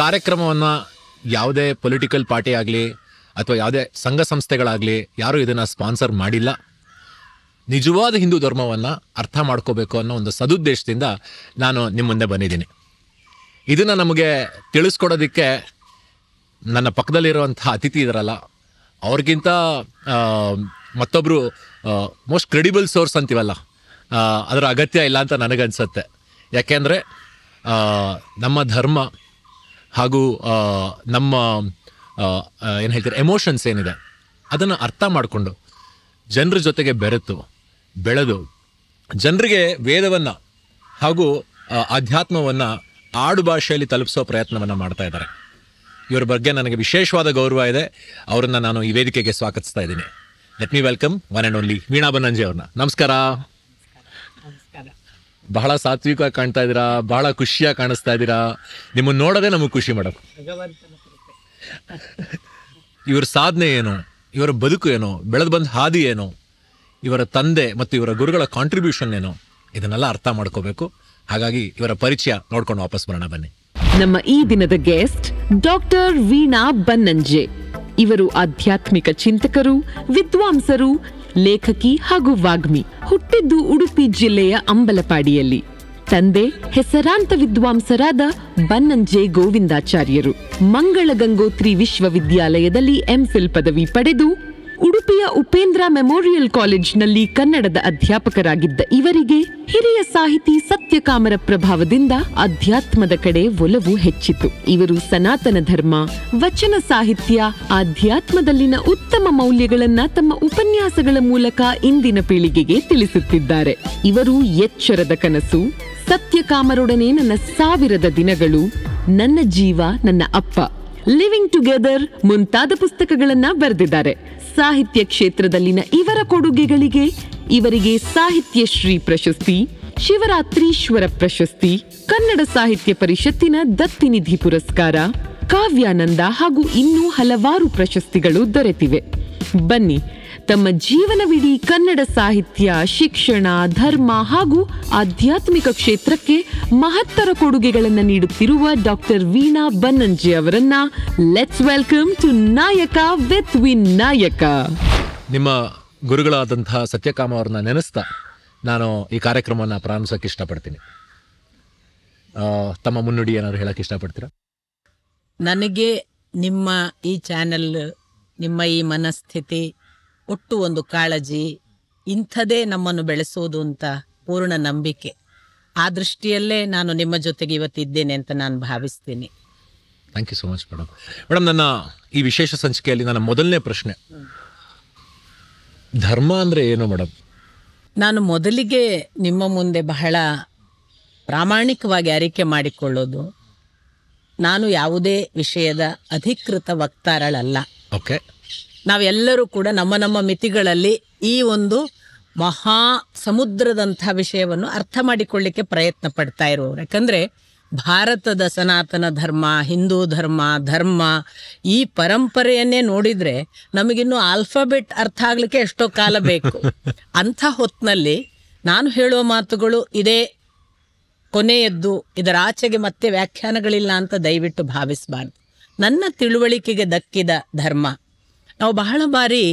ಕಾರ್ಯಕ್ರಮವನ್ನು ಯಾವುದೇ political party ಆಗಲಿ ಅಥವಾ ಯಾವುದೇ ಸಂಘ ಸಂಸ್ಥೆಗಳಾಗಲಿ ಯಾರೂ ಇದನ್ನು ಸ್ಪಾನ್ಸರ್ ಮಾಡಿಲ್ಲ ನಿಜವಾದ ಹಿಂದೂ ಧರ್ಮವನ್ನು ಅರ್ಥ ಮಾಡ್ಕೋಬೇಕು ಅನ್ನೋ ಒಂದು ಸದುದ್ದೇಶದಿಂದ ನಾನು ನಿಮ್ಮ ಮುಂದೆ ಬಂದಿದ್ದೀನಿ ಇದನ್ನು ನಮಗೆ ತಿಳಿಸ್ಕೊಡೋದಕ್ಕೆ ನನ್ನ ಪಕ್ಕದಲ್ಲಿರುವಂಥ ಅತಿಥಿ ಇದರಲ್ಲ ಅವ್ರಿಗಿಂತ ಮತ್ತೊಬ್ಬರು ಮೋಸ್ಟ್ ಕ್ರೆಡಿಬಲ್ ಸೋರ್ಸ್ ಅಂತೀವಲ್ಲ ಅದರ ಅಗತ್ಯ ಇಲ್ಲ ಅಂತ ನನಗನ್ಸುತ್ತೆ ಯಾಕೆಂದರೆ ನಮ್ಮ ಧರ್ಮ ಹಾಗೂ ನಮ್ಮ ಏನು ಹೇಳ್ತಾರೆ ಎಮೋಷನ್ಸ್ ಏನಿದೆ ಅದನ್ನು ಅರ್ಥ ಮಾಡಿಕೊಂಡು ಜನರ ಜೊತೆಗೆ ಬೆರೆತು ಬೆಳೆದು ಜನರಿಗೆ ವೇದವನ್ನು ಹಾಗೂ ಆಧ್ಯಾತ್ಮವನ್ನು ಆಡು ಭಾಷೆಯಲ್ಲಿ ತಲುಪಿಸೋ ಪ್ರಯತ್ನವನ್ನು ಮಾಡ್ತಾ ಇದ್ದಾರೆ ಇವರ ಬಗ್ಗೆ ನನಗೆ ವಿಶೇಷವಾದ ಗೌರವ ಇದೆ ಅವರನ್ನು ನಾನು ಈ ವೇದಿಕೆಗೆ ಸ್ವಾಗತಿಸ್ತಾ ಇದ್ದೀನಿ let me welcome one and only Veena Bannanji ಅವ್ರನ್ನ ನಮಸ್ಕಾರ ಬಹಳ ಸಾತ್ವಿಕವಾಗಿ ಕಾಣ್ತಾ ಇದ್ದೀರಾ ಬಹಳ ಖುಷಿಯಾಗಿ ಕಾಣಿಸ್ತಾ ಇದ್ದೀರಾ ನಿಮ್ಮನ್ನು ನೋಡೋದೇ ನಮಗೆ ಖುಷಿ ಮೇಡಮ್ ಇವರ ಸಾಧನೆ ಏನು ಇವರ ಬದುಕು ಏನು ಬೆಳೆದು ಬಂದ ಹಾದಿ ಏನು ಇವರ ತಂದೆ ಮತ್ತು ಇವರ ಗುರುಗಳ ಕಾಂಟ್ರಿಬ್ಯೂಷನ್ ಏನು ಇದನ್ನೆಲ್ಲ ಅರ್ಥ ಮಾಡ್ಕೋಬೇಕು ಹಾಗಾಗಿ ಇವರ ಪರಿಚಯ ನೋಡ್ಕೊಂಡು ವಾಪಸ್ ಬರೋಣ ಬನ್ನಿ ನಮ್ಮ ಈ ದಿನದ ಗೆಸ್ಟ್ ಡಾಕ್ಟರ್ ವೀಣಾ ಬನ್ನಂಜೆ ಇವರು ಆಧ್ಯಾತ್ಮಿಕ ಚಿಂತಕರು ವಿದ್ವಾಂಸರು ಲೇಖಕಿ ಹಾಗೂ ವಾಗ್ಮಿ ಹುಟ್ಟಿದ್ದು ಉಡುಪಿ ಜಿಲ್ಲೆಯ ಅಂಬಲಪಾಡಿಯಲ್ಲಿ ತಂದೆ ಹೆಸರಾಂತ ವಿದ್ವಾಂಸರಾದ ಬನ್ನಂಜೆ ಗೋವಿಂದಾಚಾರ್ಯರು ಮಂಗಳ ಗಂಗೋತ್ರಿ ವಿಶ್ವವಿದ್ಯಾಲಯದಲ್ಲಿ ಎಂಫಿಲ್ ಪದವಿ ಪಡೆದು ಉಡುಪಿಯ ಉಪೇಂದ್ರ ಮೆಮೋರಿಯಲ್ ಕಾಲೇಜ್ನಲ್ಲಿ ಕನ್ನಡದ ಅಧ್ಯಾಪಕರಾಗಿದ್ದ ಇವರಿಗೆ ಹಿರಿಯ ಸಾಹಿತಿ ಸತ್ಯಕಾಮರ ಪ್ರಭಾವದಿಂದ ಅಧ್ಯಾತ್ಮದ ಕಡೆ ಒಲವು ಹೆಚ್ಚಿತು ಇವರು ಸನಾತನ ಧರ್ಮ ವಚನ ಸಾಹಿತ್ಯ ಆಧ್ಯಾತ್ಮದಲ್ಲಿನ ಉತ್ತಮ ಮೌಲ್ಯಗಳನ್ನ ತಮ್ಮ ಉಪನ್ಯಾಸಗಳ ಮೂಲಕ ಇಂದಿನ ಪೀಳಿಗೆಗೆ ತಿಳಿಸುತ್ತಿದ್ದಾರೆ ಇವರು ಎಚ್ಚರದ ಕನಸು ಸತ್ಯಕಾಮರೊಡನೆ ನನ್ನ ಸಾವಿರದ ದಿನಗಳು ನನ್ನ ಜೀವ ನನ್ನ ಅಪ್ಪ ಲಿವಿಂಗ್ ಟುಗೆದರ್ ಮುಂತಾದ ಪುಸ್ತಕಗಳನ್ನ ಬರೆದಿದ್ದಾರೆ ಸಾಹಿತ್ಯ ಕ್ಷೇತ್ರದಲ್ಲಿನ ಇವರ ಕೊಡುಗೆಗಳಿಗೆ ಇವರಿಗೆ ಸಾಹಿತ್ಯ ಶ್ರೀ ಪ್ರಶಸ್ತಿ ಶಿವರಾತ್ರೀಶ್ವರ ಪ್ರಶಸ್ತಿ ಕನ್ನಡ ಸಾಹಿತ್ಯ ಪರಿಷತ್ತಿನ ದತ್ತಿನಿಧಿ ಪುರಸ್ಕಾರ ಕಾವ್ಯಾನಂದ ಹಾಗೂ ಇನ್ನೂ ಹಲವಾರು ಪ್ರಶಸ್ತಿಗಳು ದೊರೆತಿವೆ ಬನ್ನಿ ತಮ್ಮ ಜೀವನವಿಡೀ ಕನ್ನಡ ಸಾಹಿತ್ಯ ಶಿಕ್ಷಣ ಧರ್ಮ ಹಾಗೂ ಆಧ್ಯಾತ್ಮಿಕ ಕ್ಷೇತ್ರಕ್ಕೆ ಮಹತ್ತರ ಕೊಡುಗೆಗಳನ್ನು ನೀಡುತ್ತಿರುವ ಡಾಕ್ಟರ್ ವೀಣಾ ಬನ್ನಂಜಿ ಅವರನ್ನ let's welcome to Nayaka with Nayaka ನಿಮ್ಮ ಗುರುಗಳಾದಂತಹ ಸತ್ಯಕಾಮ ಅವರನ್ನ ನೆನೆಸ್ತಾ ನಾನು ಈ ಕಾರ್ಯಕ್ರಮವನ್ನು ಪ್ರಾರಂಭಿಸೋಕೆ ಇಷ್ಟಪಡ್ತೀನಿ ತಮ್ಮ ಮುನ್ನುಡಿ ಏನಾದ್ರು ಹೇಳಕ್ಕೆ ಇಷ್ಟಪಡ್ತೀರಾ ನನಗೆ ನಿಮ್ಮ ಈ ಚಾನೆಲ್ ನಿಮ್ಮ ಈ ಮನಸ್ಥಿತಿ ಒಟ್ಟು ಒಂದು ಕಾಳಜಿ ಇಂಥದೇ ನಮ್ಮನ್ನು ಬೆಳೆಸೋದು ಅಂತ ಪೂರ್ಣ ನಂಬಿಕೆ ಆ ದೃಷ್ಟಿಯಲ್ಲೇ ನಾನು ನಿಮ್ಮ ಜೊತೆಗೆ ಇವತ್ತಿದ್ದೇನೆ ಅಂತ ನಾನು ಭಾವಿಸ್ತೀನಿ thank you so much madam madam ನನ್ನ ಈ ವಿಶೇಷ ಸಂಚಿಕೆಯಲ್ಲಿ ನನ್ನ ಮೊದಲನೇ ಪ್ರಶ್ನೆ ಧರ್ಮ ಅಂದರೆ ಏನು ಮೇಡಮ್ ನಾನು ಮೊದಲಿಗೆ ನಿಮ್ಮ ಮುಂದೆ ಬಹಳ ಪ್ರಾಮಾಣಿಕವಾಗಿ ಅರಿಕೆ ಮಾಡಿಕೊಳ್ಳೋದು ನಾನು ಯಾವುದೇ ವಿಷಯದ ಅಧಿಕೃತ ವಕ್ತಾರಳಲ್ಲ ಓಕೆ ನಾವೆಲ್ಲರೂ ಕೂಡ ನಮ್ಮ ನಮ್ಮ ಮಿತಿಗಳಲ್ಲಿ ಈ ಒಂದು ಮಹಾ ಸಮುದ್ರದಂಥ ವಿಷಯವನ್ನು ಅರ್ಥ ಮಾಡಿಕೊಳ್ಳಿಕ್ಕೆ ಪ್ರಯತ್ನ ಪಡ್ತಾ ಇರುವವರು ಯಾಕಂದರೆ ಭಾರತದ ಸನಾತನ ಧರ್ಮ ಹಿಂದೂ ಧರ್ಮ ಧರ್ಮ ಈ ಪರಂಪರೆಯನ್ನೇ ನೋಡಿದರೆ ನಮಗಿನ್ನೂ ಆಲ್ಫಾಬೆಟ್ ಅರ್ಥ ಆಗಲಿಕ್ಕೆ ಎಷ್ಟೋ ಕಾಲ ಬೇಕು ಅಂಥ ಹೊತ್ತಿನಲ್ಲಿ ನಾನು ಹೇಳುವ ಮಾತುಗಳು ಇದೇ ಕೊನೆಯದ್ದು ಇದರ ಆಚೆಗೆ ಮತ್ತೆ ವ್ಯಾಖ್ಯಾನಗಳಿಲ್ಲ ಅಂತ ದಯವಿಟ್ಟು ಭಾವಿಸಬಾರ್ದು ನನ್ನ ತಿಳುವಳಿಕೆಗೆ ದಕ್ಕಿದ ಧರ್ಮ ನಾವು ಬಹಳ ಬಾರಿ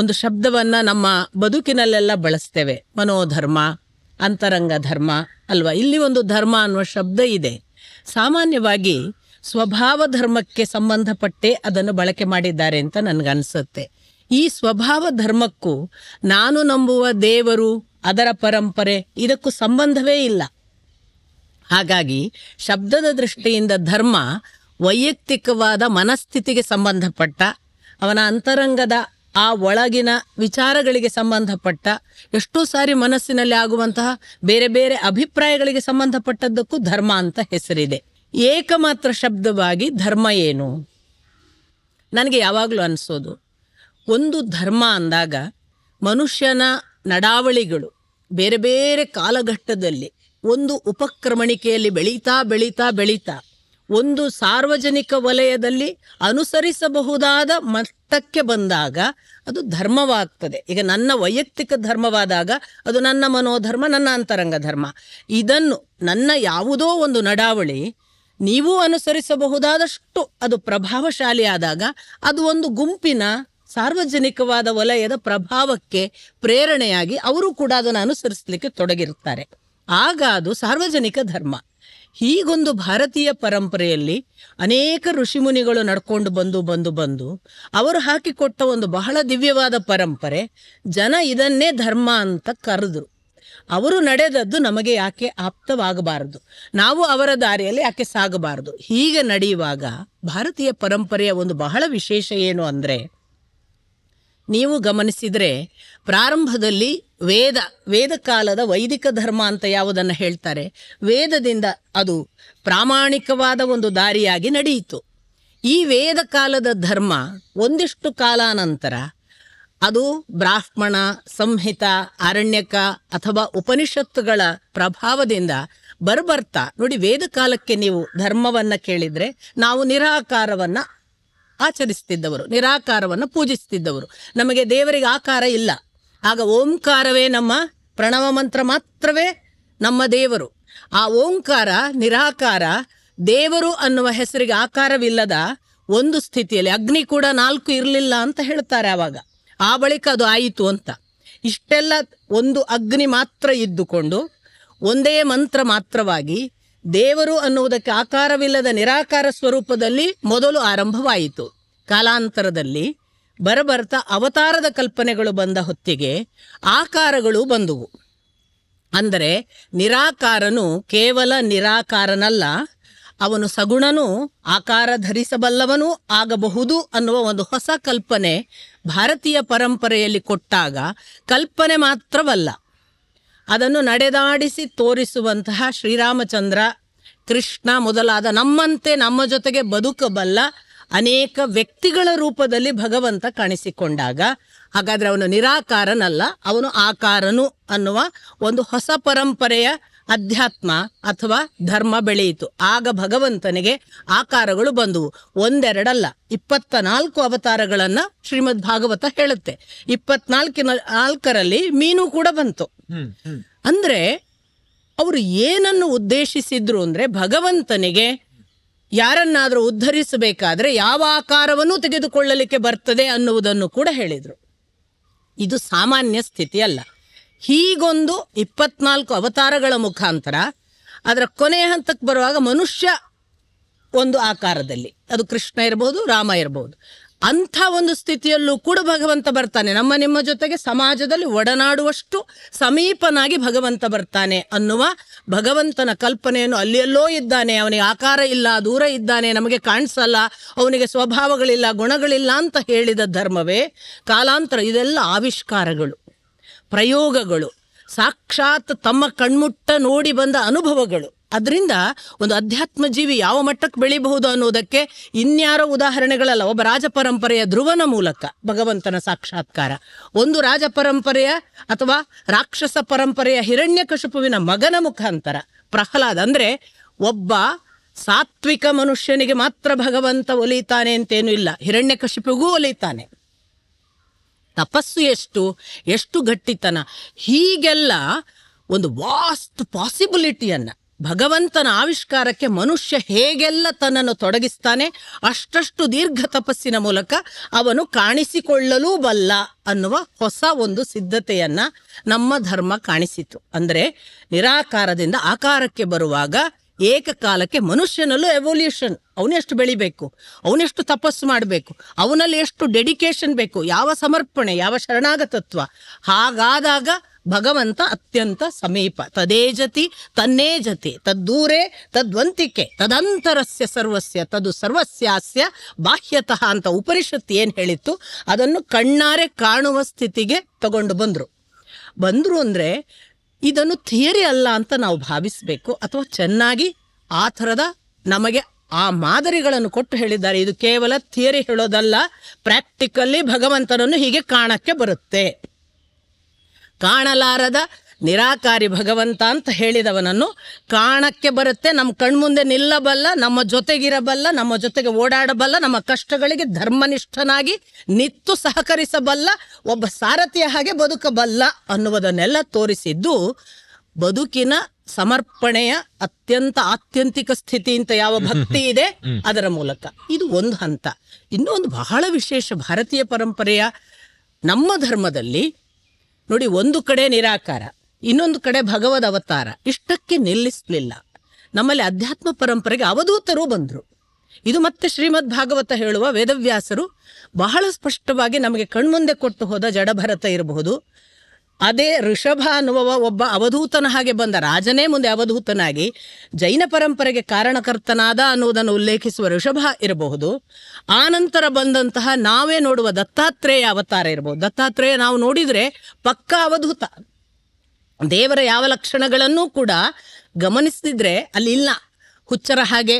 ಒಂದು ಶಬ್ದವನ್ನು ನಮ್ಮ ಬದುಕಿನಲ್ಲೆಲ್ಲ ಬಳಸ್ತೇವೆ ಮನೋಧರ್ಮ ಅಂತರಂಗ ಧರ್ಮ ಅಲ್ವಾ ಇಲ್ಲಿ ಒಂದು ಧರ್ಮ ಅನ್ನುವ ಶಬ್ದ ಇದೆ ಸಾಮಾನ್ಯವಾಗಿ ಸ್ವಭಾವ ಧರ್ಮಕ್ಕೆ ಸಂಬಂಧಪಟ್ಟೆ ಅದನ್ನು ಬಳಕೆ ಮಾಡಿದ್ದಾರೆ ಅಂತ ನನಗನ್ಸುತ್ತೆ ಈ ಸ್ವಭಾವ ಧರ್ಮಕ್ಕೂ ನಾನು ನಂಬುವ ದೇವರು ಅದರ ಪರಂಪರೆ ಇದಕ್ಕೂ ಸಂಬಂಧವೇ ಇಲ್ಲ ಹಾಗಾಗಿ ಶಬ್ದದ ದೃಷ್ಟಿಯಿಂದ ಧರ್ಮ ವೈಯಕ್ತಿಕವಾದ ಮನಸ್ಥಿತಿಗೆ ಸಂಬಂಧಪಟ್ಟ ಅವನ ಅಂತರಂಗದ ಆ ಒಳಗಿನ ವಿಚಾರಗಳಿಗೆ ಸಂಬಂಧಪಟ್ಟ ಎಷ್ಟೋ ಸಾರಿ ಮನಸ್ಸಿನಲ್ಲಿ ಆಗುವಂತಹ ಬೇರೆ ಬೇರೆ ಅಭಿಪ್ರಾಯಗಳಿಗೆ ಸಂಬಂಧಪಟ್ಟದ್ದಕ್ಕೂ ಧರ್ಮ ಅಂತ ಹೆಸರಿದೆ ಏಕಮಾತ್ರ ಶಬ್ದವಾಗಿ ಧರ್ಮ ಏನು ನನಗೆ ಯಾವಾಗಲೂ ಅನಿಸೋದು ಒಂದು ಧರ್ಮ ಅಂದಾಗ ಮನುಷ್ಯನ ನಡಾವಳಿಗಳು ಬೇರೆ ಬೇರೆ ಕಾಲಘಟ್ಟದಲ್ಲಿ ಒಂದು ಉಪಕ್ರಮಣಿಕೆಯಲ್ಲಿ ಬೆಳೀತಾ ಬೆಳೀತಾ ಬೆಳೀತಾ ಒಂದು ಸಾರ್ವಜನಿಕ ವಲಯದಲ್ಲಿ ಅನುಸರಿಸಬಹುದಾದ ಮಟ್ಟಕ್ಕೆ ಬಂದಾಗ ಅದು ಧರ್ಮವಾಗ್ತದೆ ಈಗ ನನ್ನ ವೈಯಕ್ತಿಕ ಧರ್ಮವಾದಾಗ ಅದು ನನ್ನ ಮನೋಧರ್ಮ ನನ್ನ ಅಂತರಂಗ ಧರ್ಮ ಇದನ್ನು ನನ್ನ ಯಾವುದೋ ಒಂದು ನಡಾವಳಿ ನೀವು ಅನುಸರಿಸಬಹುದಾದಷ್ಟು ಅದು ಪ್ರಭಾವಶಾಲಿಯಾದಾಗ ಅದು ಒಂದು ಗುಂಪಿನ ಸಾರ್ವಜನಿಕವಾದ ವಲಯದ ಪ್ರಭಾವಕ್ಕೆ ಪ್ರೇರಣೆಯಾಗಿ ಅವರು ಕೂಡ ಅದನ್ನು ಅನುಸರಿಸಲಿಕ್ಕೆ ತೊಡಗಿರುತ್ತಾರೆ ಆಗ ಅದು ಸಾರ್ವಜನಿಕ ಧರ್ಮ ಹೀಗೊಂದು ಭಾರತೀಯ ಪರಂಪರೆಯಲ್ಲಿ ಅನೇಕ ಋಷಿಮುನಿಗಳು ನಡ್ಕೊಂಡು ಬಂದು ಬಂದು ಬಂದು ಅವರು ಹಾಕಿಕೊಟ್ಟ ಒಂದು ಬಹಳ ದಿವ್ಯವಾದ ಪರಂಪರೆ ಜನ ಇದನ್ನೇ ಧರ್ಮ ಅಂತ ಕರೆದ್ರು ಅವರು ನಡೆದದ್ದು ನಮಗೆ ಯಾಕೆ ಆಪ್ತವಾಗಬಾರದು ನಾವು ಅವರ ದಾರಿಯಲ್ಲಿ ಯಾಕೆ ಸಾಗಬಾರದು ಹೀಗೆ ನಡೆಯುವಾಗ ಭಾರತೀಯ ಪರಂಪರೆಯ ಒಂದು ಬಹಳ ವಿಶೇಷ ಏನು ಅಂದರೆ ನೀವು ಗಮನಿಸಿದರೆ ಪ್ರಾರಂಭದಲ್ಲಿ ವೇದ ವೇದಕಾಲದ ವೈದಿಕ ಧರ್ಮ ಅಂತ ಯಾವುದನ್ನು ಹೇಳ್ತಾರೆ ವೇದದಿಂದ ಅದು ಪ್ರಾಮಾಣಿಕವಾದ ಒಂದು ದಾರಿಯಾಗಿ ನಡೆಯಿತು ಈ ವೇದ ಕಾಲದ ಧರ್ಮ ಒಂದಿಷ್ಟು ಕಾಲಾನಂತರ ಅದು ಬ್ರಾಹ್ಮಣ ಸಂಹಿತ ಅರಣ್ಯಕ ಅಥವಾ ಉಪನಿಷತ್ತುಗಳ ಪ್ರಭಾವದಿಂದ ಬರ್ಬರ್ತಾ ನೋಡಿ ವೇದ ಕಾಲಕ್ಕೆ ನೀವು ಧರ್ಮವನ್ನು ಕೇಳಿದರೆ ನಾವು ನಿರಾಕಾರವನ್ನು ಆಚರಿಸುತ್ತಿದ್ದವರು ನಿರಾಕಾರವನ್ನು ಪೂಜಿಸುತ್ತಿದ್ದವರು ನಮಗೆ ದೇವರಿಗೆ ಆಕಾರ ಇಲ್ಲ ಆಗ ಓಂಕಾರವೇ ನಮ್ಮ ಪ್ರಣವ ಮಂತ್ರ ಮಾತ್ರವೇ ನಮ್ಮ ದೇವರು ಆ ಓಂಕಾರ ನಿರಾಕಾರ ದೇವರು ಅನ್ನುವ ಹೆಸರಿಗೆ ಆಕಾರವಿಲ್ಲದ ಒಂದು ಸ್ಥಿತಿಯಲ್ಲಿ ಅಗ್ನಿ ಕೂಡ ನಾಲ್ಕು ಇರಲಿಲ್ಲ ಅಂತ ಹೇಳ್ತಾರೆ ಆವಾಗ ಆ ಬಳಿಕ ಅದು ಆಯಿತು ಅಂತ ಇಷ್ಟೆಲ್ಲ ಒಂದು ಅಗ್ನಿ ಮಾತ್ರ ಇದ್ದುಕೊಂಡು ಒಂದೇ ಮಂತ್ರ ಮಾತ್ರವಾಗಿ ದೇವರು ಅನ್ನುವುದಕ್ಕೆ ಆಕಾರವಿಲ್ಲದ ನಿರಾಕಾರ ಸ್ವರೂಪದಲ್ಲಿ ಮೊದಲು ಆರಂಭವಾಯಿತು ಕಾಲಾಂತರದಲ್ಲಿ ಬರಬರ್ತ ಅವತಾರದ ಕಲ್ಪನೆಗಳು ಬಂದ ಹೊತ್ತಿಗೆ ಆಕಾರಗಳು ಬಂದುವು ಅಂದರೆ ನಿರಾಕಾರನು ಕೇವಲ ನಿರಾಕಾರನಲ್ಲ ಅವನು ಸಗುಣನು ಆಕಾರ ಧರಿಸಬಲ್ಲವನೂ ಆಗಬಹುದು ಅನ್ನುವ ಒಂದು ಹೊಸ ಕಲ್ಪನೆ ಭಾರತೀಯ ಪರಂಪರೆಯಲ್ಲಿ ಕೊಟ್ಟಾಗ ಕಲ್ಪನೆ ಮಾತ್ರವಲ್ಲ ಅದನ್ನು ನಡೆದಾಡಿಸಿ ತೋರಿಸುವಂತಹ ಶ್ರೀರಾಮಚಂದ್ರ ಕೃಷ್ಣ ಮೊದಲಾದ ನಮ್ಮಂತೆ ನಮ್ಮ ಜೊತೆಗೆ ಬದುಕಬಲ್ಲ ಅನೇಕ ವ್ಯಕ್ತಿಗಳ ರೂಪದಲ್ಲಿ ಭಗವಂತ ಕಾಣಿಸಿಕೊಂಡಾಗ ಹಾಗಾದರೆ ಅವನು ನಿರಾಕಾರನಲ್ಲ ಅವನು ಆಕಾರನು ಅನ್ನುವ ಒಂದು ಹೊಸ ಪರಂಪರೆಯ ಅಧ್ಯಾತ್ಮ ಅಥವಾ ಧರ್ಮ ಬೆಳೆಯಿತು ಆಗ ಭಗವಂತನಿಗೆ ಆಕಾರಗಳು ಬಂದುವು ಒಂದೆರಡಲ್ಲ ಇಪ್ಪತ್ತ ನಾಲ್ಕು ಅವತಾರಗಳನ್ನ ಶ್ರೀಮದ್ ಭಾಗವತ ಹೇಳುತ್ತೆ ಇಪ್ಪತ್ನಾಲ್ಕಿನ ನಾಲ್ಕರಲ್ಲಿ ಮೀನು ಕೂಡ ಬಂತು ಅಂದ್ರೆ ಅವರು ಏನನ್ನು ಉದ್ದೇಶಿಸಿದ್ರು ಅಂದ್ರೆ ಭಗವಂತನಿಗೆ ಯಾರನ್ನಾದರೂ ಉದ್ಧರಿಸಬೇಕಾದ್ರೆ ಯಾವ ಆಕಾರವನ್ನು ತೆಗೆದುಕೊಳ್ಳಲಿಕ್ಕೆ ಬರ್ತದೆ ಅನ್ನುವುದನ್ನು ಕೂಡ ಹೇಳಿದರು ಇದು ಸಾಮಾನ್ಯ ಸ್ಥಿತಿ ಅಲ್ಲ ಹೀಗೊಂದು ಇಪ್ಪತ್ನಾಲ್ಕು ಅವತಾರಗಳ ಮುಖಾಂತರ ಅದರ ಕೊನೆಯ ಹಂತಕ್ಕೆ ಬರುವಾಗ ಮನುಷ್ಯ ಒಂದು ಆಕಾರದಲ್ಲಿ ಅದು ಕೃಷ್ಣ ಇರಬಹುದು ರಾಮ ಇರಬಹುದು ಅಂಥ ಒಂದು ಸ್ಥಿತಿಯಲ್ಲೂ ಕೂಡ ಭಗವಂತ ಬರ್ತಾನೆ ನಮ್ಮ ನಿಮ್ಮ ಜೊತೆಗೆ ಸಮಾಜದಲ್ಲಿ ಒಡನಾಡುವಷ್ಟು ಸಮೀಪನಾಗಿ ಭಗವಂತ ಬರ್ತಾನೆ ಅನ್ನುವ ಭಗವಂತನ ಕಲ್ಪನೆಯನ್ನು ಅಲ್ಲೆಲ್ಲೋ ಇದ್ದಾನೆ ಅವನಿಗೆ ಆಕಾರ ಇಲ್ಲ ದೂರ ಇದ್ದಾನೆ ನಮಗೆ ಕಾಣಿಸಲ್ಲ ಅವನಿಗೆ ಸ್ವಭಾವಗಳಿಲ್ಲ ಗುಣಗಳಿಲ್ಲ ಅಂತ ಹೇಳಿದ ಧರ್ಮವೇ ಕಾಲಾಂತರ ಇದೆಲ್ಲ ಆವಿಷ್ಕಾರಗಳು ಪ್ರಯೋಗಗಳು ಸಾಕ್ಷಾತ್ ತಮ್ಮ ಕಣ್ಮುಟ್ಟ ನೋಡಿ ಬಂದ ಅನುಭವಗಳು ಅದರಿಂದ ಒಂದು ಅಧ್ಯಾತ್ಮ ಜೀವಿ ಯಾವ ಮಟ್ಟಕ್ಕೆ ಬೆಳಿಬಹುದು ಅನ್ನೋದಕ್ಕೆ ಇನ್ಯಾರೋ ಉದಾಹರಣೆಗಳಲ್ಲ ಒಬ್ಬ ರಾಜಪರಂಪರೆಯ ಧ್ರುವನ ಮೂಲಕ ಭಗವಂತನ ಸಾಕ್ಷಾತ್ಕಾರ ಒಂದು ರಾಜಪರಂಪರೆಯ ಅಥವಾ ರಾಕ್ಷಸ ಪರಂಪರೆಯ ಕಶಿಪುವಿನ ಮಗನ ಮುಖಾಂತರ ಪ್ರಹ್ಲಾದ್ ಅಂದರೆ ಒಬ್ಬ ಸಾತ್ವಿಕ ಮನುಷ್ಯನಿಗೆ ಮಾತ್ರ ಭಗವಂತ ಒಲಿತಾನೆ ಅಂತೇನೂ ಇಲ್ಲ ಕಶಿಪಿಗೂ ಒಲಿತಾನೆ ತಪಸ್ಸು ಎಷ್ಟು ಎಷ್ಟು ಗಟ್ಟಿತನ ಹೀಗೆಲ್ಲ ಒಂದು ವಾಸ್ಟ್ ಪಾಸಿಬಿಲಿಟಿಯನ್ನು ಭಗವಂತನ ಆವಿಷ್ಕಾರಕ್ಕೆ ಮನುಷ್ಯ ಹೇಗೆಲ್ಲ ತನ್ನನ್ನು ತೊಡಗಿಸ್ತಾನೆ ಅಷ್ಟಷ್ಟು ದೀರ್ಘ ತಪಸ್ಸಿನ ಮೂಲಕ ಅವನು ಕಾಣಿಸಿಕೊಳ್ಳಲೂ ಬಲ್ಲ ಅನ್ನುವ ಹೊಸ ಒಂದು ಸಿದ್ಧತೆಯನ್ನು ನಮ್ಮ ಧರ್ಮ ಕಾಣಿಸಿತು ಅಂದರೆ ನಿರಾಕಾರದಿಂದ ಆಕಾರಕ್ಕೆ ಬರುವಾಗ ಏಕಕಾಲಕ್ಕೆ ಮನುಷ್ಯನಲ್ಲೂ ಎವಲ್ಯೂಷನ್ ಅವನೆಷ್ಟು ಬೆಳಿಬೇಕು ಅವನೆಷ್ಟು ತಪಸ್ಸು ಮಾಡಬೇಕು ಅವನಲ್ಲಿ ಎಷ್ಟು ಡೆಡಿಕೇಶನ್ ಬೇಕು ಯಾವ ಸಮರ್ಪಣೆ ಯಾವ ಶರಣಾಗತತ್ವ ಹಾಗಾದಾಗ ಭಗವಂತ ಅತ್ಯಂತ ಸಮೀಪ ತದೇ ಜತಿ ತನ್ನೇ ಜತಿ ತದ್ದೂರೇ ತದ್ವಂತಿಕೆ ತದಂತರಸ್ಯ ಸರ್ವಸ್ಯ ತದು ಸರ್ವಸ್ಯಾಸ್ಯ ಬಾಹ್ಯತಃ ಅಂತ ಉಪನಿಷತ್ತು ಏನು ಹೇಳಿತ್ತು ಅದನ್ನು ಕಣ್ಣಾರೆ ಕಾಣುವ ಸ್ಥಿತಿಗೆ ತಗೊಂಡು ಬಂದರು ಬಂದರು ಅಂದರೆ ಇದನ್ನು ಥಿಯರಿ ಅಲ್ಲ ಅಂತ ನಾವು ಭಾವಿಸಬೇಕು ಅಥವಾ ಚೆನ್ನಾಗಿ ಆ ಥರದ ನಮಗೆ ಆ ಮಾದರಿಗಳನ್ನು ಕೊಟ್ಟು ಹೇಳಿದ್ದಾರೆ ಇದು ಕೇವಲ ಥಿಯರಿ ಹೇಳೋದಲ್ಲ ಪ್ರಾಕ್ಟಿಕಲ್ಲಿ ಭಗವಂತನನ್ನು ಹೀಗೆ ಕಾಣಕ್ಕೆ ಬರುತ್ತೆ ಕಾಣಲಾರದ ನಿರಾಕಾರಿ ಭಗವಂತ ಅಂತ ಹೇಳಿದವನನ್ನು ಕಾಣಕ್ಕೆ ಬರುತ್ತೆ ನಮ್ಮ ಕಣ್ಮುಂದೆ ನಿಲ್ಲಬಲ್ಲ ನಮ್ಮ ಜೊತೆಗಿರಬಲ್ಲ ನಮ್ಮ ಜೊತೆಗೆ ಓಡಾಡಬಲ್ಲ ನಮ್ಮ ಕಷ್ಟಗಳಿಗೆ ಧರ್ಮನಿಷ್ಠನಾಗಿ ನಿತ್ತು ಸಹಕರಿಸಬಲ್ಲ ಒಬ್ಬ ಸಾರಥಿಯ ಹಾಗೆ ಬದುಕಬಲ್ಲ ಅನ್ನುವುದನ್ನೆಲ್ಲ ತೋರಿಸಿದ್ದು ಬದುಕಿನ ಸಮರ್ಪಣೆಯ ಅತ್ಯಂತ ಆತ್ಯಂತಿಕ ಸ್ಥಿತಿ ಅಂತ ಯಾವ ಭಕ್ತಿ ಇದೆ ಅದರ ಮೂಲಕ ಇದು ಒಂದು ಹಂತ ಇನ್ನೂ ಒಂದು ಬಹಳ ವಿಶೇಷ ಭಾರತೀಯ ಪರಂಪರೆಯ ನಮ್ಮ ಧರ್ಮದಲ್ಲಿ ನೋಡಿ ಒಂದು ಕಡೆ ನಿರಾಕಾರ ಇನ್ನೊಂದು ಕಡೆ ಭಗವದ್ ಅವತಾರ ಇಷ್ಟಕ್ಕೆ ನಿಲ್ಲಿಸಲಿಲ್ಲ ನಮ್ಮಲ್ಲಿ ಅಧ್ಯಾತ್ಮ ಪರಂಪರೆಗೆ ಅವಧೂತರು ಬಂದರು ಇದು ಮತ್ತೆ ಶ್ರೀಮದ್ ಭಾಗವತ ಹೇಳುವ ವೇದವ್ಯಾಸರು ಬಹಳ ಸ್ಪಷ್ಟವಾಗಿ ನಮಗೆ ಕಣ್ಮುಂದೆ ಕೊಟ್ಟು ಹೋದ ಜಡಭರತ ಇರಬಹುದು ಅದೇ ಋಷಭ ಅನ್ನುವ ಒಬ್ಬ ಅವಧೂತನ ಹಾಗೆ ಬಂದ ರಾಜನೇ ಮುಂದೆ ಅವಧೂತನಾಗಿ ಜೈನ ಪರಂಪರೆಗೆ ಕಾರಣಕರ್ತನಾದ ಅನ್ನುವುದನ್ನು ಉಲ್ಲೇಖಿಸುವ ಋಷಭ ಇರಬಹುದು ಆನಂತರ ಬಂದಂತಹ ನಾವೇ ನೋಡುವ ದತ್ತಾತ್ರೇಯ ಅವತಾರ ಇರಬಹುದು ದತ್ತಾತ್ರೇಯ ನಾವು ನೋಡಿದರೆ ಪಕ್ಕಾ ಅವಧೂತ ದೇವರ ಯಾವ ಲಕ್ಷಣಗಳನ್ನೂ ಕೂಡ ಗಮನಿಸ್ತಿದ್ರೆ ಅಲ್ಲಿ ಇಲ್ಲ ಹುಚ್ಚರ ಹಾಗೆ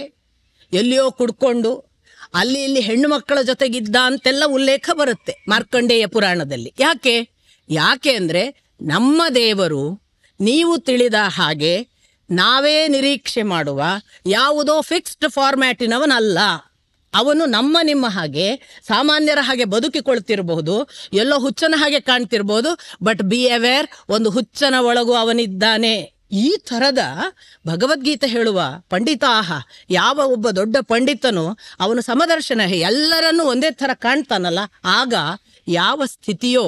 ಎಲ್ಲಿಯೋ ಕುಡ್ಕೊಂಡು ಅಲ್ಲಿ ಇಲ್ಲಿ ಹೆಣ್ಣು ಮಕ್ಕಳ ಜೊತೆಗಿದ್ದ ಅಂತೆಲ್ಲ ಉಲ್ಲೇಖ ಬರುತ್ತೆ ಮಾರ್ಕಂಡೇಯ ಪುರಾಣದಲ್ಲಿ ಯಾಕೆ ಯಾಕೆ ಅಂದರೆ ನಮ್ಮ ದೇವರು ನೀವು ತಿಳಿದ ಹಾಗೆ ನಾವೇ ನಿರೀಕ್ಷೆ ಮಾಡುವ ಯಾವುದೋ ಫಿಕ್ಸ್ಡ್ ಫಾರ್ಮ್ಯಾಟಿನವನಲ್ಲ ಅವನು ನಮ್ಮ ನಿಮ್ಮ ಹಾಗೆ ಸಾಮಾನ್ಯರ ಹಾಗೆ ಬದುಕಿಕೊಳ್ತಿರಬಹುದು ಎಲ್ಲೋ ಹುಚ್ಚನ ಹಾಗೆ ಕಾಣ್ತಿರ್ಬೋದು ಬಟ್ ಬಿ ಅವೇರ್ ಒಂದು ಹುಚ್ಚನ ಒಳಗೂ ಅವನಿದ್ದಾನೆ ಈ ಥರದ ಭಗವದ್ಗೀತೆ ಹೇಳುವ ಪಂಡಿತಾಹ ಯಾವ ಒಬ್ಬ ದೊಡ್ಡ ಪಂಡಿತನು ಅವನು ಸಮದರ್ಶನ ಎಲ್ಲರನ್ನೂ ಒಂದೇ ಥರ ಕಾಣ್ತಾನಲ್ಲ ಆಗ ಯಾವ ಸ್ಥಿತಿಯೋ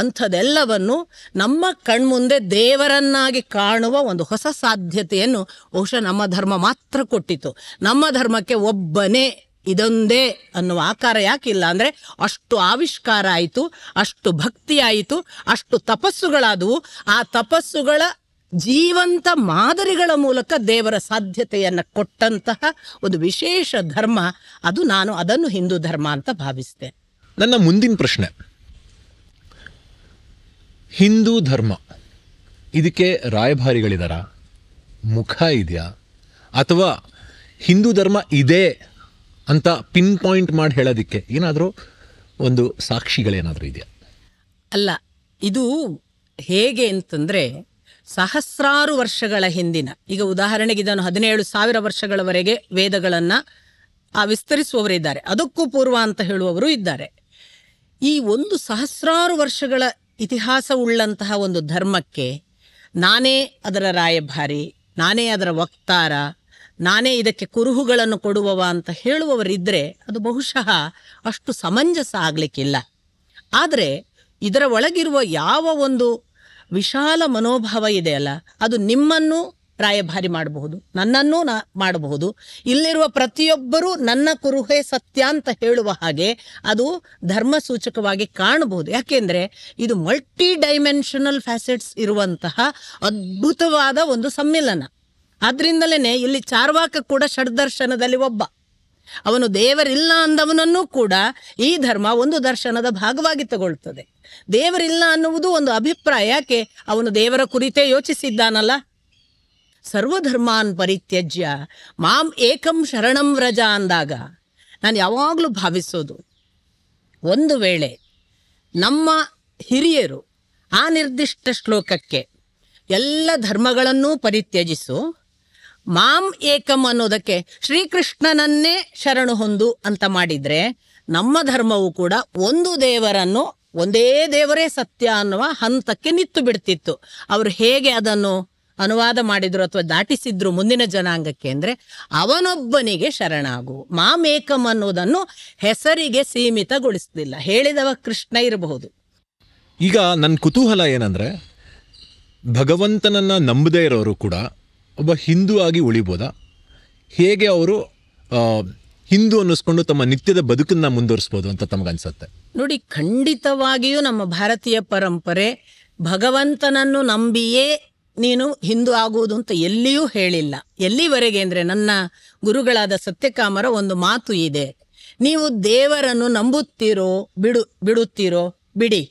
ಅಂಥದೆಲ್ಲವನ್ನು ನಮ್ಮ ಕಣ್ಮುಂದೆ ದೇವರನ್ನಾಗಿ ಕಾಣುವ ಒಂದು ಹೊಸ ಸಾಧ್ಯತೆಯನ್ನು ಬಹುಶಃ ನಮ್ಮ ಧರ್ಮ ಮಾತ್ರ ಕೊಟ್ಟಿತು ನಮ್ಮ ಧರ್ಮಕ್ಕೆ ಒಬ್ಬನೇ ಇದೊಂದೇ ಅನ್ನುವ ಆಕಾರ ಯಾಕಿಲ್ಲ ಅಂದರೆ ಅಷ್ಟು ಆವಿಷ್ಕಾರ ಆಯಿತು ಅಷ್ಟು ಭಕ್ತಿ ಆಯಿತು ಅಷ್ಟು ತಪಸ್ಸುಗಳಾದವು ಆ ತಪಸ್ಸುಗಳ ಜೀವಂತ ಮಾದರಿಗಳ ಮೂಲಕ ದೇವರ ಸಾಧ್ಯತೆಯನ್ನು ಕೊಟ್ಟಂತಹ ಒಂದು ವಿಶೇಷ ಧರ್ಮ ಅದು ನಾನು ಅದನ್ನು ಹಿಂದೂ ಧರ್ಮ ಅಂತ ಭಾವಿಸಿದೆ ನನ್ನ ಮುಂದಿನ ಪ್ರಶ್ನೆ ಹಿಂದೂ ಧರ್ಮ ಇದಕ್ಕೆ ರಾಯಭಾರಿಗಳಿದಾರ ಮುಖ ಇದೆಯಾ ಅಥವಾ ಹಿಂದೂ ಧರ್ಮ ಇದೇ ಅಂತ ಪಿನ್ ಪಾಯಿಂಟ್ ಮಾಡಿ ಹೇಳೋದಕ್ಕೆ ಏನಾದರೂ ಒಂದು ಸಾಕ್ಷಿಗಳೇನಾದರೂ ಇದೆಯಾ ಅಲ್ಲ ಇದು ಹೇಗೆ ಅಂತಂದರೆ ಸಹಸ್ರಾರು ವರ್ಷಗಳ ಹಿಂದಿನ ಈಗ ಉದಾಹರಣೆಗೆ ಇದನ್ನು ಹದಿನೇಳು ಸಾವಿರ ವರ್ಷಗಳವರೆಗೆ ವೇದಗಳನ್ನು ವಿಸ್ತರಿಸುವವರಿದ್ದಾರೆ ಅದಕ್ಕೂ ಪೂರ್ವ ಅಂತ ಹೇಳುವವರು ಇದ್ದಾರೆ ಈ ಒಂದು ಸಹಸ್ರಾರು ವರ್ಷಗಳ ಇತಿಹಾಸ ಉಳ್ಳಂತಹ ಒಂದು ಧರ್ಮಕ್ಕೆ ನಾನೇ ಅದರ ರಾಯಭಾರಿ ನಾನೇ ಅದರ ವಕ್ತಾರ ನಾನೇ ಇದಕ್ಕೆ ಕುರುಹುಗಳನ್ನು ಕೊಡುವವ ಅಂತ ಹೇಳುವವರಿದ್ದರೆ ಅದು ಬಹುಶಃ ಅಷ್ಟು ಸಮಂಜಸ ಆಗಲಿಕ್ಕಿಲ್ಲ ಆದರೆ ಇದರ ಒಳಗಿರುವ ಯಾವ ಒಂದು ವಿಶಾಲ ಮನೋಭಾವ ಇದೆಯಲ್ಲ ಅದು ನಿಮ್ಮನ್ನು ರಾಯಭಾರಿ ಮಾಡಬಹುದು ನನ್ನನ್ನೂ ನಾ ಮಾಡಬಹುದು ಇಲ್ಲಿರುವ ಪ್ರತಿಯೊಬ್ಬರೂ ನನ್ನ ಕುರುಹೇ ಸತ್ಯ ಅಂತ ಹೇಳುವ ಹಾಗೆ ಅದು ಧರ್ಮ ಸೂಚಕವಾಗಿ ಕಾಣಬಹುದು ಯಾಕೆಂದರೆ ಇದು ಮಲ್ಟಿ ಡೈಮೆನ್ಷನಲ್ ಫ್ಯಾಸೆಟ್ಸ್ ಇರುವಂತಹ ಅದ್ಭುತವಾದ ಒಂದು ಸಮ್ಮಿಲನ ಆದ್ರಿಂದಲೇ ಇಲ್ಲಿ ಚಾರ್ವಾಕ ಕೂಡ ಷಡ್ದರ್ಶನದಲ್ಲಿ ಒಬ್ಬ ಅವನು ದೇವರಿಲ್ಲ ಅಂದವನನ್ನೂ ಕೂಡ ಈ ಧರ್ಮ ಒಂದು ದರ್ಶನದ ಭಾಗವಾಗಿ ತಗೊಳ್ತದೆ ದೇವರಿಲ್ಲ ಅನ್ನುವುದು ಒಂದು ಅಭಿಪ್ರಾಯ ಯಾಕೆ ಅವನು ದೇವರ ಕುರಿತೇ ಯೋಚಿಸಿದ್ದಾನಲ್ಲ ಸರ್ವಧರ್ಮಾನ್ ಪರಿತ್ಯಜ್ಯ ಮಾಂ ಏಕಂ ಶರಣಂ ವ್ರಜ ಅಂದಾಗ ನಾನು ಯಾವಾಗಲೂ ಭಾವಿಸೋದು ಒಂದು ವೇಳೆ ನಮ್ಮ ಹಿರಿಯರು ಆ ನಿರ್ದಿಷ್ಟ ಶ್ಲೋಕಕ್ಕೆ ಎಲ್ಲ ಧರ್ಮಗಳನ್ನೂ ಪರಿತ್ಯಜಿಸು ಮಾಂ ಏಕಂ ಅನ್ನೋದಕ್ಕೆ ಶ್ರೀಕೃಷ್ಣನನ್ನೇ ಶರಣು ಹೊಂದು ಅಂತ ಮಾಡಿದ್ರೆ ನಮ್ಮ ಧರ್ಮವು ಕೂಡ ಒಂದು ದೇವರನ್ನು ಒಂದೇ ದೇವರೇ ಸತ್ಯ ಅನ್ನುವ ಹಂತಕ್ಕೆ ನಿತ್ತು ಬಿಡ್ತಿತ್ತು ಅವರು ಹೇಗೆ ಅದನ್ನು ಅನುವಾದ ಮಾಡಿದ್ರು ಅಥವಾ ದಾಟಿಸಿದ್ರು ಮುಂದಿನ ಜನಾಂಗಕ್ಕೆ ಅಂದರೆ ಅವನೊಬ್ಬನಿಗೆ ಶರಣಾಗು ಮಾಮೇಕಂ ಅನ್ನೋದನ್ನು ಹೆಸರಿಗೆ ಸೀಮಿತಗೊಳಿಸಲಿಲ್ಲ ಹೇಳಿದವ ಕೃಷ್ಣ ಇರಬಹುದು ಈಗ ನನ್ನ ಕುತೂಹಲ ಏನಂದರೆ ಭಗವಂತನನ್ನು ನಂಬದೇ ಇರೋರು ಕೂಡ ಒಬ್ಬ ಹಿಂದೂ ಆಗಿ ಉಳಿಬೋದಾ ಹೇಗೆ ಅವರು ಹಿಂದೂ ಅನ್ನಿಸ್ಕೊಂಡು ತಮ್ಮ ನಿತ್ಯದ ಬದುಕನ್ನು ಮುಂದುವರಿಸ್ಬೋದು ಅಂತ ತಮಗನ್ಸುತ್ತೆ ನೋಡಿ ಖಂಡಿತವಾಗಿಯೂ ನಮ್ಮ ಭಾರತೀಯ ಪರಂಪರೆ ಭಗವಂತನನ್ನು ನಂಬಿಯೇ ನೀನು ಹಿಂದೂ ಆಗುವುದು ಅಂತ ಎಲ್ಲಿಯೂ ಹೇಳಿಲ್ಲ ಎಲ್ಲಿವರೆಗೆ ಅಂದರೆ ನನ್ನ ಗುರುಗಳಾದ ಸತ್ಯಕಾಮರ ಒಂದು ಮಾತು ಇದೆ ನೀವು ದೇವರನ್ನು ನಂಬುತ್ತೀರೋ ಬಿಡು ಬಿಡುತ್ತೀರೋ ಬಿಡಿ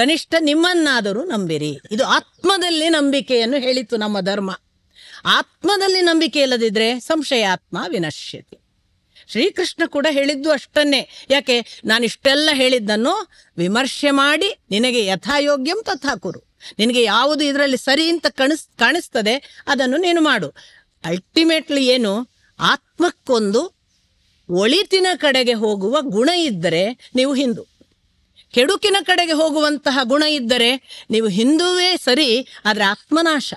ಕನಿಷ್ಠ ನಿಮ್ಮನ್ನಾದರೂ ನಂಬಿರಿ ಇದು ಆತ್ಮದಲ್ಲಿ ನಂಬಿಕೆಯನ್ನು ಹೇಳಿತು ನಮ್ಮ ಧರ್ಮ ಆತ್ಮದಲ್ಲಿ ನಂಬಿಕೆ ಇಲ್ಲದಿದ್ರೆ ಸಂಶಯಾತ್ಮ ವಿನಶ್ಯತಿ ಶ್ರೀಕೃಷ್ಣ ಕೂಡ ಹೇಳಿದ್ದು ಅಷ್ಟನ್ನೇ ಯಾಕೆ ನಾನಿಷ್ಟೆಲ್ಲ ಹೇಳಿದ್ದನ್ನು ವಿಮರ್ಶೆ ಮಾಡಿ ನಿನಗೆ ಯಥಾಯೋಗ್ಯಂ ತಥಾ ಕುರು ನಿನಗೆ ಯಾವುದು ಇದರಲ್ಲಿ ಸರಿ ಅಂತ ಕಾಣಿಸ್ ಕಾಣಿಸ್ತದೆ ಅದನ್ನು ನೀನು ಮಾಡು ಅಲ್ಟಿಮೇಟ್ಲಿ ಏನು ಆತ್ಮಕ್ಕೊಂದು ಒಳಿತಿನ ಕಡೆಗೆ ಹೋಗುವ ಗುಣ ಇದ್ದರೆ ನೀವು ಹಿಂದೂ ಕೆಡುಕಿನ ಕಡೆಗೆ ಹೋಗುವಂತಹ ಗುಣ ಇದ್ದರೆ ನೀವು ಹಿಂದೂವೇ ಸರಿ ಆದರೆ ಆತ್ಮನಾಶ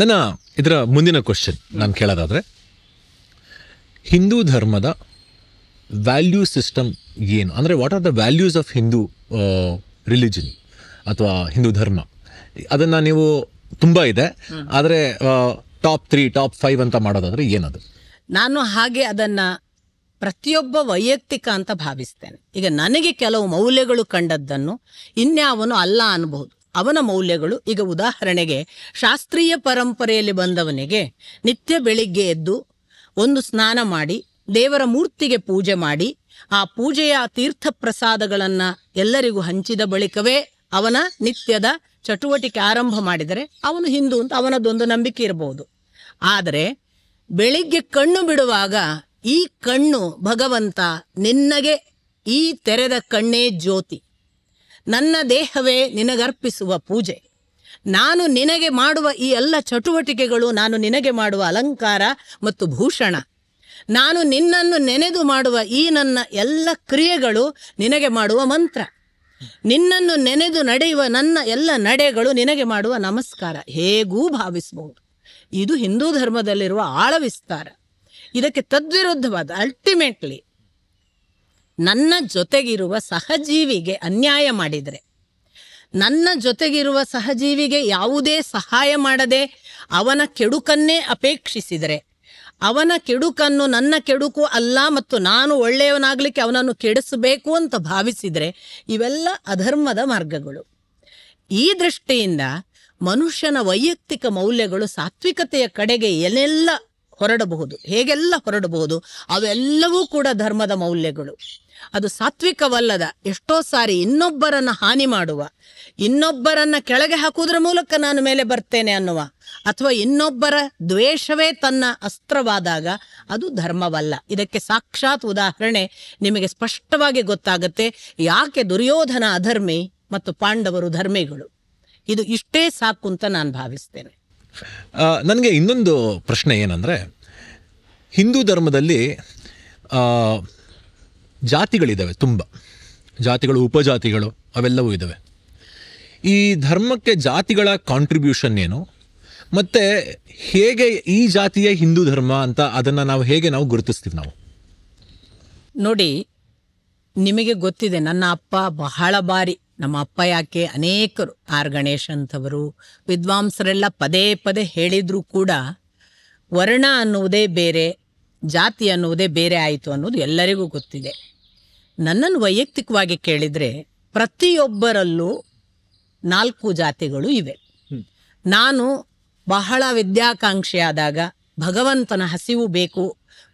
ನನ್ನ ಇದರ ಮುಂದಿನ ಕ್ವಶನ್ ನಾನು ಕೇಳೋದಾದರೆ ಹಿಂದೂ ಧರ್ಮದ ವ್ಯಾಲ್ಯೂ ಸಿಸ್ಟಮ್ ಏನು ಅಂದರೆ what are the values of Hindu religion ಅಥವಾ ಹಿಂದೂ ಧರ್ಮ ಅದನ್ನು ನೀವು ತುಂಬ ಇದೆ ಆದರೆ ಟಾಪ್ ತ್ರೀ ಟಾಪ್ ಫೈವ್ ಅಂತ ಮಾಡೋದಾದರೆ ಏನದು ನಾನು ಹಾಗೆ ಅದನ್ನು ಪ್ರತಿಯೊಬ್ಬ ವೈಯಕ್ತಿಕ ಅಂತ ಭಾವಿಸ್ತೇನೆ ಈಗ ನನಗೆ ಕೆಲವು ಮೌಲ್ಯಗಳು ಕಂಡದ್ದನ್ನು ಇನ್ಯಾವನು ಅಲ್ಲ ಅನ್ಬಹುದು ಅವನ ಮೌಲ್ಯಗಳು ಈಗ ಉದಾಹರಣೆಗೆ ಶಾಸ್ತ್ರೀಯ ಪರಂಪರೆಯಲ್ಲಿ ಬಂದವನಿಗೆ ನಿತ್ಯ ಬೆಳಿಗ್ಗೆ ಎದ್ದು ಒಂದು ಸ್ನಾನ ಮಾಡಿ ದೇವರ ಮೂರ್ತಿಗೆ ಪೂಜೆ ಮಾಡಿ ಆ ಪೂಜೆಯ ತೀರ್ಥ ಪ್ರಸಾದಗಳನ್ನು ಎಲ್ಲರಿಗೂ ಹಂಚಿದ ಬಳಿಕವೇ ಅವನ ನಿತ್ಯದ ಚಟುವಟಿಕೆ ಆರಂಭ ಮಾಡಿದರೆ ಅವನು ಹಿಂದೂ ಅಂತ ಅವನದೊಂದು ನಂಬಿಕೆ ಇರಬಹುದು ಆದರೆ ಬೆಳಿಗ್ಗೆ ಕಣ್ಣು ಬಿಡುವಾಗ ಈ ಕಣ್ಣು ಭಗವಂತ ನಿನ್ನಗೆ ಈ ತೆರೆದ ಕಣ್ಣೇ ಜ್ಯೋತಿ ನನ್ನ ದೇಹವೇ ನಿನಗರ್ಪಿಸುವ ಪೂಜೆ ನಾನು ನಿನಗೆ ಮಾಡುವ ಈ ಎಲ್ಲ ಚಟುವಟಿಕೆಗಳು ನಾನು ನಿನಗೆ ಮಾಡುವ ಅಲಂಕಾರ ಮತ್ತು ಭೂಷಣ ನಾನು ನಿನ್ನನ್ನು ನೆನೆದು ಮಾಡುವ ಈ ನನ್ನ ಎಲ್ಲ ಕ್ರಿಯೆಗಳು ನಿನಗೆ ಮಾಡುವ ಮಂತ್ರ ನಿನ್ನನ್ನು ನೆನೆದು ನಡೆಯುವ ನನ್ನ ಎಲ್ಲ ನಡೆಗಳು ನಿನಗೆ ಮಾಡುವ ನಮಸ್ಕಾರ ಹೇಗೂ ಭಾವಿಸಬಹುದು ಇದು ಹಿಂದೂ ಧರ್ಮದಲ್ಲಿರುವ ಆಳ ವಿಸ್ತಾರ ಇದಕ್ಕೆ ತದ್ವಿರುದ್ಧವಾದ ಅಲ್ಟಿಮೇಟ್ಲಿ ನನ್ನ ಜೊತೆಗಿರುವ ಸಹಜೀವಿಗೆ ಅನ್ಯಾಯ ಮಾಡಿದರೆ ನನ್ನ ಜೊತೆಗಿರುವ ಸಹಜೀವಿಗೆ ಯಾವುದೇ ಸಹಾಯ ಮಾಡದೆ ಅವನ ಕೆಡುಕನ್ನೇ ಅಪೇಕ್ಷಿಸಿದರೆ ಅವನ ಕೆಡುಕನ್ನು ನನ್ನ ಕೆಡುಕು ಅಲ್ಲ ಮತ್ತು ನಾನು ಒಳ್ಳೆಯವನಾಗಲಿಕ್ಕೆ ಅವನನ್ನು ಕೆಡಿಸಬೇಕು ಅಂತ ಭಾವಿಸಿದರೆ ಇವೆಲ್ಲ ಅಧರ್ಮದ ಮಾರ್ಗಗಳು ಈ ದೃಷ್ಟಿಯಿಂದ ಮನುಷ್ಯನ ವೈಯಕ್ತಿಕ ಮೌಲ್ಯಗಳು ಸಾತ್ವಿಕತೆಯ ಕಡೆಗೆ ಏನೆಲ್ಲ ಹೊರಡಬಹುದು ಹೇಗೆಲ್ಲ ಹೊರಡಬಹುದು ಅವೆಲ್ಲವೂ ಕೂಡ ಧರ್ಮದ ಮೌಲ್ಯಗಳು ಅದು ಸಾತ್ವಿಕವಲ್ಲದ ಎಷ್ಟೋ ಸಾರಿ ಇನ್ನೊಬ್ಬರನ್ನು ಹಾನಿ ಮಾಡುವ ಇನ್ನೊಬ್ಬರನ್ನು ಕೆಳಗೆ ಹಾಕುವುದರ ಮೂಲಕ ನಾನು ಮೇಲೆ ಬರ್ತೇನೆ ಅನ್ನುವ ಅಥವಾ ಇನ್ನೊಬ್ಬರ ದ್ವೇಷವೇ ತನ್ನ ಅಸ್ತ್ರವಾದಾಗ ಅದು ಧರ್ಮವಲ್ಲ ಇದಕ್ಕೆ ಸಾಕ್ಷಾತ್ ಉದಾಹರಣೆ ನಿಮಗೆ ಸ್ಪಷ್ಟವಾಗಿ ಗೊತ್ತಾಗುತ್ತೆ ಯಾಕೆ ದುರ್ಯೋಧನ ಅಧರ್ಮಿ ಮತ್ತು ಪಾಂಡವರು ಧರ್ಮಿಗಳು ಇದು ಇಷ್ಟೇ ಸಾಕು ಅಂತ ನಾನು ಭಾವಿಸ್ತೇನೆ ನನಗೆ ಇನ್ನೊಂದು ಪ್ರಶ್ನೆ ಏನಂದರೆ ಹಿಂದೂ ಧರ್ಮದಲ್ಲಿ ಜಾತಿಗಳಿದ್ದಾವೆ ತುಂಬ ಜಾತಿಗಳು ಉಪಜಾತಿಗಳು ಅವೆಲ್ಲವೂ ಇದ್ದಾವೆ ಈ ಧರ್ಮಕ್ಕೆ ಜಾತಿಗಳ ಕಾಂಟ್ರಿಬ್ಯೂಷನ್ ಏನು ಮತ್ತು ಹೇಗೆ ಈ ಜಾತಿಯ ಹಿಂದೂ ಧರ್ಮ ಅಂತ ಅದನ್ನು ನಾವು ಹೇಗೆ ನಾವು ಗುರುತಿಸ್ತೀವಿ ನಾವು ನೋಡಿ ನಿಮಗೆ ಗೊತ್ತಿದೆ ನನ್ನ ಅಪ್ಪ ಬಹಳ ಬಾರಿ ನಮ್ಮ ಅಪ್ಪ ಯಾಕೆ ಅನೇಕರು ಆರ್ ಗಣೇಶ್ ಅಂತವರು ವಿದ್ವಾಂಸರೆಲ್ಲ ಪದೇ ಪದೇ ಹೇಳಿದರೂ ಕೂಡ ವರ್ಣ ಅನ್ನುವುದೇ ಬೇರೆ ಜಾತಿ ಅನ್ನುವುದೇ ಬೇರೆ ಆಯಿತು ಅನ್ನೋದು ಎಲ್ಲರಿಗೂ ಗೊತ್ತಿದೆ ನನ್ನನ್ನು ವೈಯಕ್ತಿಕವಾಗಿ ಕೇಳಿದರೆ ಪ್ರತಿಯೊಬ್ಬರಲ್ಲೂ ನಾಲ್ಕು ಜಾತಿಗಳು ಇವೆ ನಾನು ಬಹಳ ವಿದ್ಯಾಕಾಂಕ್ಷಿಯಾದಾಗ ಭಗವಂತನ ಹಸಿವು ಬೇಕು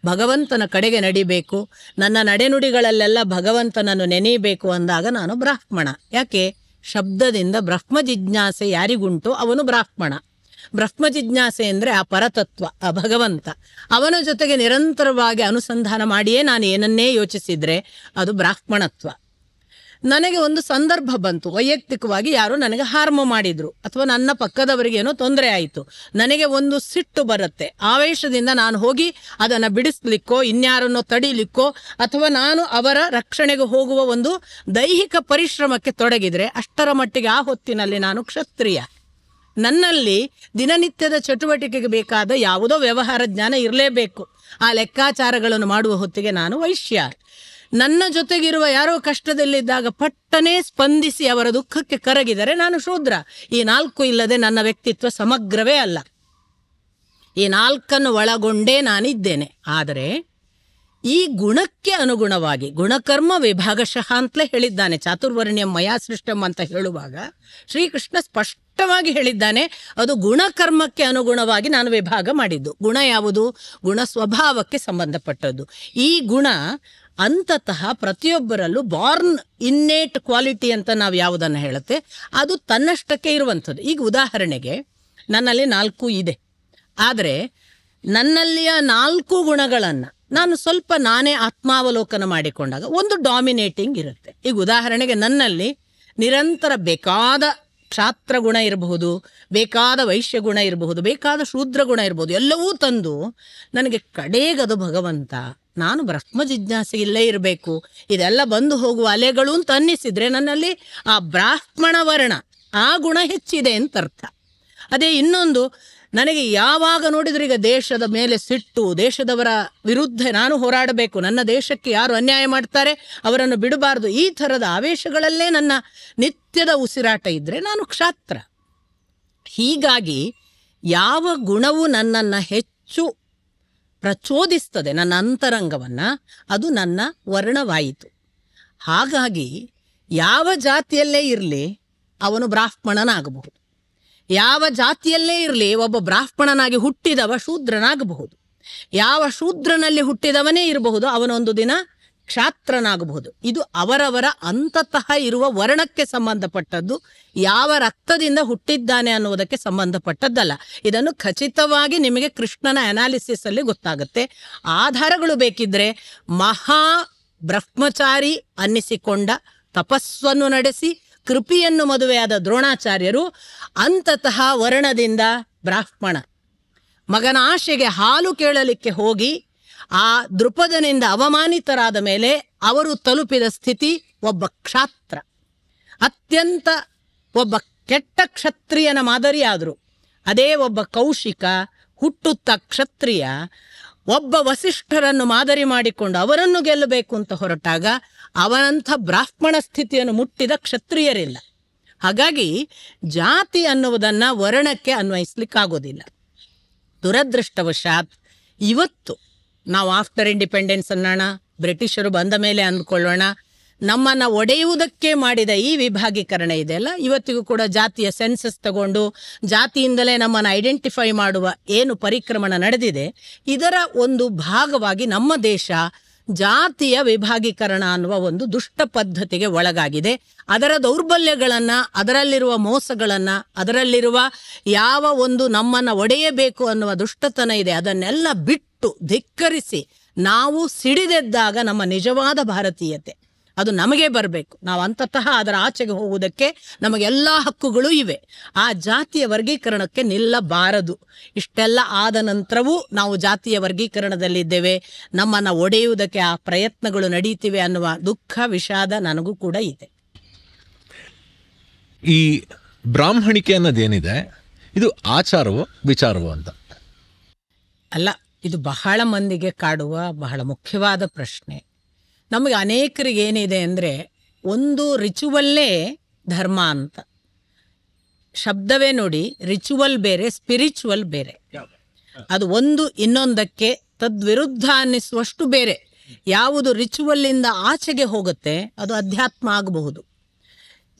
ಭಗವಂತನ ಕಡೆಗೆ ನಡಿಬೇಕು ನನ್ನ ನಡೆನುಡಿಗಳಲ್ಲೆಲ್ಲ ಭಗವಂತನನ್ನು ನೆನೆಯಬೇಕು ಅಂದಾಗ ನಾನು ಬ್ರಾಹ್ಮಣ ಯಾಕೆ ಶಬ್ದದಿಂದ ಬ್ರಹ್ಮ ಜಿಜ್ಞಾಸೆ ಯಾರಿಗುಂಟು ಅವನು ಬ್ರಾಹ್ಮಣ ಬ್ರಹ್ಮ ಜಿಜ್ಞಾಸೆ ಅಂದರೆ ಆ ಪರತತ್ವ ಆ ಭಗವಂತ ಅವನ ಜೊತೆಗೆ ನಿರಂತರವಾಗಿ ಅನುಸಂಧಾನ ಮಾಡಿಯೇ ನಾನು ಏನನ್ನೇ ಯೋಚಿಸಿದರೆ ಅದು ಬ್ರಾಹ್ಮಣತ್ವ ನನಗೆ ಒಂದು ಸಂದರ್ಭ ಬಂತು ವೈಯಕ್ತಿಕವಾಗಿ ಯಾರು ನನಗೆ ಹಾರ್ಮ ಮಾಡಿದರು ಅಥವಾ ನನ್ನ ಪಕ್ಕದವರಿಗೇನೋ ತೊಂದರೆ ಆಯಿತು ನನಗೆ ಒಂದು ಸಿಟ್ಟು ಬರುತ್ತೆ ಆವೇಶದಿಂದ ನಾನು ಹೋಗಿ ಅದನ್ನು ಬಿಡಿಸ್ಲಿಕ್ಕೋ ಇನ್ಯಾರನ್ನೋ ತಡಿಲಿಕ್ಕೋ ಅಥವಾ ನಾನು ಅವರ ರಕ್ಷಣೆಗೆ ಹೋಗುವ ಒಂದು ದೈಹಿಕ ಪರಿಶ್ರಮಕ್ಕೆ ತೊಡಗಿದರೆ ಅಷ್ಟರ ಮಟ್ಟಿಗೆ ಆ ಹೊತ್ತಿನಲ್ಲಿ ನಾನು ಕ್ಷತ್ರಿಯ ನನ್ನಲ್ಲಿ ದಿನನಿತ್ಯದ ಚಟುವಟಿಕೆಗೆ ಬೇಕಾದ ಯಾವುದೋ ವ್ಯವಹಾರ ಜ್ಞಾನ ಇರಲೇಬೇಕು ಆ ಲೆಕ್ಕಾಚಾರಗಳನ್ನು ಮಾಡುವ ಹೊತ್ತಿಗೆ ನಾನು ವೈಶ್ಯ ನನ್ನ ಜೊತೆಗಿರುವ ಯಾರೋ ಕಷ್ಟದಲ್ಲಿದ್ದಾಗ ಪಟ್ಟನೆ ಸ್ಪಂದಿಸಿ ಅವರ ದುಃಖಕ್ಕೆ ಕರಗಿದರೆ ನಾನು ಶೂದ್ರ ಈ ನಾಲ್ಕು ಇಲ್ಲದೆ ನನ್ನ ವ್ಯಕ್ತಿತ್ವ ಸಮಗ್ರವೇ ಅಲ್ಲ ಈ ನಾಲ್ಕನ್ನು ಒಳಗೊಂಡೇ ನಾನಿದ್ದೇನೆ ಆದರೆ ಈ ಗುಣಕ್ಕೆ ಅನುಗುಣವಾಗಿ ಗುಣಕರ್ಮ ವಿಭಾಗಶಃ ಅಂತಲೇ ಹೇಳಿದ್ದಾನೆ ಚಾತುರ್ವರ್ಣ್ಯಂ ಮಯಾ ಸೃಷ್ಟಂ ಅಂತ ಹೇಳುವಾಗ ಶ್ರೀಕೃಷ್ಣ ಸ್ಪಷ್ಟ ಸ್ಪಷ್ಟವಾಗಿ ಹೇಳಿದ್ದಾನೆ ಅದು ಗುಣಕರ್ಮಕ್ಕೆ ಅನುಗುಣವಾಗಿ ನಾನು ವಿಭಾಗ ಮಾಡಿದ್ದು ಗುಣ ಯಾವುದು ಗುಣ ಸ್ವಭಾವಕ್ಕೆ ಸಂಬಂಧಪಟ್ಟದ್ದು ಈ ಗುಣ ಅಂತತಃ ಪ್ರತಿಯೊಬ್ಬರಲ್ಲೂ ಬಾರ್ನ್ ಇನ್ನೇಟ್ ಕ್ವಾಲಿಟಿ ಅಂತ ನಾವು ಯಾವುದನ್ನು ಹೇಳುತ್ತೆ ಅದು ತನ್ನಷ್ಟಕ್ಕೆ ಇರುವಂಥದ್ದು ಈಗ ಉದಾಹರಣೆಗೆ ನನ್ನಲ್ಲಿ ನಾಲ್ಕು ಇದೆ ಆದರೆ ನನ್ನಲ್ಲಿಯ ನಾಲ್ಕು ಗುಣಗಳನ್ನು ನಾನು ಸ್ವಲ್ಪ ನಾನೇ ಆತ್ಮಾವಲೋಕನ ಮಾಡಿಕೊಂಡಾಗ ಒಂದು ಡಾಮಿನೇಟಿಂಗ್ ಇರುತ್ತೆ ಈಗ ಉದಾಹರಣೆಗೆ ನನ್ನಲ್ಲಿ ನಿರಂತರ ಬೇಕಾದ ಕ್ಷಾತ್ರ ಗುಣ ಇರಬಹುದು ಬೇಕಾದ ವೈಶ್ಯ ಗುಣ ಇರಬಹುದು ಬೇಕಾದ ಶೂದ್ರ ಗುಣ ಇರಬಹುದು ಎಲ್ಲವೂ ತಂದು ನನಗೆ ಕಡೆಗದು ಭಗವಂತ ನಾನು ಬ್ರಹ್ಮ ಜಿಜ್ಞಾಸೆ ಇಲ್ಲೇ ಇರಬೇಕು ಇದೆಲ್ಲ ಬಂದು ಹೋಗುವ ಅಲೆಗಳು ಅಂತ ಅನ್ನಿಸಿದರೆ ನನ್ನಲ್ಲಿ ಆ ಬ್ರಾಹ್ಮಣ ವರ್ಣ ಆ ಗುಣ ಹೆಚ್ಚಿದೆ ಅಂತ ಅರ್ಥ ಅದೇ ಇನ್ನೊಂದು ನನಗೆ ಯಾವಾಗ ನೋಡಿದ್ರೆ ಈಗ ದೇಶದ ಮೇಲೆ ಸಿಟ್ಟು ದೇಶದವರ ವಿರುದ್ಧ ನಾನು ಹೋರಾಡಬೇಕು ನನ್ನ ದೇಶಕ್ಕೆ ಯಾರು ಅನ್ಯಾಯ ಮಾಡ್ತಾರೆ ಅವರನ್ನು ಬಿಡಬಾರ್ದು ಈ ಥರದ ಆವೇಶಗಳಲ್ಲೇ ನನ್ನ ನಿತ್ಯದ ಉಸಿರಾಟ ಇದ್ದರೆ ನಾನು ಕ್ಷಾತ್ರ ಹೀಗಾಗಿ ಯಾವ ಗುಣವು ನನ್ನನ್ನು ಹೆಚ್ಚು ಪ್ರಚೋದಿಸ್ತದೆ ನನ್ನ ಅಂತರಂಗವನ್ನು ಅದು ನನ್ನ ವರ್ಣವಾಯಿತು ಹಾಗಾಗಿ ಯಾವ ಜಾತಿಯಲ್ಲೇ ಇರಲಿ ಅವನು ಬ್ರಾಹ್ಮಣನಾಗಬಹುದು ಯಾವ ಜಾತಿಯಲ್ಲೇ ಇರಲಿ ಒಬ್ಬ ಬ್ರಾಹ್ಮಣನಾಗಿ ಹುಟ್ಟಿದವ ಶೂದ್ರನಾಗಬಹುದು ಯಾವ ಶೂದ್ರನಲ್ಲಿ ಹುಟ್ಟಿದವನೇ ಇರಬಹುದು ಅವನೊಂದು ದಿನ ಕ್ಷಾತ್ರನಾಗಬಹುದು ಇದು ಅವರವರ ಅಂತತಃ ಇರುವ ವರ್ಣಕ್ಕೆ ಸಂಬಂಧಪಟ್ಟದ್ದು ಯಾವ ರಕ್ತದಿಂದ ಹುಟ್ಟಿದ್ದಾನೆ ಅನ್ನುವುದಕ್ಕೆ ಸಂಬಂಧಪಟ್ಟದ್ದಲ್ಲ ಇದನ್ನು ಖಚಿತವಾಗಿ ನಿಮಗೆ ಕೃಷ್ಣನ ಅನಾಲಿಸಿಸ್ ಅಲ್ಲಿ ಗೊತ್ತಾಗುತ್ತೆ ಆಧಾರಗಳು ಬೇಕಿದ್ರೆ ಮಹಾ ಬ್ರಹ್ಮಚಾರಿ ಅನ್ನಿಸಿಕೊಂಡ ತಪಸ್ಸನ್ನು ನಡೆಸಿ ಕೃಪಿಯನ್ನು ಮದುವೆಯಾದ ದ್ರೋಣಾಚಾರ್ಯರು ಅಂತತಃ ವರ್ಣದಿಂದ ಬ್ರಾಹ್ಮಣ ಮಗನ ಆಶೆಗೆ ಹಾಲು ಕೇಳಲಿಕ್ಕೆ ಹೋಗಿ ಆ ದೃಪದನಿಂದ ಅವಮಾನಿತರಾದ ಮೇಲೆ ಅವರು ತಲುಪಿದ ಸ್ಥಿತಿ ಒಬ್ಬ ಕ್ಷಾತ್ರ ಅತ್ಯಂತ ಒಬ್ಬ ಕೆಟ್ಟ ಕ್ಷತ್ರಿಯನ ಮಾದರಿಯಾದರು ಅದೇ ಒಬ್ಬ ಕೌಶಿಕ ಹುಟ್ಟುತ್ತ ಕ್ಷತ್ರಿಯ ಒಬ್ಬ ವಸಿಷ್ಠರನ್ನು ಮಾದರಿ ಮಾಡಿಕೊಂಡು ಅವರನ್ನು ಗೆಲ್ಲಬೇಕು ಅಂತ ಹೊರಟಾಗ ಅವನಂಥ ಬ್ರಾಹ್ಮಣ ಸ್ಥಿತಿಯನ್ನು ಮುಟ್ಟಿದ ಕ್ಷತ್ರಿಯರಿಲ್ಲ ಹಾಗಾಗಿ ಜಾತಿ ಅನ್ನುವುದನ್ನು ವರ್ಣಕ್ಕೆ ಅನ್ವಯಿಸ್ಲಿಕ್ಕಾಗೋದಿಲ್ಲ ದುರದೃಷ್ಟವಶಾತ್ ಇವತ್ತು ನಾವು ಆಫ್ಟರ್ ಇಂಡಿಪೆಂಡೆನ್ಸ್ ಅನ್ನೋಣ ಬ್ರಿಟಿಷರು ಬಂದ ಮೇಲೆ ಅಂದ್ಕೊಳ್ಳೋಣ ನಮ್ಮನ್ನು ಒಡೆಯುವುದಕ್ಕೆ ಮಾಡಿದ ಈ ವಿಭಾಗೀಕರಣ ಇದೆ ಅಲ್ಲ ಇವತ್ತಿಗೂ ಕೂಡ ಜಾತಿಯ ಸೆನ್ಸಸ್ ತಗೊಂಡು ಜಾತಿಯಿಂದಲೇ ನಮ್ಮನ್ನು ಐಡೆಂಟಿಫೈ ಮಾಡುವ ಏನು ಪರಿಕ್ರಮಣ ನಡೆದಿದೆ ಇದರ ಒಂದು ಭಾಗವಾಗಿ ನಮ್ಮ ದೇಶ ಜಾತಿಯ ವಿಭಾಗೀಕರಣ ಅನ್ನುವ ಒಂದು ದುಷ್ಟ ಪದ್ಧತಿಗೆ ಒಳಗಾಗಿದೆ ಅದರ ದೌರ್ಬಲ್ಯಗಳನ್ನು ಅದರಲ್ಲಿರುವ ಮೋಸಗಳನ್ನು ಅದರಲ್ಲಿರುವ ಯಾವ ಒಂದು ನಮ್ಮನ್ನು ಒಡೆಯಬೇಕು ಅನ್ನುವ ದುಷ್ಟತನ ಇದೆ ಅದನ್ನೆಲ್ಲ ಬಿಟ್ಟು ಧಿಕ್ಕರಿಸಿ ನಾವು ಸಿಡಿದೆದ್ದಾಗ ನಮ್ಮ ನಿಜವಾದ ಭಾರತೀಯತೆ ಅದು ನಮಗೆ ಬರಬೇಕು ನಾವು ಅಂತತಃ ಅದರ ಆಚೆಗೆ ಹೋಗುವುದಕ್ಕೆ ನಮಗೆಲ್ಲ ಹಕ್ಕುಗಳು ಇವೆ ಆ ಜಾತಿಯ ವರ್ಗೀಕರಣಕ್ಕೆ ನಿಲ್ಲಬಾರದು ಇಷ್ಟೆಲ್ಲ ಆದ ನಂತರವೂ ನಾವು ಜಾತಿಯ ವರ್ಗೀಕರಣದಲ್ಲಿದ್ದೇವೆ ನಮ್ಮನ್ನು ಒಡೆಯುವುದಕ್ಕೆ ಆ ಪ್ರಯತ್ನಗಳು ನಡೆಯುತ್ತಿವೆ ಅನ್ನುವ ದುಃಖ ವಿಷಾದ ನನಗೂ ಕೂಡ ಇದೆ ಈ ಬ್ರಾಹ್ಮಣಿಕೆ ಅನ್ನೋದೇನಿದೆ ಇದು ಆಚಾರವೋ ವಿಚಾರವೋ ಅಂತ ಅಲ್ಲ ಇದು ಬಹಳ ಮಂದಿಗೆ ಕಾಡುವ ಬಹಳ ಮುಖ್ಯವಾದ ಪ್ರಶ್ನೆ ನಮಗೆ ಅನೇಕರಿಗೆ ಏನಿದೆ ಅಂದರೆ ಒಂದು ರಿಚುವಲ್ಲೇ ಧರ್ಮ ಅಂತ ಶಬ್ದವೇ ನೋಡಿ ರಿಚುವಲ್ ಬೇರೆ ಸ್ಪಿರಿಚುವಲ್ ಬೇರೆ ಅದು ಒಂದು ಇನ್ನೊಂದಕ್ಕೆ ತದ್ವಿರುದ್ಧ ಅನ್ನಿಸುವಷ್ಟು ಬೇರೆ ಯಾವುದು ರಿಚುವಲ್ಲಿಂದ ಆಚೆಗೆ ಹೋಗುತ್ತೆ ಅದು ಅಧ್ಯಾತ್ಮ ಆಗಬಹುದು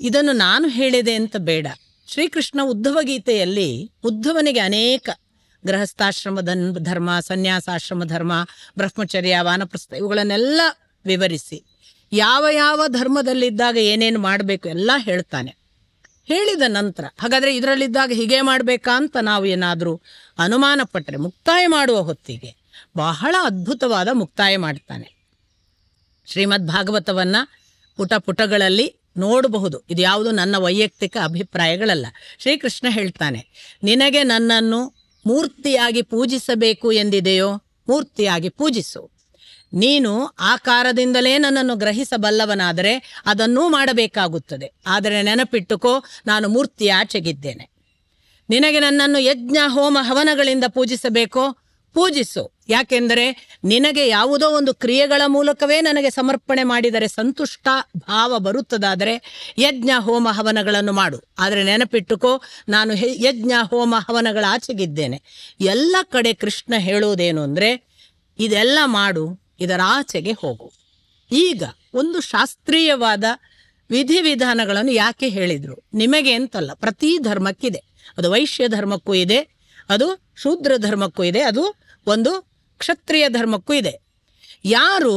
ಇದನ್ನು ನಾನು ಹೇಳಿದೆ ಅಂತ ಬೇಡ ಶ್ರೀಕೃಷ್ಣ ಉದ್ಧವ ಗೀತೆಯಲ್ಲಿ ಉದ್ಧವನಿಗೆ ಅನೇಕ ಗೃಹಸ್ಥಾಶ್ರಮ ಧರ್ಮ ಸನ್ಯಾಸಾಶ್ರಮ ಧರ್ಮ ಬ್ರಹ್ಮಚರ್ಯ ವಾನಪ್ರಸ್ಥ ಇವುಗಳನ್ನೆಲ್ಲ ವಿವರಿಸಿ ಯಾವ ಯಾವ ಧರ್ಮದಲ್ಲಿದ್ದಾಗ ಏನೇನು ಮಾಡಬೇಕು ಎಲ್ಲ ಹೇಳ್ತಾನೆ ಹೇಳಿದ ನಂತರ ಹಾಗಾದರೆ ಇದರಲ್ಲಿದ್ದಾಗ ಹೀಗೆ ಮಾಡಬೇಕಾ ಅಂತ ನಾವು ಏನಾದರೂ ಅನುಮಾನ ಪಟ್ಟರೆ ಮುಕ್ತಾಯ ಮಾಡುವ ಹೊತ್ತಿಗೆ ಬಹಳ ಅದ್ಭುತವಾದ ಮುಕ್ತಾಯ ಮಾಡ್ತಾನೆ ಶ್ರೀಮದ್ ಭಾಗವತವನ್ನು ಪುಟ ಪುಟಗಳಲ್ಲಿ ನೋಡಬಹುದು ಇದು ಯಾವುದು ನನ್ನ ವೈಯಕ್ತಿಕ ಅಭಿಪ್ರಾಯಗಳಲ್ಲ ಶ್ರೀಕೃಷ್ಣ ಹೇಳ್ತಾನೆ ನಿನಗೆ ನನ್ನನ್ನು ಮೂರ್ತಿಯಾಗಿ ಪೂಜಿಸಬೇಕು ಎಂದಿದೆಯೋ ಮೂರ್ತಿಯಾಗಿ ಪೂಜಿಸು ನೀನು ಆಕಾರದಿಂದಲೇ ನನ್ನನ್ನು ಗ್ರಹಿಸಬಲ್ಲವನಾದರೆ ಅದನ್ನೂ ಮಾಡಬೇಕಾಗುತ್ತದೆ ಆದರೆ ನೆನಪಿಟ್ಟುಕೋ ನಾನು ಮೂರ್ತಿ ಆಚೆಗಿದ್ದೇನೆ ನಿನಗೆ ನನ್ನನ್ನು ಯಜ್ಞ ಹೋಮ ಹವನಗಳಿಂದ ಪೂಜಿಸಬೇಕೋ ಪೂಜಿಸು ಯಾಕೆಂದರೆ ನಿನಗೆ ಯಾವುದೋ ಒಂದು ಕ್ರಿಯೆಗಳ ಮೂಲಕವೇ ನನಗೆ ಸಮರ್ಪಣೆ ಮಾಡಿದರೆ ಸಂತುಷ್ಟ ಭಾವ ಬರುತ್ತದಾದರೆ ಯಜ್ಞ ಹೋಮ ಹವನಗಳನ್ನು ಮಾಡು ಆದರೆ ನೆನಪಿಟ್ಟುಕೋ ನಾನು ಯಜ್ಞ ಹೋಮ ಹವನಗಳ ಆಚೆಗಿದ್ದೇನೆ ಎಲ್ಲ ಕಡೆ ಕೃಷ್ಣ ಹೇಳೋದೇನು ಅಂದರೆ ಇದೆಲ್ಲ ಮಾಡು ಇದರಾಚೆಗೆ ಹೋಗು ಈಗ ಒಂದು ಶಾಸ್ತ್ರೀಯವಾದ ವಿಧಿವಿಧಾನಗಳನ್ನು ಯಾಕೆ ಹೇಳಿದರು ನಿಮಗೆ ಅಂತಲ್ಲ ಪ್ರತಿ ಧರ್ಮಕ್ಕಿದೆ ಅದು ವೈಶ್ಯ ಧರ್ಮಕ್ಕೂ ಇದೆ ಅದು ಶೂದ್ರ ಧರ್ಮಕ್ಕೂ ಇದೆ ಅದು ಒಂದು ಕ್ಷತ್ರಿಯ ಧರ್ಮಕ್ಕೂ ಇದೆ ಯಾರು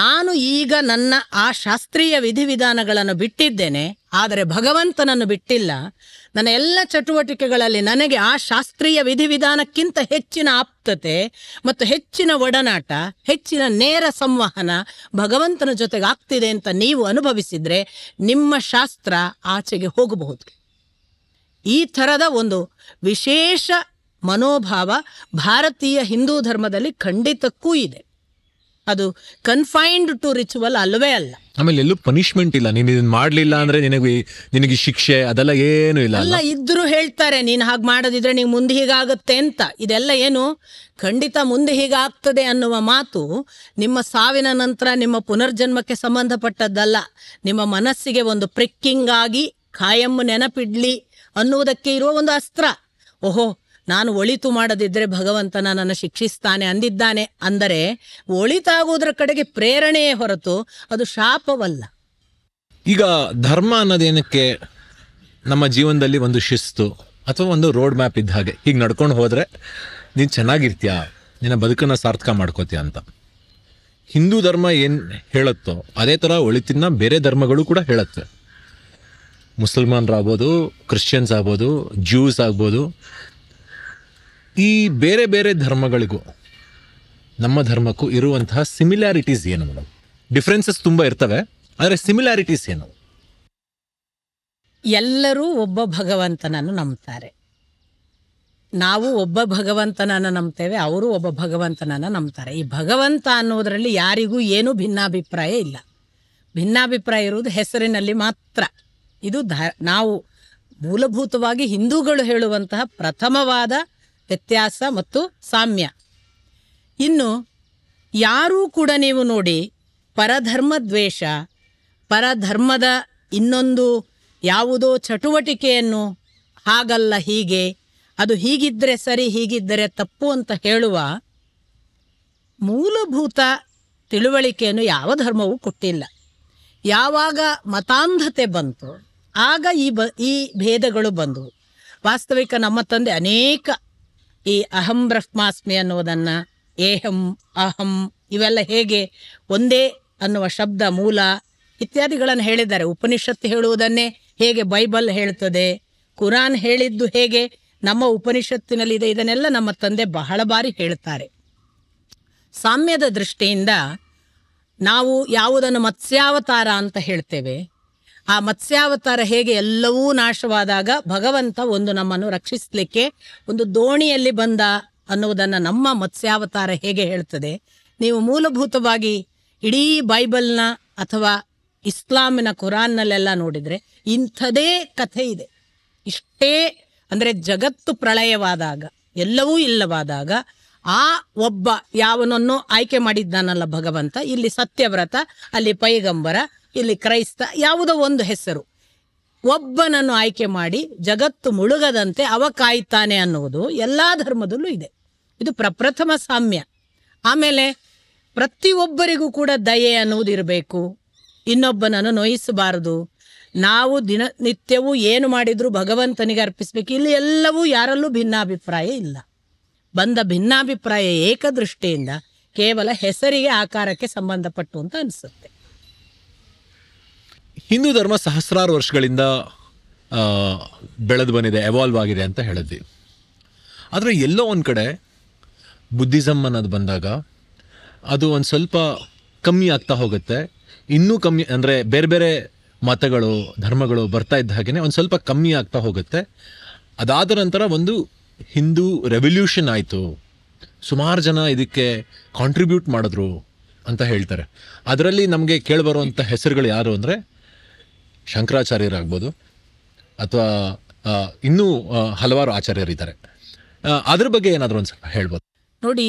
ನಾನು ಈಗ ನನ್ನ ಆ ಶಾಸ್ತ್ರೀಯ ವಿಧಿವಿಧಾನಗಳನ್ನು ಬಿಟ್ಟಿದ್ದೇನೆ ಆದರೆ ಭಗವಂತನನ್ನು ಬಿಟ್ಟಿಲ್ಲ ನನ್ನ ಎಲ್ಲ ಚಟುವಟಿಕೆಗಳಲ್ಲಿ ನನಗೆ ಆ ಶಾಸ್ತ್ರೀಯ ವಿಧಿವಿಧಾನಕ್ಕಿಂತ ಹೆಚ್ಚಿನ ಆಪ್ತತೆ ಮತ್ತು ಹೆಚ್ಚಿನ ಒಡನಾಟ ಹೆಚ್ಚಿನ ನೇರ ಸಂವಹನ ಭಗವಂತನ ಜೊತೆಗೆ ಆಗ್ತಿದೆ ಅಂತ ನೀವು ಅನುಭವಿಸಿದರೆ ನಿಮ್ಮ ಶಾಸ್ತ್ರ ಆಚೆಗೆ ಹೋಗಬಹುದು ಈ ಥರದ ಒಂದು ವಿಶೇಷ ಮನೋಭಾವ ಭಾರತೀಯ ಹಿಂದೂ ಧರ್ಮದಲ್ಲಿ ಖಂಡಿತಕ್ಕೂ ಇದೆ ಅದು ಕನ್ಫೈನ್ಡ್ ಟು ರಿಚುವಲ್ ಅಲ್ವೇ ಅಲ್ಲ ಆಮೇಲೆ ಎಲ್ಲೂ ಪನಿಷ್ಮೆಂಟ್ ಇಲ್ಲ ನೀನು ಇದನ್ನ ಮಾಡಲಿಲ್ಲ ಅಂದ್ರೆ ನಿನಗೆ ನಿನಗೆ ಶಿಕ್ಷೆ ಅದೆಲ್ಲ ಏನು ಇಲ್ಲ ಅಲ್ಲ ಇದ್ರು ಹೇಳ್ತಾರೆ ನೀನು ಹಾಗೆ ಮಾಡದಿದ್ರೆ ನೀವು ಮುಂದೆ ಹೀಗಾಗುತ್ತೆ ಅಂತ ಇದೆಲ್ಲ ಏನು ಖಂಡಿತ ಮುಂದೆ ಹೀಗಾಗ್ತದೆ ಅನ್ನುವ ಮಾತು ನಿಮ್ಮ ಸಾವಿನ ನಂತರ ನಿಮ್ಮ ಪುನರ್ಜನ್ಮಕ್ಕೆ ಸಂಬಂಧಪಟ್ಟದ್ದಲ್ಲ ನಿಮ್ಮ ಮನಸ್ಸಿಗೆ ಒಂದು ಪ್ರಿಕ್ಕಿಂಗ್ ಆಗಿ ಖಾಯಂ ನೆನಪಿಡ್ಲಿ ಅನ್ನುವುದಕ್ಕೆ ಇರುವ ಒಂದು ಅಸ್ತ್ರ ಓಹೋ ನಾನು ಒಳಿತು ಮಾಡದಿದ್ದರೆ ಭಗವಂತ ನನ್ನನ್ನು ಶಿಕ್ಷಿಸ್ತಾನೆ ಅಂದಿದ್ದಾನೆ ಅಂದರೆ ಒಳಿತಾಗುವುದರ ಕಡೆಗೆ ಪ್ರೇರಣೆಯೇ ಹೊರತು ಅದು ಶಾಪವಲ್ಲ ಈಗ ಧರ್ಮ ಅನ್ನೋದೇನಕ್ಕೆ ನಮ್ಮ ಜೀವನದಲ್ಲಿ ಒಂದು ಶಿಸ್ತು ಅಥವಾ ಒಂದು ರೋಡ್ ಮ್ಯಾಪ್ ಇದ್ದ ಹಾಗೆ ಹೀಗೆ ನಡ್ಕೊಂಡು ಹೋದರೆ ನೀನು ಚೆನ್ನಾಗಿರ್ತೀಯ ನಿನ್ನ ಬದುಕನ್ನು ಸಾರ್ಥಕ ಮಾಡ್ಕೋತೀಯ ಅಂತ ಹಿಂದೂ ಧರ್ಮ ಏನು ಹೇಳುತ್ತೋ ಅದೇ ಥರ ಒಳಿತಿನ ಬೇರೆ ಧರ್ಮಗಳು ಕೂಡ ಹೇಳುತ್ತೆ ಮುಸಲ್ಮಾನರಾಗ್ಬೋದು ಕ್ರಿಶ್ಚಿಯನ್ಸ್ ಆಗ್ಬೋದು ಜ್ಯೂಸ್ ಆಗ್ಬೋದು ಈ ಬೇರೆ ಬೇರೆ ಧರ್ಮಗಳಿಗೂ ನಮ್ಮ ಧರ್ಮಕ್ಕೂ ಇರುವಂತಹ ಸಿಮಿಲ್ಯಾರಿಟೀಸ್ ಏನು ಮೇಡಮ್ ಡಿಫ್ರೆನ್ಸಸ್ ತುಂಬ ಇರ್ತವೆ ಆದರೆ ಸಿಮಿಲ್ಯಾರಿಟೀಸ್ ಏನು ಎಲ್ಲರೂ ಒಬ್ಬ ಭಗವಂತನನ್ನು ನಂಬ್ತಾರೆ ನಾವು ಒಬ್ಬ ಭಗವಂತನನ್ನು ನಂಬ್ತೇವೆ ಅವರು ಒಬ್ಬ ಭಗವಂತನನ್ನು ನಂಬ್ತಾರೆ ಈ ಭಗವಂತ ಅನ್ನೋದರಲ್ಲಿ ಯಾರಿಗೂ ಏನೂ ಭಿನ್ನಾಭಿಪ್ರಾಯ ಇಲ್ಲ ಭಿನ್ನಾಭಿಪ್ರಾಯ ಇರುವುದು ಹೆಸರಿನಲ್ಲಿ ಮಾತ್ರ ಇದು ಧ ನಾವು ಮೂಲಭೂತವಾಗಿ ಹಿಂದೂಗಳು ಹೇಳುವಂತಹ ಪ್ರಥಮವಾದ ವ್ಯತ್ಯಾಸ ಮತ್ತು ಸಾಮ್ಯ ಇನ್ನು ಯಾರೂ ಕೂಡ ನೀವು ನೋಡಿ ಪರಧರ್ಮ ದ್ವೇಷ ಪರಧರ್ಮದ ಇನ್ನೊಂದು ಯಾವುದೋ ಚಟುವಟಿಕೆಯನ್ನು ಹಾಗಲ್ಲ ಹೀಗೆ ಅದು ಹೀಗಿದ್ದರೆ ಸರಿ ಹೀಗಿದ್ದರೆ ತಪ್ಪು ಅಂತ ಹೇಳುವ ಮೂಲಭೂತ ತಿಳುವಳಿಕೆಯನ್ನು ಯಾವ ಧರ್ಮವೂ ಕೊಟ್ಟಿಲ್ಲ ಯಾವಾಗ ಮತಾಂಧತೆ ಬಂತು ಆಗ ಈ ಬ ಈ ಭೇದಗಳು ಬಂದವು ವಾಸ್ತವಿಕ ನಮ್ಮ ತಂದೆ ಅನೇಕ ಈ ಅಹಂ ಬ್ರಹ್ಮಾಸ್ಮಿ ಅನ್ನುವುದನ್ನು ಏಹಂ ಅಹಂ ಇವೆಲ್ಲ ಹೇಗೆ ಒಂದೇ ಅನ್ನುವ ಶಬ್ದ ಮೂಲ ಇತ್ಯಾದಿಗಳನ್ನು ಹೇಳಿದ್ದಾರೆ ಉಪನಿಷತ್ತು ಹೇಳುವುದನ್ನೇ ಹೇಗೆ ಬೈಬಲ್ ಹೇಳ್ತದೆ ಕುರಾನ್ ಹೇಳಿದ್ದು ಹೇಗೆ ನಮ್ಮ ಉಪನಿಷತ್ತಿನಲ್ಲಿ ಇದೆ ಇದನ್ನೆಲ್ಲ ನಮ್ಮ ತಂದೆ ಬಹಳ ಬಾರಿ ಹೇಳ್ತಾರೆ ಸಾಮ್ಯದ ದೃಷ್ಟಿಯಿಂದ ನಾವು ಯಾವುದನ್ನು ಮತ್ಸ್ಯಾವತಾರ ಅಂತ ಹೇಳ್ತೇವೆ ಆ ಮತ್ಸ್ಯಾವತಾರ ಹೇಗೆ ಎಲ್ಲವೂ ನಾಶವಾದಾಗ ಭಗವಂತ ಒಂದು ನಮ್ಮನ್ನು ರಕ್ಷಿಸಲಿಕ್ಕೆ ಒಂದು ದೋಣಿಯಲ್ಲಿ ಬಂದ ಅನ್ನುವುದನ್ನು ನಮ್ಮ ಮತ್ಸ್ಯಾವತಾರ ಹೇಗೆ ಹೇಳ್ತದೆ ನೀವು ಮೂಲಭೂತವಾಗಿ ಇಡೀ ಬೈಬಲ್ನ ಅಥವಾ ಇಸ್ಲಾಮಿನ ಕುರಾನ್ನಲ್ಲೆಲ್ಲ ನೋಡಿದರೆ ಇಂಥದೇ ಕಥೆ ಇದೆ ಇಷ್ಟೇ ಅಂದರೆ ಜಗತ್ತು ಪ್ರಳಯವಾದಾಗ ಎಲ್ಲವೂ ಇಲ್ಲವಾದಾಗ ಆ ಒಬ್ಬ ಯಾವನನ್ನು ಆಯ್ಕೆ ಮಾಡಿದ್ದಾನಲ್ಲ ಭಗವಂತ ಇಲ್ಲಿ ಸತ್ಯವ್ರತ ಅಲ್ಲಿ ಪೈಗಂಬರ ಇಲ್ಲಿ ಕ್ರೈಸ್ತ ಯಾವುದೋ ಒಂದು ಹೆಸರು ಒಬ್ಬನನ್ನು ಆಯ್ಕೆ ಮಾಡಿ ಜಗತ್ತು ಮುಳುಗದಂತೆ ಅವ ಕಾಯ್ತಾನೆ ಅನ್ನುವುದು ಎಲ್ಲ ಧರ್ಮದಲ್ಲೂ ಇದೆ ಇದು ಪ್ರಪ್ರಥಮ ಸಾಮ್ಯ ಆಮೇಲೆ ಪ್ರತಿಯೊಬ್ಬರಿಗೂ ಕೂಡ ದಯೆ ಅನ್ನುವುದಿರಬೇಕು ಇನ್ನೊಬ್ಬನನ್ನು ನೋಯಿಸಬಾರದು ನಾವು ದಿನನಿತ್ಯವೂ ಏನು ಮಾಡಿದರೂ ಭಗವಂತನಿಗೆ ಅರ್ಪಿಸಬೇಕು ಇಲ್ಲಿ ಎಲ್ಲವೂ ಯಾರಲ್ಲೂ ಭಿನ್ನಾಭಿಪ್ರಾಯ ಇಲ್ಲ ಬಂದ ಭಿನ್ನಾಭಿಪ್ರಾಯ ಏಕದೃಷ್ಟಿಯಿಂದ ಕೇವಲ ಹೆಸರಿಗೆ ಆಕಾರಕ್ಕೆ ಸಂಬಂಧಪಟ್ಟು ಅಂತ ಅನಿಸುತ್ತೆ ಹಿಂದೂ ಧರ್ಮ ಸಹಸ್ರಾರು ವರ್ಷಗಳಿಂದ ಬೆಳೆದು ಬಂದಿದೆ ಎವಾಲ್ವ್ ಆಗಿದೆ ಅಂತ ಹೇಳಿದ್ವಿ ಆದರೆ ಎಲ್ಲೋ ಒಂದು ಕಡೆ ಬುದ್ಧಿಸಮ್ ಅನ್ನೋದು ಬಂದಾಗ ಅದು ಒಂದು ಸ್ವಲ್ಪ ಕಮ್ಮಿ ಆಗ್ತಾ ಹೋಗುತ್ತೆ ಇನ್ನೂ ಕಮ್ಮಿ ಅಂದರೆ ಬೇರೆ ಬೇರೆ ಮತಗಳು ಧರ್ಮಗಳು ಬರ್ತಾ ಇದ್ದ ಹಾಗೆಯೇ ಒಂದು ಸ್ವಲ್ಪ ಕಮ್ಮಿ ಆಗ್ತಾ ಹೋಗುತ್ತೆ ಅದಾದ ನಂತರ ಒಂದು ಹಿಂದೂ ರೆವಲ್ಯೂಷನ್ ಆಯಿತು ಸುಮಾರು ಜನ ಇದಕ್ಕೆ ಕಾಂಟ್ರಿಬ್ಯೂಟ್ ಮಾಡಿದ್ರು ಅಂತ ಹೇಳ್ತಾರೆ ಅದರಲ್ಲಿ ನಮಗೆ ಕೇಳಿಬರುವಂಥ ಹೆಸರುಗಳು ಯಾರು ಅಂದರೆ ಶಂಕರಾಚಾರ್ಯರಾಗ್ಬೋದು ಅಥವಾ ಇನ್ನೂ ಹಲವಾರು ಆಚಾರ್ಯರಿದ್ದಾರೆ ಅದ್ರ ಬಗ್ಗೆ ಏನಾದರೂ ಒಂದು ಸ್ವಲ್ಪ ಹೇಳ್ಬೋದು ನೋಡಿ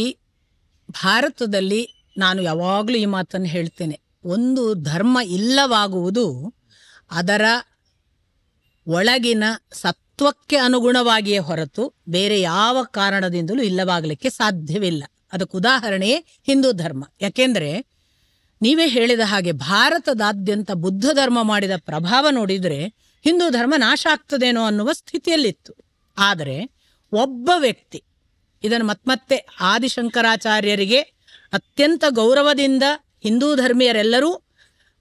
ಭಾರತದಲ್ಲಿ ನಾನು ಯಾವಾಗಲೂ ಈ ಮಾತನ್ನು ಹೇಳ್ತೇನೆ ಒಂದು ಧರ್ಮ ಇಲ್ಲವಾಗುವುದು ಅದರ ಒಳಗಿನ ಸತ್ವಕ್ಕೆ ಅನುಗುಣವಾಗಿಯೇ ಹೊರತು ಬೇರೆ ಯಾವ ಕಾರಣದಿಂದಲೂ ಇಲ್ಲವಾಗಲಿಕ್ಕೆ ಸಾಧ್ಯವಿಲ್ಲ ಅದಕ್ಕೆ ಉದಾಹರಣೆ ಹಿಂದೂ ಧರ್ಮ ಯಾಕೆಂದರೆ ನೀವೇ ಹೇಳಿದ ಹಾಗೆ ಭಾರತದಾದ್ಯಂತ ಬುದ್ಧ ಧರ್ಮ ಮಾಡಿದ ಪ್ರಭಾವ ನೋಡಿದರೆ ಹಿಂದೂ ಧರ್ಮ ನಾಶ ಆಗ್ತದೇನೋ ಅನ್ನುವ ಸ್ಥಿತಿಯಲ್ಲಿತ್ತು ಆದರೆ ಒಬ್ಬ ವ್ಯಕ್ತಿ ಇದನ್ನು ಮತ್ಮತ್ತೆ ಆದಿಶಂಕರಾಚಾರ್ಯರಿಗೆ ಅತ್ಯಂತ ಗೌರವದಿಂದ ಹಿಂದೂ ಧರ್ಮೀಯರೆಲ್ಲರೂ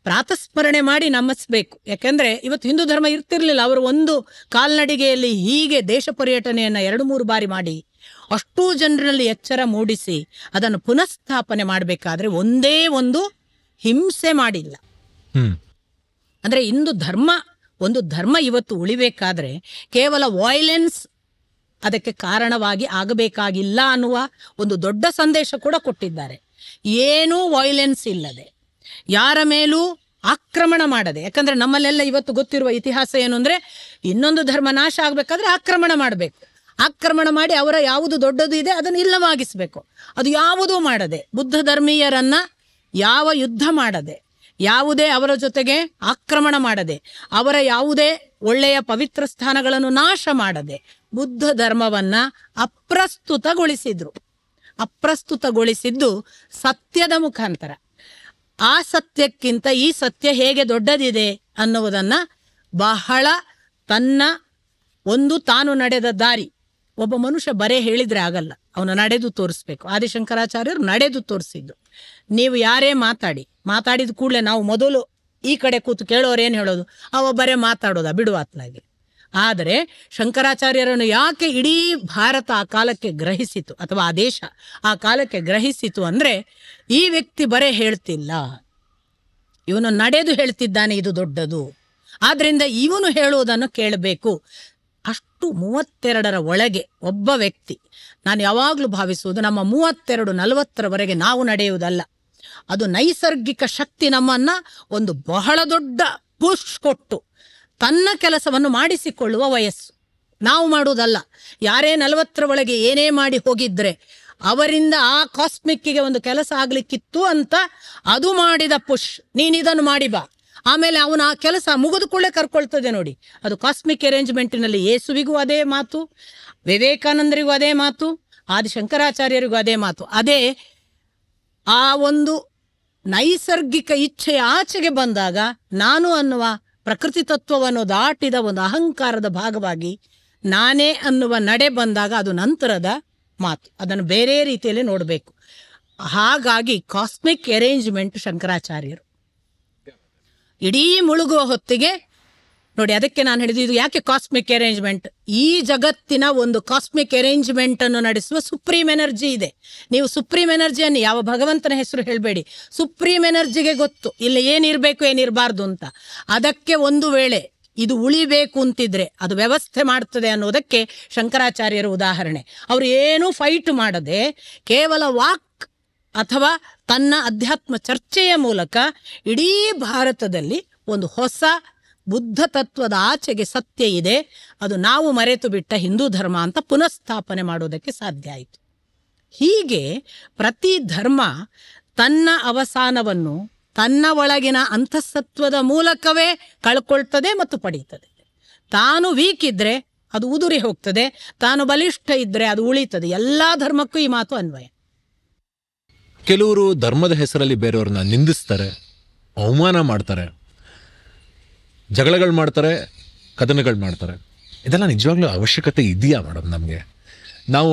ಪ್ರಾತಸ್ಮರಣೆ ಮಾಡಿ ನಮಿಸ್ಬೇಕು ಯಾಕೆಂದರೆ ಇವತ್ತು ಹಿಂದೂ ಧರ್ಮ ಇರ್ತಿರ್ಲಿಲ್ಲ ಅವರು ಒಂದು ಕಾಲ್ನಡಿಗೆಯಲ್ಲಿ ಹೀಗೆ ದೇಶ ಪರ್ಯಟನೆಯನ್ನು ಎರಡು ಮೂರು ಬಾರಿ ಮಾಡಿ ಅಷ್ಟೂ ಜನರಲ್ಲಿ ಎಚ್ಚರ ಮೂಡಿಸಿ ಅದನ್ನು ಪುನಃಸ್ಥಾಪನೆ ಮಾಡಬೇಕಾದ್ರೆ ಒಂದೇ ಒಂದು ಹಿಂಸೆ ಮಾಡಿಲ್ಲ ಅಂದರೆ ಇಂದು ಧರ್ಮ ಒಂದು ಧರ್ಮ ಇವತ್ತು ಉಳಿಬೇಕಾದ್ರೆ ಕೇವಲ ವಾಯ್ಲೆನ್ಸ್ ಅದಕ್ಕೆ ಕಾರಣವಾಗಿ ಆಗಬೇಕಾಗಿಲ್ಲ ಅನ್ನುವ ಒಂದು ದೊಡ್ಡ ಸಂದೇಶ ಕೂಡ ಕೊಟ್ಟಿದ್ದಾರೆ ಏನೂ ವಾಯ್ಲೆನ್ಸ್ ಇಲ್ಲದೆ ಯಾರ ಮೇಲೂ ಆಕ್ರಮಣ ಮಾಡದೆ ಯಾಕಂದರೆ ನಮ್ಮಲ್ಲೆಲ್ಲ ಇವತ್ತು ಗೊತ್ತಿರುವ ಇತಿಹಾಸ ಏನು ಅಂದರೆ ಇನ್ನೊಂದು ಧರ್ಮ ನಾಶ ಆಗಬೇಕಾದ್ರೆ ಆಕ್ರಮಣ ಮಾಡಬೇಕು ಆಕ್ರಮಣ ಮಾಡಿ ಅವರ ಯಾವುದು ದೊಡ್ಡದು ಇದೆ ಅದನ್ನು ಇಲ್ಲವಾಗಿಸಬೇಕು ಅದು ಯಾವುದೂ ಮಾಡದೆ ಬುದ್ಧ ಧರ್ಮೀಯರನ್ನು ಯಾವ ಯುದ್ಧ ಮಾಡದೆ ಯಾವುದೇ ಅವರ ಜೊತೆಗೆ ಆಕ್ರಮಣ ಮಾಡದೆ ಅವರ ಯಾವುದೇ ಒಳ್ಳೆಯ ಪವಿತ್ರ ಸ್ಥಾನಗಳನ್ನು ನಾಶ ಮಾಡದೆ ಬುದ್ಧ ಧರ್ಮವನ್ನ ಅಪ್ರಸ್ತುತಗೊಳಿಸಿದ್ರು ಅಪ್ರಸ್ತುತಗೊಳಿಸಿದ್ದು ಸತ್ಯದ ಮುಖಾಂತರ ಆ ಸತ್ಯಕ್ಕಿಂತ ಈ ಸತ್ಯ ಹೇಗೆ ದೊಡ್ಡದಿದೆ ಅನ್ನುವುದನ್ನ ಬಹಳ ತನ್ನ ಒಂದು ತಾನು ನಡೆದ ದಾರಿ ಒಬ್ಬ ಮನುಷ್ಯ ಬರೇ ಹೇಳಿದ್ರೆ ಆಗಲ್ಲ ಅವನು ನಡೆದು ತೋರಿಸ್ಬೇಕು ಆದಿಶಂಕರಾಚಾರ್ಯರು ನಡೆದು ತೋರಿಸಿದ್ದು ನೀವು ಯಾರೇ ಮಾತಾಡಿ ಮಾತಾಡಿದ ಕೂಡಲೇ ನಾವು ಮೊದಲು ಈ ಕಡೆ ಕೂತು ಕೇಳೋರು ಏನು ಹೇಳೋದು ಅವ ಬರೇ ಮಾತಾಡೋದ ಬಿಡುವಾತ್ನಾಗಿ ಆದರೆ ಶಂಕರಾಚಾರ್ಯರನ್ನು ಯಾಕೆ ಇಡೀ ಭಾರತ ಆ ಕಾಲಕ್ಕೆ ಗ್ರಹಿಸಿತು ಅಥವಾ ಆ ದೇಶ ಆ ಕಾಲಕ್ಕೆ ಗ್ರಹಿಸಿತು ಅಂದರೆ ಈ ವ್ಯಕ್ತಿ ಬರೇ ಹೇಳ್ತಿಲ್ಲ ಇವನು ನಡೆದು ಹೇಳ್ತಿದ್ದಾನೆ ಇದು ದೊಡ್ಡದು ಆದ್ದರಿಂದ ಇವನು ಹೇಳುವುದನ್ನು ಕೇಳಬೇಕು ಅಷ್ಟು ಮೂವತ್ತೆರಡರ ಒಳಗೆ ಒಬ್ಬ ವ್ಯಕ್ತಿ ನಾನು ಯಾವಾಗಲೂ ಭಾವಿಸುವುದು ನಮ್ಮ ಮೂವತ್ತೆರಡು ನಲವತ್ತರವರೆಗೆ ನಾವು ನಡೆಯುವುದಲ್ಲ ಅದು ನೈಸರ್ಗಿಕ ಶಕ್ತಿ ನಮ್ಮನ್ನು ಒಂದು ಬಹಳ ದೊಡ್ಡ ಪುಷ್ ಕೊಟ್ಟು ತನ್ನ ಕೆಲಸವನ್ನು ಮಾಡಿಸಿಕೊಳ್ಳುವ ವಯಸ್ಸು ನಾವು ಮಾಡುವುದಲ್ಲ ಯಾರೇ ನಲವತ್ತರ ಒಳಗೆ ಏನೇ ಮಾಡಿ ಹೋಗಿದ್ರೆ ಅವರಿಂದ ಆ ಕಾಸ್ಮಿಕ್ಕಿಗೆ ಒಂದು ಕೆಲಸ ಆಗಲಿಕ್ಕಿತ್ತು ಅಂತ ಅದು ಮಾಡಿದ ಪುಷ್ ನೀನಿದನ್ನು ಮಾಡಿ ಬಾ ಆಮೇಲೆ ಅವನು ಆ ಕೆಲಸ ಮುಗಿದುಕೊಳ್ಳೆ ಕರ್ಕೊಳ್ತದೆ ನೋಡಿ ಅದು ಕಾಸ್ಮಿಕ್ ಅರೇಂಜ್ಮೆಂಟಿನಲ್ಲಿ ಏಸುವಿಗೂ ಅದೇ ಮಾತು ವಿವೇಕಾನಂದರಿಗೂ ಅದೇ ಮಾತು ಆದಿ ಶಂಕರಾಚಾರ್ಯರಿಗೂ ಅದೇ ಮಾತು ಅದೇ ಆ ಒಂದು ನೈಸರ್ಗಿಕ ಇಚ್ಛೆ ಆಚೆಗೆ ಬಂದಾಗ ನಾನು ಅನ್ನುವ ಪ್ರಕೃತಿ ತತ್ವವನ್ನು ದಾಟಿದ ಒಂದು ಅಹಂಕಾರದ ಭಾಗವಾಗಿ ನಾನೇ ಅನ್ನುವ ನಡೆ ಬಂದಾಗ ಅದು ನಂತರದ ಮಾತು ಅದನ್ನು ಬೇರೆ ರೀತಿಯಲ್ಲಿ ನೋಡಬೇಕು ಹಾಗಾಗಿ ಕಾಸ್ಮಿಕ್ ಅರೇಂಜ್ಮೆಂಟ್ ಶಂಕರಾಚಾರ್ಯರು ಇಡೀ ಮುಳುಗುವ ಹೊತ್ತಿಗೆ ನೋಡಿ ಅದಕ್ಕೆ ನಾನು ಹೇಳಿದ್ದು ಇದು ಯಾಕೆ ಕಾಸ್ಮಿಕ್ ಅರೇಂಜ್ಮೆಂಟ್ ಈ ಜಗತ್ತಿನ ಒಂದು ಕಾಸ್ಮಿಕ್ ಅರೇಂಜ್ಮೆಂಟ್ ಅನ್ನು ನಡೆಸುವ ಸುಪ್ರೀಂ ಎನರ್ಜಿ ಇದೆ ನೀವು ಸುಪ್ರೀಂ ಎನರ್ಜಿಯನ್ನು ಯಾವ ಭಗವಂತನ ಹೆಸರು ಹೇಳಬೇಡಿ ಸುಪ್ರೀಂ ಎನರ್ಜಿಗೆ ಗೊತ್ತು ಇಲ್ಲಿ ಏನಿರಬೇಕು ಏನಿರಬಾರ್ದು ಅಂತ ಅದಕ್ಕೆ ಒಂದು ವೇಳೆ ಇದು ಉಳಿಬೇಕು ಅಂತಿದ್ರೆ ಅದು ವ್ಯವಸ್ಥೆ ಮಾಡ್ತದೆ ಅನ್ನೋದಕ್ಕೆ ಶಂಕರಾಚಾರ್ಯರ ಉದಾಹರಣೆ ಅವರು ಏನೂ ಫೈಟ್ ಮಾಡದೆ ಕೇವಲ ವಾಕ್ ಅಥವಾ ತನ್ನ ಅಧ್ಯಾತ್ಮ ಚರ್ಚೆಯ ಮೂಲಕ ಇಡೀ ಭಾರತದಲ್ಲಿ ಒಂದು ಹೊಸ ಬುದ್ಧ ತತ್ವದ ಆಚೆಗೆ ಸತ್ಯ ಇದೆ ಅದು ನಾವು ಮರೆತು ಬಿಟ್ಟ ಹಿಂದೂ ಧರ್ಮ ಅಂತ ಪುನಃಸ್ಥಾಪನೆ ಮಾಡೋದಕ್ಕೆ ಸಾಧ್ಯ ಆಯಿತು ಹೀಗೆ ಪ್ರತಿ ಧರ್ಮ ತನ್ನ ಅವಸಾನವನ್ನು ತನ್ನ ಒಳಗಿನ ಅಂತಸ್ತತ್ವದ ಮೂಲಕವೇ ಕಳ್ಕೊಳ್ತದೆ ಮತ್ತು ಪಡೀತದೆ ತಾನು ವೀಕ್ ಇದ್ರೆ ಅದು ಉದುರಿ ಹೋಗ್ತದೆ ತಾನು ಬಲಿಷ್ಠ ಇದ್ದರೆ ಅದು ಉಳಿತದೆ ಎಲ್ಲ ಧರ್ಮಕ್ಕೂ ಈ ಮಾತು ಅನ್ವಯ ಕೆಲವರು ಧರ್ಮದ ಹೆಸರಲ್ಲಿ ಬೇರೆಯವ್ರನ್ನ ನಿಂದಿಸ್ತಾರೆ ಅವಮಾನ ಮಾಡ್ತಾರೆ ಜಗಳಗಳು ಮಾಡ್ತಾರೆ ಕದನಗಳು ಮಾಡ್ತಾರೆ ಇದೆಲ್ಲ ನಿಜವಾಗ್ಲೂ ಅವಶ್ಯಕತೆ ಇದೆಯಾ ಮೇಡಮ್ ನಮಗೆ ನಾವು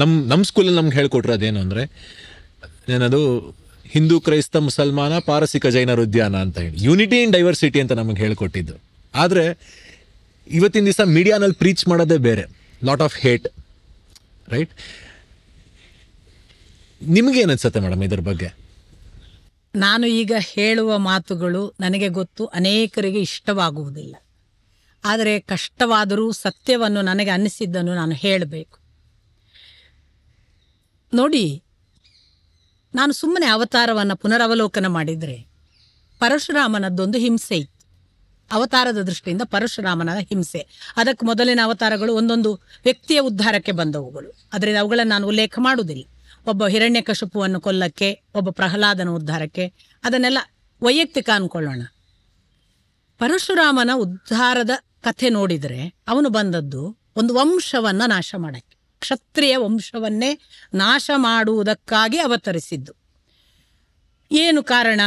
ನಮ್ಮ ನಮ್ಮ ಸ್ಕೂಲಲ್ಲಿ ನಮ್ಗೆ ಹೇಳ್ಕೊಟ್ರೆ ಅದೇನು ಅಂದರೆ ಏನದು ಹಿಂದೂ ಕ್ರೈಸ್ತ ಮುಸಲ್ಮಾನ ಪಾರಸಿಕ ಜೈನರು ಉದ್ಯಾನ ಅಂತ ಹೇಳಿ ಯೂನಿಟಿ ಇನ್ ಡೈವರ್ಸಿಟಿ ಅಂತ ನಮಗೆ ಹೇಳ್ಕೊಟ್ಟಿದ್ದು ಆದರೆ ಇವತ್ತಿನ ದಿವಸ ಮೀಡಿಯಾನಲ್ಲಿ ಪ್ರೀಚ್ ಮಾಡೋದೇ ಬೇರೆ ಲಾಟ್ ಆಫ್ ಹೇಟ್ ರೈಟ್ ನಿಮಗೇನು ಅನಿಸುತ್ತೆ ಮೇಡಮ್ ಇದ್ರ ಬಗ್ಗೆ ನಾನು ಈಗ ಹೇಳುವ ಮಾತುಗಳು ನನಗೆ ಗೊತ್ತು ಅನೇಕರಿಗೆ ಇಷ್ಟವಾಗುವುದಿಲ್ಲ ಆದರೆ ಕಷ್ಟವಾದರೂ ಸತ್ಯವನ್ನು ನನಗೆ ಅನ್ನಿಸಿದ್ದನ್ನು ನಾನು ಹೇಳಬೇಕು ನೋಡಿ ನಾನು ಸುಮ್ಮನೆ ಅವತಾರವನ್ನು ಪುನರವಲೋಕನ ಮಾಡಿದರೆ ಪರಶುರಾಮನದ್ದೊಂದು ಹಿಂಸೆ ಇತ್ತು ಅವತಾರದ ದೃಷ್ಟಿಯಿಂದ ಪರಶುರಾಮನ ಹಿಂಸೆ ಅದಕ್ಕೆ ಮೊದಲಿನ ಅವತಾರಗಳು ಒಂದೊಂದು ವ್ಯಕ್ತಿಯ ಉದ್ಧಾರಕ್ಕೆ ಬಂದವುಗಳು ಅದರಿಂದ ಅವುಗಳನ್ನು ನಾನು ಉಲ್ಲೇಖ ಮಾಡುವುದಿಲ್ಲ ಒಬ್ಬ ಹಿರಣ್ಯಕಶಪುವನ್ನು ಕೊಲ್ಲಕ್ಕೆ ಒಬ್ಬ ಪ್ರಹ್ಲಾದನ ಉದ್ಧಾರಕ್ಕೆ ಅದನ್ನೆಲ್ಲ ವೈಯಕ್ತಿಕ ಅಂದ್ಕೊಳ್ಳೋಣ ಪರಶುರಾಮನ ಉದ್ಧಾರದ ಕಥೆ ನೋಡಿದರೆ ಅವನು ಬಂದದ್ದು ಒಂದು ವಂಶವನ್ನು ನಾಶ ಮಾಡೋಕ್ಕೆ ಕ್ಷತ್ರಿಯ ವಂಶವನ್ನೇ ನಾಶ ಮಾಡುವುದಕ್ಕಾಗಿ ಅವತರಿಸಿದ್ದು ಏನು ಕಾರಣ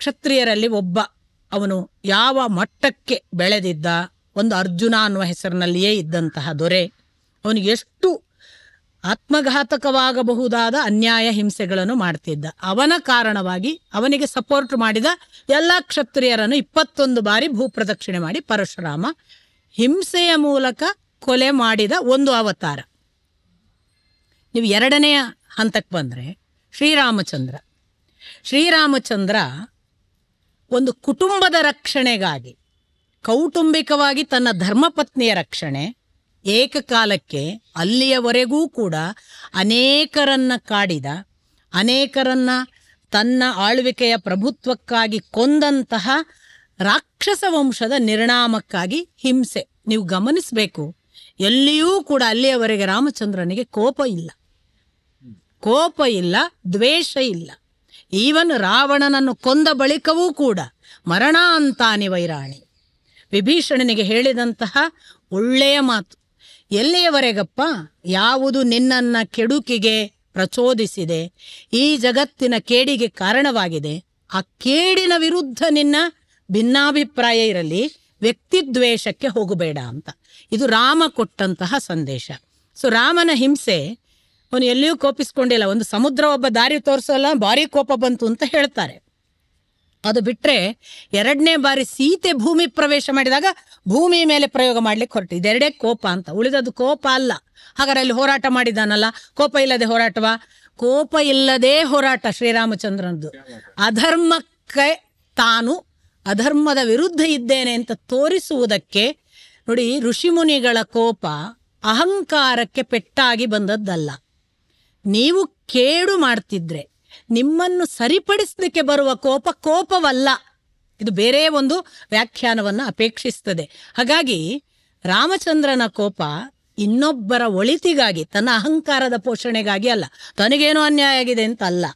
ಕ್ಷತ್ರಿಯರಲ್ಲಿ ಒಬ್ಬ ಅವನು ಯಾವ ಮಟ್ಟಕ್ಕೆ ಬೆಳೆದಿದ್ದ ಒಂದು ಅರ್ಜುನ ಅನ್ನುವ ಹೆಸರಿನಲ್ಲಿಯೇ ಇದ್ದಂತಹ ದೊರೆ ಅವನಿಗೆ ಎಷ್ಟು ಆತ್ಮಘಾತಕವಾಗಬಹುದಾದ ಅನ್ಯಾಯ ಹಿಂಸೆಗಳನ್ನು ಮಾಡ್ತಿದ್ದ ಅವನ ಕಾರಣವಾಗಿ ಅವನಿಗೆ ಸಪೋರ್ಟ್ ಮಾಡಿದ ಎಲ್ಲ ಕ್ಷತ್ರಿಯರನ್ನು ಇಪ್ಪತ್ತೊಂದು ಬಾರಿ ಭೂಪ್ರದಕ್ಷಿಣೆ ಮಾಡಿ ಪರಶುರಾಮ ಹಿಂಸೆಯ ಮೂಲಕ ಕೊಲೆ ಮಾಡಿದ ಒಂದು ಅವತಾರ ನೀವು ಎರಡನೆಯ ಹಂತಕ್ಕೆ ಬಂದರೆ ಶ್ರೀರಾಮಚಂದ್ರ ಶ್ರೀರಾಮಚಂದ್ರ ಒಂದು ಕುಟುಂಬದ ರಕ್ಷಣೆಗಾಗಿ ಕೌಟುಂಬಿಕವಾಗಿ ತನ್ನ ಧರ್ಮಪತ್ನಿಯ ರಕ್ಷಣೆ ಏಕಕಾಲಕ್ಕೆ ಅಲ್ಲಿಯವರೆಗೂ ಕೂಡ ಅನೇಕರನ್ನು ಕಾಡಿದ ಅನೇಕರನ್ನು ತನ್ನ ಆಳ್ವಿಕೆಯ ಪ್ರಭುತ್ವಕ್ಕಾಗಿ ಕೊಂದಂತಹ ರಾಕ್ಷಸ ವಂಶದ ನಿರ್ಣಾಮಕ್ಕಾಗಿ ಹಿಂಸೆ ನೀವು ಗಮನಿಸಬೇಕು ಎಲ್ಲಿಯೂ ಕೂಡ ಅಲ್ಲಿಯವರೆಗೆ ರಾಮಚಂದ್ರನಿಗೆ ಕೋಪ ಇಲ್ಲ ಕೋಪ ಇಲ್ಲ ದ್ವೇಷ ಇಲ್ಲ ಈವನ್ ರಾವಣನನ್ನು ಕೊಂದ ಬಳಿಕವೂ ಕೂಡ ಮರಣ ಅಂತಾನೆ ವೈರಾಣಿ ವಿಭೀಷಣನಿಗೆ ಹೇಳಿದಂತಹ ಒಳ್ಳೆಯ ಮಾತು ಎಲ್ಲಿಯವರೆಗಪ್ಪ ಯಾವುದು ನಿನ್ನನ್ನು ಕೆಡುಕಿಗೆ ಪ್ರಚೋದಿಸಿದೆ ಈ ಜಗತ್ತಿನ ಕೇಡಿಗೆ ಕಾರಣವಾಗಿದೆ ಆ ಕೇಡಿನ ವಿರುದ್ಧ ನಿನ್ನ ಭಿನ್ನಾಭಿಪ್ರಾಯ ಇರಲಿ ವ್ಯಕ್ತಿ ದ್ವೇಷಕ್ಕೆ ಹೋಗಬೇಡ ಅಂತ ಇದು ರಾಮ ಕೊಟ್ಟಂತಹ ಸಂದೇಶ ಸೊ ರಾಮನ ಹಿಂಸೆ ಅವನು ಎಲ್ಲಿಯೂ ಕೋಪಿಸ್ಕೊಂಡಿಲ್ಲ ಒಂದು ಸಮುದ್ರ ಒಬ್ಬ ದಾರಿ ತೋರಿಸಲ್ಲ ಭಾರಿ ಕೋಪ ಬಂತು ಅಂತ ಹೇಳ್ತಾರೆ ಅದು ಬಿಟ್ಟರೆ ಎರಡನೇ ಬಾರಿ ಸೀತೆ ಭೂಮಿ ಪ್ರವೇಶ ಮಾಡಿದಾಗ ಭೂಮಿ ಮೇಲೆ ಪ್ರಯೋಗ ಮಾಡಲಿಕ್ಕೆ ಹೊರಟು ಇದೆರಡೇ ಕೋಪ ಅಂತ ಉಳಿದದ್ದು ಕೋಪ ಅಲ್ಲ ಹಾಗಾದ್ರೆ ಅಲ್ಲಿ ಹೋರಾಟ ಮಾಡಿದ್ದಾನಲ್ಲ ಕೋಪ ಇಲ್ಲದೆ ಹೋರಾಟವಾ ಕೋಪ ಇಲ್ಲದೆ ಹೋರಾಟ ಶ್ರೀರಾಮಚಂದ್ರನದ್ದು ಅಧರ್ಮಕ್ಕೆ ತಾನು ಅಧರ್ಮದ ವಿರುದ್ಧ ಇದ್ದೇನೆ ಅಂತ ತೋರಿಸುವುದಕ್ಕೆ ನೋಡಿ ಋಷಿಮುನಿಗಳ ಕೋಪ ಅಹಂಕಾರಕ್ಕೆ ಪೆಟ್ಟಾಗಿ ಬಂದದ್ದಲ್ಲ ನೀವು ಕೇಡು ಮಾಡ್ತಿದ್ರೆ ನಿಮ್ಮನ್ನು ಸರಿಪಡಿಸಲಿಕ್ಕೆ ಬರುವ ಕೋಪ ಕೋಪವಲ್ಲ ಇದು ಬೇರೆ ಒಂದು ವ್ಯಾಖ್ಯಾನವನ್ನು ಅಪೇಕ್ಷಿಸ್ತದೆ ಹಾಗಾಗಿ ರಾಮಚಂದ್ರನ ಕೋಪ ಇನ್ನೊಬ್ಬರ ಒಳಿತಿಗಾಗಿ ತನ್ನ ಅಹಂಕಾರದ ಪೋಷಣೆಗಾಗಿ ಅಲ್ಲ ತನಗೇನೋ ಅನ್ಯಾಯ ಆಗಿದೆ ಅಂತ ಅಲ್ಲ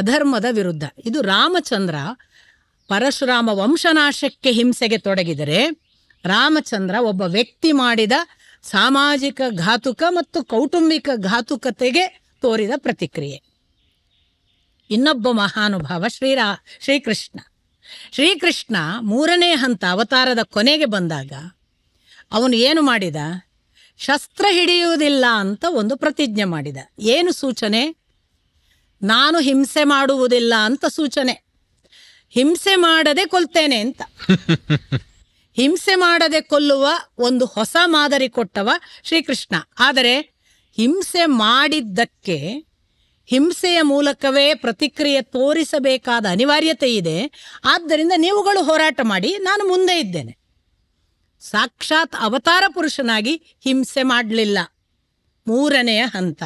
ಅಧರ್ಮದ ವಿರುದ್ಧ ಇದು ರಾಮಚಂದ್ರ ಪರಶುರಾಮ ವಂಶನಾಶಕ್ಕೆ ಹಿಂಸೆಗೆ ತೊಡಗಿದರೆ ರಾಮಚಂದ್ರ ಒಬ್ಬ ವ್ಯಕ್ತಿ ಮಾಡಿದ ಸಾಮಾಜಿಕ ಘಾತುಕ ಮತ್ತು ಕೌಟುಂಬಿಕ ಘಾತುಕತೆಗೆ ತೋರಿದ ಪ್ರತಿಕ್ರಿಯೆ ಇನ್ನೊಬ್ಬ ಮಹಾನುಭಾವ ಶ್ರೀರಾ ಶ್ರೀಕೃಷ್ಣ ಶ್ರೀಕೃಷ್ಣ ಮೂರನೇ ಹಂತ ಅವತಾರದ ಕೊನೆಗೆ ಬಂದಾಗ ಅವನು ಏನು ಮಾಡಿದ ಶಸ್ತ್ರ ಹಿಡಿಯುವುದಿಲ್ಲ ಅಂತ ಒಂದು ಪ್ರತಿಜ್ಞೆ ಮಾಡಿದ ಏನು ಸೂಚನೆ ನಾನು ಹಿಂಸೆ ಮಾಡುವುದಿಲ್ಲ ಅಂತ ಸೂಚನೆ ಹಿಂಸೆ ಮಾಡದೆ ಕೊಲ್ತೇನೆ ಅಂತ ಹಿಂಸೆ ಮಾಡದೆ ಕೊಲ್ಲುವ ಒಂದು ಹೊಸ ಮಾದರಿ ಕೊಟ್ಟವ ಶ್ರೀಕೃಷ್ಣ ಆದರೆ ಹಿಂಸೆ ಮಾಡಿದ್ದಕ್ಕೆ ಹಿಂಸೆಯ ಮೂಲಕವೇ ಪ್ರತಿಕ್ರಿಯೆ ತೋರಿಸಬೇಕಾದ ಅನಿವಾರ್ಯತೆ ಇದೆ ಆದ್ದರಿಂದ ನೀವುಗಳು ಹೋರಾಟ ಮಾಡಿ ನಾನು ಮುಂದೆ ಇದ್ದೇನೆ ಸಾಕ್ಷಾತ್ ಅವತಾರ ಪುರುಷನಾಗಿ ಹಿಂಸೆ ಮಾಡಲಿಲ್ಲ ಮೂರನೆಯ ಹಂತ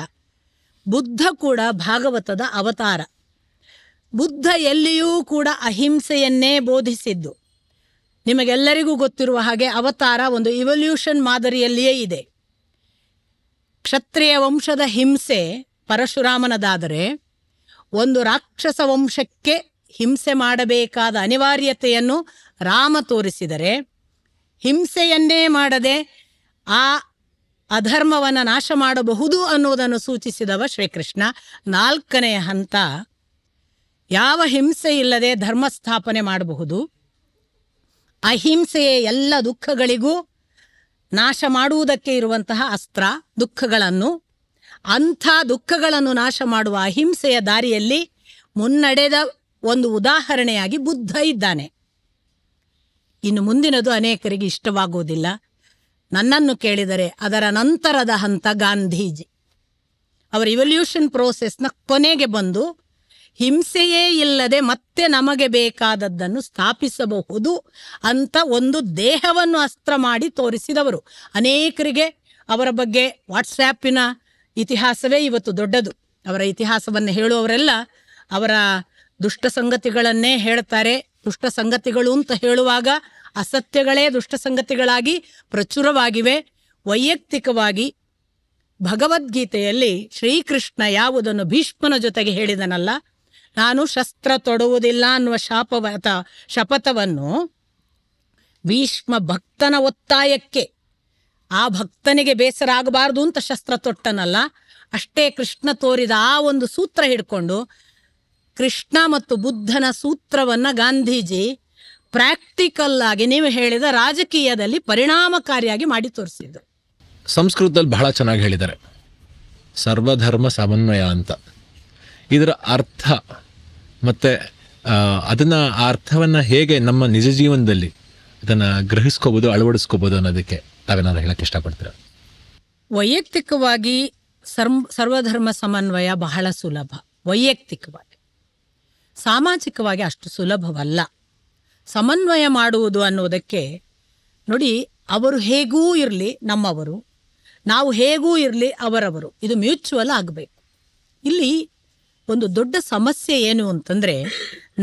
ಬುದ್ಧ ಕೂಡ ಭಾಗವತದ ಅವತಾರ ಬುದ್ಧ ಎಲ್ಲಿಯೂ ಕೂಡ ಅಹಿಂಸೆಯನ್ನೇ ಬೋಧಿಸಿದ್ದು ನಿಮಗೆಲ್ಲರಿಗೂ ಗೊತ್ತಿರುವ ಹಾಗೆ ಅವತಾರ ಒಂದು ಇವಲ್ಯೂಷನ್ ಮಾದರಿಯಲ್ಲಿಯೇ ಇದೆ ಕ್ಷತ್ರಿಯ ವಂಶದ ಹಿಂಸೆ ಪರಶುರಾಮನದಾದರೆ ಒಂದು ರಾಕ್ಷಸ ವಂಶಕ್ಕೆ ಹಿಂಸೆ ಮಾಡಬೇಕಾದ ಅನಿವಾರ್ಯತೆಯನ್ನು ರಾಮ ತೋರಿಸಿದರೆ ಹಿಂಸೆಯನ್ನೇ ಮಾಡದೆ ಆ ಅಧರ್ಮವನ್ನು ನಾಶ ಮಾಡಬಹುದು ಅನ್ನುವುದನ್ನು ಸೂಚಿಸಿದವ ಶ್ರೀಕೃಷ್ಣ ನಾಲ್ಕನೆಯ ಹಂತ ಯಾವ ಹಿಂಸೆ ಇಲ್ಲದೆ ಧರ್ಮ ಸ್ಥಾಪನೆ ಮಾಡಬಹುದು ಅಹಿಂಸೆಯೇ ಎಲ್ಲ ದುಃಖಗಳಿಗೂ ನಾಶ ಮಾಡುವುದಕ್ಕೆ ಇರುವಂತಹ ಅಸ್ತ್ರ ದುಃಖಗಳನ್ನು ಅಂಥ ದುಃಖಗಳನ್ನು ನಾಶ ಮಾಡುವ ಅಹಿಂಸೆಯ ದಾರಿಯಲ್ಲಿ ಮುನ್ನಡೆದ ಒಂದು ಉದಾಹರಣೆಯಾಗಿ ಬುದ್ಧ ಇದ್ದಾನೆ ಇನ್ನು ಮುಂದಿನದು ಅನೇಕರಿಗೆ ಇಷ್ಟವಾಗುವುದಿಲ್ಲ ನನ್ನನ್ನು ಕೇಳಿದರೆ ಅದರ ನಂತರದ ಹಂತ ಗಾಂಧೀಜಿ ಅವರ ಇವಲ್ಯೂಷನ್ ಪ್ರೋಸೆಸ್ನ ಕೊನೆಗೆ ಬಂದು ಹಿಂಸೆಯೇ ಇಲ್ಲದೆ ಮತ್ತೆ ನಮಗೆ ಬೇಕಾದದ್ದನ್ನು ಸ್ಥಾಪಿಸಬಹುದು ಅಂತ ಒಂದು ದೇಹವನ್ನು ಅಸ್ತ್ರ ಮಾಡಿ ತೋರಿಸಿದವರು ಅನೇಕರಿಗೆ ಅವರ ಬಗ್ಗೆ ವಾಟ್ಸ್ಯಾಪಿನ ಇತಿಹಾಸವೇ ಇವತ್ತು ದೊಡ್ಡದು ಅವರ ಇತಿಹಾಸವನ್ನು ಹೇಳುವವರೆಲ್ಲ ಅವರ ದುಷ್ಟ ಸಂಗತಿಗಳನ್ನೇ ಹೇಳ್ತಾರೆ ದುಷ್ಟ ಸಂಗತಿಗಳು ಅಂತ ಹೇಳುವಾಗ ಅಸತ್ಯಗಳೇ ದುಷ್ಟ ಸಂಗತಿಗಳಾಗಿ ಪ್ರಚುರವಾಗಿವೆ ವೈಯಕ್ತಿಕವಾಗಿ ಭಗವದ್ಗೀತೆಯಲ್ಲಿ ಶ್ರೀಕೃಷ್ಣ ಯಾವುದನ್ನು ಭೀಷ್ಮನ ಜೊತೆಗೆ ಹೇಳಿದನಲ್ಲ ನಾನು ಶಸ್ತ್ರ ತೊಡುವುದಿಲ್ಲ ಅನ್ನುವ ಶಾಪವ ಶಪಥವನ್ನು ಭೀಷ್ಮ ಭಕ್ತನ ಒತ್ತಾಯಕ್ಕೆ ಆ ಭಕ್ತನಿಗೆ ಬೇಸರ ಆಗಬಾರ್ದು ಅಂತ ಶಸ್ತ್ರ ತೊಟ್ಟನಲ್ಲ ಅಷ್ಟೇ ಕೃಷ್ಣ ತೋರಿದ ಆ ಒಂದು ಸೂತ್ರ ಹಿಡ್ಕೊಂಡು ಕೃಷ್ಣ ಮತ್ತು ಬುದ್ಧನ ಸೂತ್ರವನ್ನು ಗಾಂಧೀಜಿ ಪ್ರಾಕ್ಟಿಕಲ್ ಆಗಿ ನೀವು ಹೇಳಿದ ರಾಜಕೀಯದಲ್ಲಿ ಪರಿಣಾಮಕಾರಿಯಾಗಿ ಮಾಡಿ ತೋರಿಸಿದ್ದು ಸಂಸ್ಕೃತದಲ್ಲಿ ಬಹಳ ಚೆನ್ನಾಗಿ ಹೇಳಿದ್ದಾರೆ ಸರ್ವಧರ್ಮ ಸಮನ್ವಯ ಅಂತ ಇದರ ಅರ್ಥ ಮತ್ತು ಅದನ್ನು ಆ ಅರ್ಥವನ್ನು ಹೇಗೆ ನಮ್ಮ ನಿಜ ಜೀವನದಲ್ಲಿ ಅದನ್ನು ಗ್ರಹಿಸ್ಕೋಬೋದು ಅಳವಡಿಸ್ಕೋಬೋದು ಅನ್ನೋದಕ್ಕೆ ತಾವೇನಾದ್ರೂ ಹೇಳಕ್ಕೆ ಇಷ್ಟಪಡ್ತೀರಾ ವೈಯಕ್ತಿಕವಾಗಿ ಸರ್ಮ್ ಸರ್ವಧರ್ಮ ಸಮನ್ವಯ ಬಹಳ ಸುಲಭ ವೈಯಕ್ತಿಕವಾಗಿ ಸಾಮಾಜಿಕವಾಗಿ ಅಷ್ಟು ಸುಲಭವಲ್ಲ ಸಮನ್ವಯ ಮಾಡುವುದು ಅನ್ನೋದಕ್ಕೆ ನೋಡಿ ಅವರು ಹೇಗೂ ಇರಲಿ ನಮ್ಮವರು ನಾವು ಹೇಗೂ ಇರಲಿ ಅವರವರು ಇದು ಮ್ಯೂಚುವಲ್ ಆಗಬೇಕು ಇಲ್ಲಿ ಒಂದು ದೊಡ್ಡ ಸಮಸ್ಯೆ ಏನು ಅಂತಂದರೆ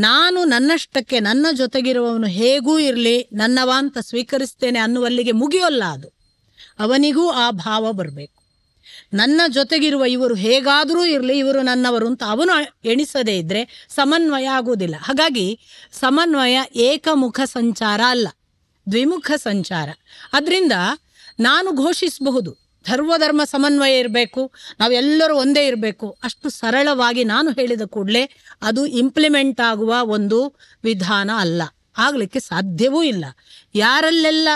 ನಾನು ನನ್ನಷ್ಟಕ್ಕೆ ನನ್ನ ಜೊತೆಗಿರುವವನು ಹೇಗೂ ಇರಲಿ ನನ್ನವ ಅಂತ ಸ್ವೀಕರಿಸ್ತೇನೆ ಅನ್ನುವಲ್ಲಿಗೆ ಮುಗಿಯೋಲ್ಲ ಅದು ಅವನಿಗೂ ಆ ಭಾವ ಬರಬೇಕು ನನ್ನ ಜೊತೆಗಿರುವ ಇವರು ಹೇಗಾದರೂ ಇರಲಿ ಇವರು ನನ್ನವರು ಅಂತ ಅವನು ಎಣಿಸದೇ ಇದ್ದರೆ ಸಮನ್ವಯ ಆಗುವುದಿಲ್ಲ ಹಾಗಾಗಿ ಸಮನ್ವಯ ಏಕಮುಖ ಸಂಚಾರ ಅಲ್ಲ ದ್ವಿಮುಖ ಸಂಚಾರ ಅದರಿಂದ ನಾನು ಘೋಷಿಸಬಹುದು ಸರ್ವಧರ್ಮ ಸಮನ್ವಯ ಇರಬೇಕು ನಾವೆಲ್ಲರೂ ಒಂದೇ ಇರಬೇಕು ಅಷ್ಟು ಸರಳವಾಗಿ ನಾನು ಹೇಳಿದ ಕೂಡಲೇ ಅದು ಇಂಪ್ಲಿಮೆಂಟ್ ಆಗುವ ಒಂದು ವಿಧಾನ ಅಲ್ಲ ಆಗಲಿಕ್ಕೆ ಸಾಧ್ಯವೂ ಇಲ್ಲ ಯಾರಲ್ಲೆಲ್ಲ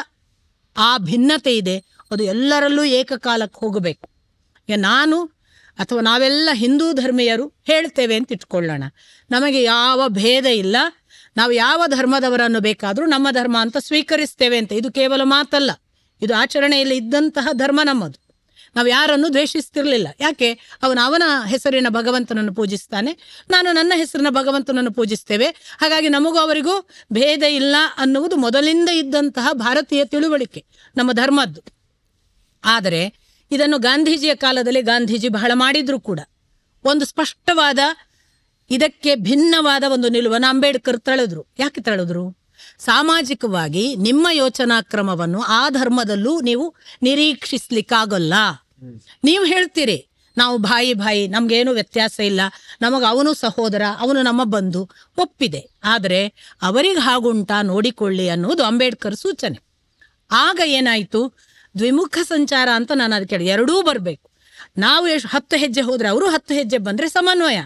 ಆ ಭಿನ್ನತೆ ಇದೆ ಅದು ಎಲ್ಲರಲ್ಲೂ ಏಕಕಾಲಕ್ಕೆ ಹೋಗಬೇಕು ಈಗ ನಾನು ಅಥವಾ ನಾವೆಲ್ಲ ಹಿಂದೂ ಧರ್ಮೀಯರು ಹೇಳ್ತೇವೆ ಅಂತ ಇಟ್ಕೊಳ್ಳೋಣ ನಮಗೆ ಯಾವ ಭೇದ ಇಲ್ಲ ನಾವು ಯಾವ ಧರ್ಮದವರನ್ನು ಬೇಕಾದರೂ ನಮ್ಮ ಧರ್ಮ ಅಂತ ಸ್ವೀಕರಿಸ್ತೇವೆ ಅಂತ ಇದು ಕೇವಲ ಮಾತಲ್ಲ ಇದು ಆಚರಣೆಯಲ್ಲಿ ಇದ್ದಂತಹ ಧರ್ಮ ನಮ್ಮದು ನಾವು ಯಾರನ್ನು ದ್ವೇಷಿಸ್ತಿರಲಿಲ್ಲ ಯಾಕೆ ಅವನು ಅವನ ಹೆಸರಿನ ಭಗವಂತನನ್ನು ಪೂಜಿಸ್ತಾನೆ ನಾನು ನನ್ನ ಹೆಸರಿನ ಭಗವಂತನನ್ನು ಪೂಜಿಸ್ತೇವೆ ಹಾಗಾಗಿ ನಮಗೂ ಅವರಿಗೂ ಭೇದ ಇಲ್ಲ ಅನ್ನುವುದು ಮೊದಲಿಂದ ಇದ್ದಂತಹ ಭಾರತೀಯ ತಿಳುವಳಿಕೆ ನಮ್ಮ ಧರ್ಮದ್ದು ಆದರೆ ಇದನ್ನು ಗಾಂಧೀಜಿಯ ಕಾಲದಲ್ಲಿ ಗಾಂಧೀಜಿ ಬಹಳ ಮಾಡಿದರೂ ಕೂಡ ಒಂದು ಸ್ಪಷ್ಟವಾದ ಇದಕ್ಕೆ ಭಿನ್ನವಾದ ಒಂದು ನಿಲುವನ್ನು ಅಂಬೇಡ್ಕರ್ ತಳೆದ್ರು ಯಾಕೆ ತಳೆದ್ರು ಸಾಮಾಜಿಕವಾಗಿ ನಿಮ್ಮ ಯೋಚನಾ ಕ್ರಮವನ್ನು ಆ ಧರ್ಮದಲ್ಲೂ ನೀವು ನಿರೀಕ್ಷಿಸ್ಲಿಕ್ಕಾಗಲ್ಲ ನೀವು ಹೇಳ್ತೀರಿ ನಾವು ಬಾಯಿ ಬಾಯಿ ನಮಗೇನು ವ್ಯತ್ಯಾಸ ಇಲ್ಲ ನಮಗೆ ಅವನು ಸಹೋದರ ಅವನು ನಮ್ಮ ಬಂಧು ಒಪ್ಪಿದೆ ಆದರೆ ಅವರಿಗೆ ಹಾಗುಂಟಾ ನೋಡಿಕೊಳ್ಳಿ ಅನ್ನೋದು ಅಂಬೇಡ್ಕರ್ ಸೂಚನೆ ಆಗ ಏನಾಯಿತು ದ್ವಿಮುಖ ಸಂಚಾರ ಅಂತ ನಾನು ಅದಕ್ಕೆ ಎರಡೂ ಬರಬೇಕು ನಾವು ಎಷ್ಟು ಹತ್ತು ಹೆಜ್ಜೆ ಹೋದರೆ ಅವರು ಹತ್ತು ಹೆಜ್ಜೆ ಬಂದರೆ ಸಮನ್ವಯ